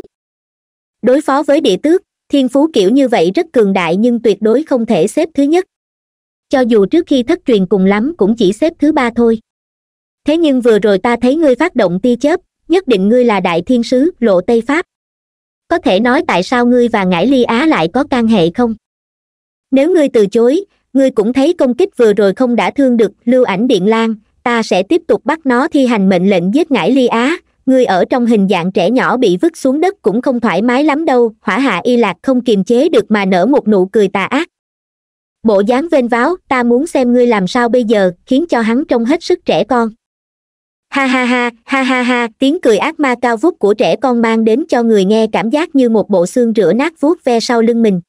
đối phó với địa tước thiên phú kiểu như vậy rất cường đại nhưng tuyệt đối không thể xếp thứ nhất cho dù trước khi thất truyền cùng lắm cũng chỉ xếp thứ ba thôi thế nhưng vừa rồi ta thấy ngươi phát động tia chớp nhất định ngươi là đại thiên sứ lộ tây pháp có thể nói tại sao ngươi và ngải ly á lại có can hệ không nếu ngươi từ chối ngươi cũng thấy công kích vừa rồi không đã thương được lưu ảnh điện lan ta sẽ tiếp tục bắt nó thi hành mệnh lệnh giết ngải ly á ngươi ở trong hình dạng trẻ nhỏ bị vứt xuống đất cũng không thoải mái lắm đâu hỏa hạ y lạc không kiềm chế được mà nở một nụ cười tà ác bộ dáng vênh váo ta muốn xem ngươi làm sao bây giờ khiến cho hắn trông hết sức trẻ con ha ha ha ha ha ha tiếng cười ác ma cao vút của trẻ con mang đến cho người nghe cảm giác như một bộ xương rửa nát vuốt ve sau lưng mình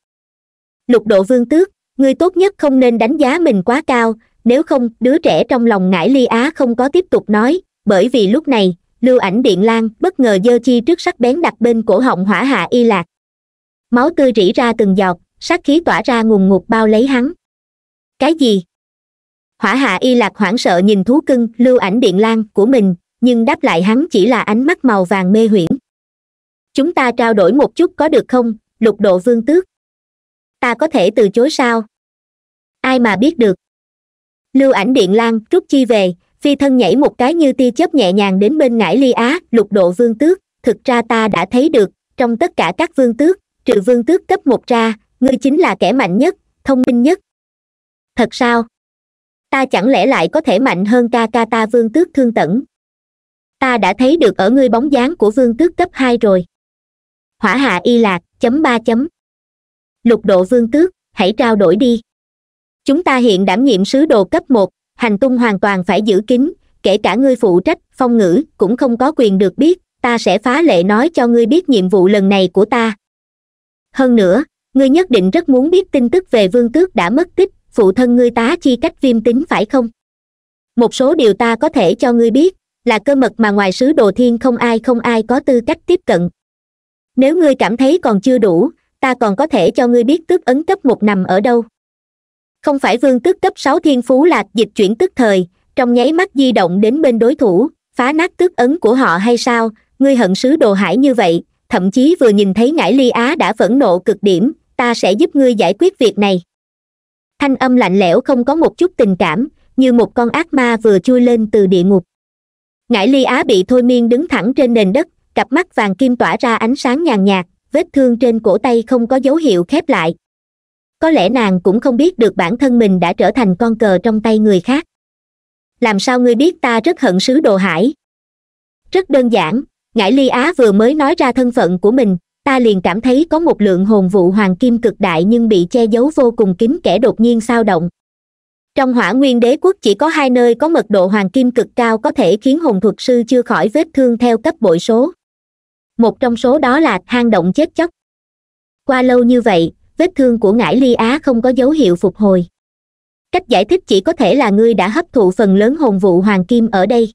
lục độ vương tước ngươi tốt nhất không nên đánh giá mình quá cao nếu không đứa trẻ trong lòng ngải ly á không có tiếp tục nói bởi vì lúc này lưu ảnh điện lan bất ngờ dơ chi trước sắc bén đặt bên cổ họng hỏa hạ y lạc máu tươi rỉ ra từng giọt sát khí tỏa ra ngùn ngụt bao lấy hắn cái gì hỏa hạ y lạc hoảng sợ nhìn thú cưng lưu ảnh điện lan của mình nhưng đáp lại hắn chỉ là ánh mắt màu vàng mê huyễn chúng ta trao đổi một chút có được không lục độ vương tước ta có thể từ chối sao ai mà biết được lưu ảnh điện lan rút chi về phi thân nhảy một cái như tia chớp nhẹ nhàng đến bên ngải ly á lục độ vương tước thực ra ta đã thấy được trong tất cả các vương tước trừ vương tước cấp một ra ngươi chính là kẻ mạnh nhất thông minh nhất thật sao ta chẳng lẽ lại có thể mạnh hơn ca ca ta vương tước thương tẩn ta đã thấy được ở ngươi bóng dáng của vương tước cấp hai rồi hỏa hạ y lạc chấm ba chấm lục độ vương tước hãy trao đổi đi chúng ta hiện đảm nhiệm sứ đồ cấp một hành tung hoàn toàn phải giữ kín kể cả ngươi phụ trách phong ngữ cũng không có quyền được biết ta sẽ phá lệ nói cho ngươi biết nhiệm vụ lần này của ta hơn nữa ngươi nhất định rất muốn biết tin tức về vương tước đã mất tích phụ thân ngươi tá chi cách viêm tính phải không một số điều ta có thể cho ngươi biết là cơ mật mà ngoài sứ đồ thiên không ai không ai có tư cách tiếp cận nếu ngươi cảm thấy còn chưa đủ ta còn có thể cho ngươi biết tước ấn cấp một nằm ở đâu không phải vương tước cấp sáu thiên phú lạc dịch chuyển tức thời trong nháy mắt di động đến bên đối thủ phá nát tước ấn của họ hay sao ngươi hận sứ đồ hải như vậy thậm chí vừa nhìn thấy ngải ly á đã phẫn nộ cực điểm ta sẽ giúp ngươi giải quyết việc này thanh âm lạnh lẽo không có một chút tình cảm như một con ác ma vừa chui lên từ địa ngục ngải ly á bị thôi miên đứng thẳng trên nền đất cặp mắt vàng kim tỏa ra ánh sáng nhàn nhạt vết thương trên cổ tay không có dấu hiệu khép lại có lẽ nàng cũng không biết được bản thân mình đã trở thành con cờ trong tay người khác làm sao ngươi biết ta rất hận sứ đồ hải rất đơn giản ngải ly á vừa mới nói ra thân phận của mình ta liền cảm thấy có một lượng hồn vụ hoàng kim cực đại nhưng bị che giấu vô cùng kín kẻ đột nhiên sao động trong hỏa nguyên đế quốc chỉ có hai nơi có mật độ hoàng kim cực cao có thể khiến hồn thuật sư chưa khỏi vết thương theo cấp bội số một trong số đó là hang động chết chóc qua lâu như vậy vết thương của ngải ly á không có dấu hiệu phục hồi cách giải thích chỉ có thể là ngươi đã hấp thụ phần lớn hồn vụ hoàng kim ở đây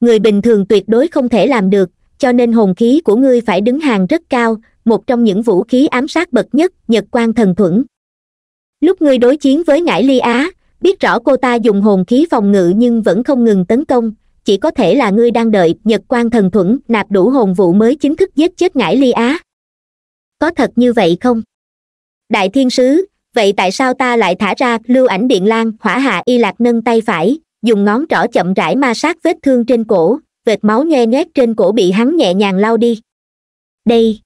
người bình thường tuyệt đối không thể làm được cho nên hồn khí của ngươi phải đứng hàng rất cao một trong những vũ khí ám sát bậc nhất nhật quan thần thuẫn lúc ngươi đối chiến với ngải ly á biết rõ cô ta dùng hồn khí phòng ngự nhưng vẫn không ngừng tấn công chỉ có thể là ngươi đang đợi nhật quan thần thuẫn nạp đủ hồn vụ mới chính thức giết chết ngải ly á có thật như vậy không đại thiên sứ vậy tại sao ta lại thả ra lưu ảnh điện lan hỏa hạ y lạc nâng tay phải dùng ngón trỏ chậm rãi ma sát vết thương trên cổ vệt máu nhoe nhoét trên cổ bị hắn nhẹ nhàng lau đi đây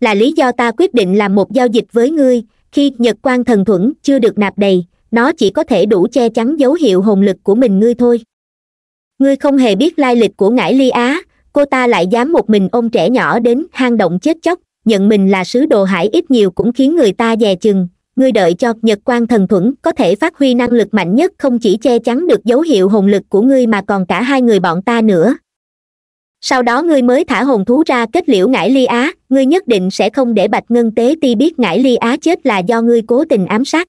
là lý do ta quyết định làm một giao dịch với ngươi khi nhật quan thần thuẫn chưa được nạp đầy nó chỉ có thể đủ che chắn dấu hiệu hồn lực của mình ngươi thôi ngươi không hề biết lai lịch của ngải ly á cô ta lại dám một mình ôm trẻ nhỏ đến hang động chết chóc nhận mình là sứ đồ hải ít nhiều cũng khiến người ta dè chừng ngươi đợi cho nhật quang thần thuẫn có thể phát huy năng lực mạnh nhất không chỉ che chắn được dấu hiệu hồn lực của ngươi mà còn cả hai người bọn ta nữa sau đó ngươi mới thả hồn thú ra kết liễu ngải ly á ngươi nhất định sẽ không để bạch ngân tế ti biết ngải ly á chết là do ngươi cố tình ám sát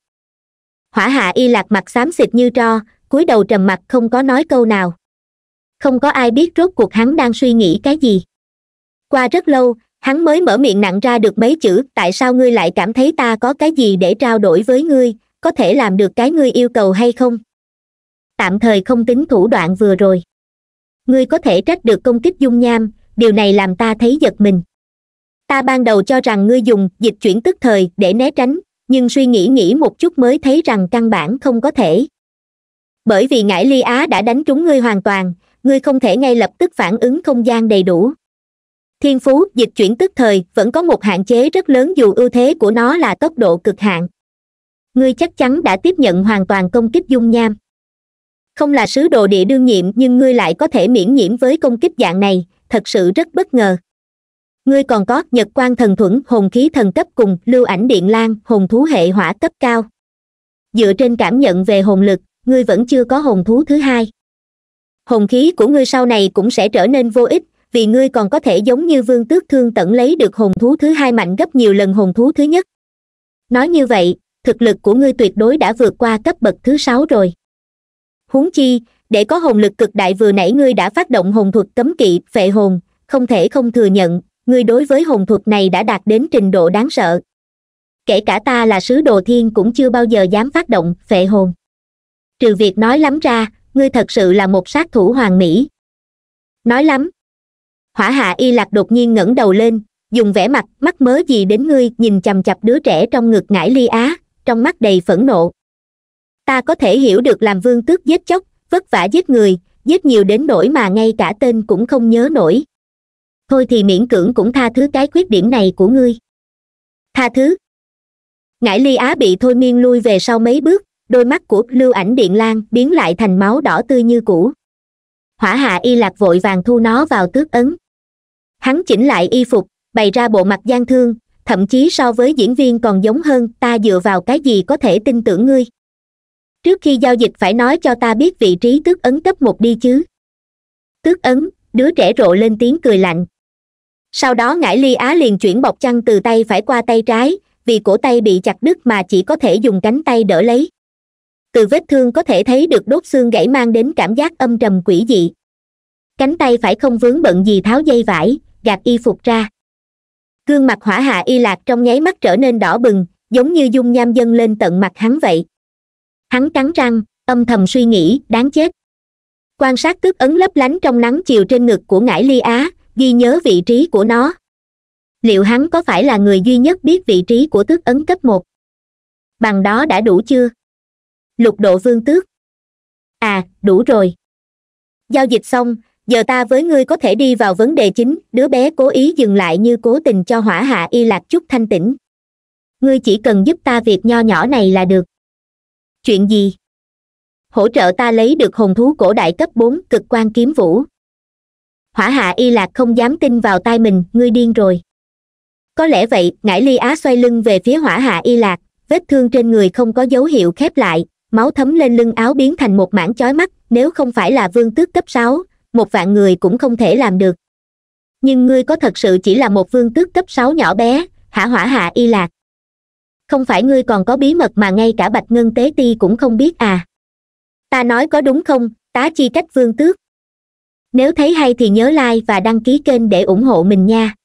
hỏa hạ y lạc mặt xám xịt như tro cúi đầu trầm mặt không có nói câu nào không có ai biết rốt cuộc hắn đang suy nghĩ cái gì qua rất lâu hắn mới mở miệng nặng ra được mấy chữ tại sao ngươi lại cảm thấy ta có cái gì để trao đổi với ngươi có thể làm được cái ngươi yêu cầu hay không tạm thời không tính thủ đoạn vừa rồi ngươi có thể trách được công kích dung nham điều này làm ta thấy giật mình ta ban đầu cho rằng ngươi dùng dịch chuyển tức thời để né tránh nhưng suy nghĩ nghĩ một chút mới thấy rằng căn bản không có thể bởi vì ngải ly á đã đánh trúng ngươi hoàn toàn ngươi không thể ngay lập tức phản ứng không gian đầy đủ thiên phú dịch chuyển tức thời vẫn có một hạn chế rất lớn dù ưu thế của nó là tốc độ cực hạn ngươi chắc chắn đã tiếp nhận hoàn toàn công kích dung nham không là sứ đồ địa đương nhiệm nhưng ngươi lại có thể miễn nhiễm với công kích dạng này thật sự rất bất ngờ ngươi còn có nhật quan thần thuẫn hồn khí thần cấp cùng lưu ảnh điện lan hồn thú hệ hỏa cấp cao dựa trên cảm nhận về hồn lực ngươi vẫn chưa có hồn thú thứ hai hồn khí của ngươi sau này cũng sẽ trở nên vô ích vì ngươi còn có thể giống như vương tước thương tận lấy được hồn thú thứ hai mạnh gấp nhiều lần hồn thú thứ nhất nói như vậy thực lực của ngươi tuyệt đối đã vượt qua cấp bậc thứ sáu rồi huống chi để có hồn lực cực đại vừa nãy ngươi đã phát động hồn thuật cấm kỵ phệ hồn không thể không thừa nhận ngươi đối với hồn thuật này đã đạt đến trình độ đáng sợ kể cả ta là sứ đồ thiên cũng chưa bao giờ dám phát động phệ hồn trừ việc nói lắm ra ngươi thật sự là một sát thủ hoàng mỹ nói lắm hỏa hạ y lạc đột nhiên ngẩng đầu lên dùng vẻ mặt mắt mớ gì đến ngươi nhìn chằm chặp đứa trẻ trong ngực ngải ly á trong mắt đầy phẫn nộ ta có thể hiểu được làm vương tước giết chóc vất vả giết người giết nhiều đến nỗi mà ngay cả tên cũng không nhớ nổi thôi thì miễn cưỡng cũng tha thứ cái khuyết điểm này của ngươi tha thứ ngải ly á bị thôi miên lui về sau mấy bước đôi mắt của lưu ảnh điện lan biến lại thành máu đỏ tươi như cũ hỏa hạ y lạc vội vàng thu nó vào tước ấn hắn chỉnh lại y phục bày ra bộ mặt gian thương thậm chí so với diễn viên còn giống hơn ta dựa vào cái gì có thể tin tưởng ngươi trước khi giao dịch phải nói cho ta biết vị trí tước ấn cấp một đi chứ tước ấn đứa trẻ rộ lên tiếng cười lạnh sau đó ngải ly á liền chuyển bọc chăn từ tay phải qua tay trái vì cổ tay bị chặt đứt mà chỉ có thể dùng cánh tay đỡ lấy từ vết thương có thể thấy được đốt xương gãy mang đến cảm giác âm trầm quỷ dị cánh tay phải không vướng bận gì tháo dây vải gạt y phục ra gương mặt hỏa hạ y lạc trong nháy mắt trở nên đỏ bừng giống như dung nham dâng lên tận mặt hắn vậy hắn cắn răng âm thầm suy nghĩ đáng chết quan sát tước ấn lấp lánh trong nắng chiều trên ngực của ngải ly á ghi nhớ vị trí của nó liệu hắn có phải là người duy nhất biết vị trí của tước ấn cấp một bằng đó đã đủ chưa lục độ vương tước à đủ rồi giao dịch xong giờ ta với ngươi có thể đi vào vấn đề chính đứa bé cố ý dừng lại như cố tình cho hỏa hạ y lạc chút thanh tĩnh ngươi chỉ cần giúp ta việc nho nhỏ này là được chuyện gì hỗ trợ ta lấy được hồn thú cổ đại cấp bốn cực quan kiếm vũ hỏa hạ y lạc không dám tin vào tai mình ngươi điên rồi có lẽ vậy ngải ly á xoay lưng về phía hỏa hạ y lạc vết thương trên người không có dấu hiệu khép lại máu thấm lên lưng áo biến thành một mảng chói mắt nếu không phải là vương tước cấp sáu một vạn người cũng không thể làm được nhưng ngươi có thật sự chỉ là một vương tước cấp sáu nhỏ bé hả hỏa hạ y lạc không phải ngươi còn có bí mật mà ngay cả bạch ngân tế ti cũng không biết à ta nói có đúng không tá chi cách vương tước nếu thấy hay thì nhớ like và đăng ký kênh để ủng hộ mình nha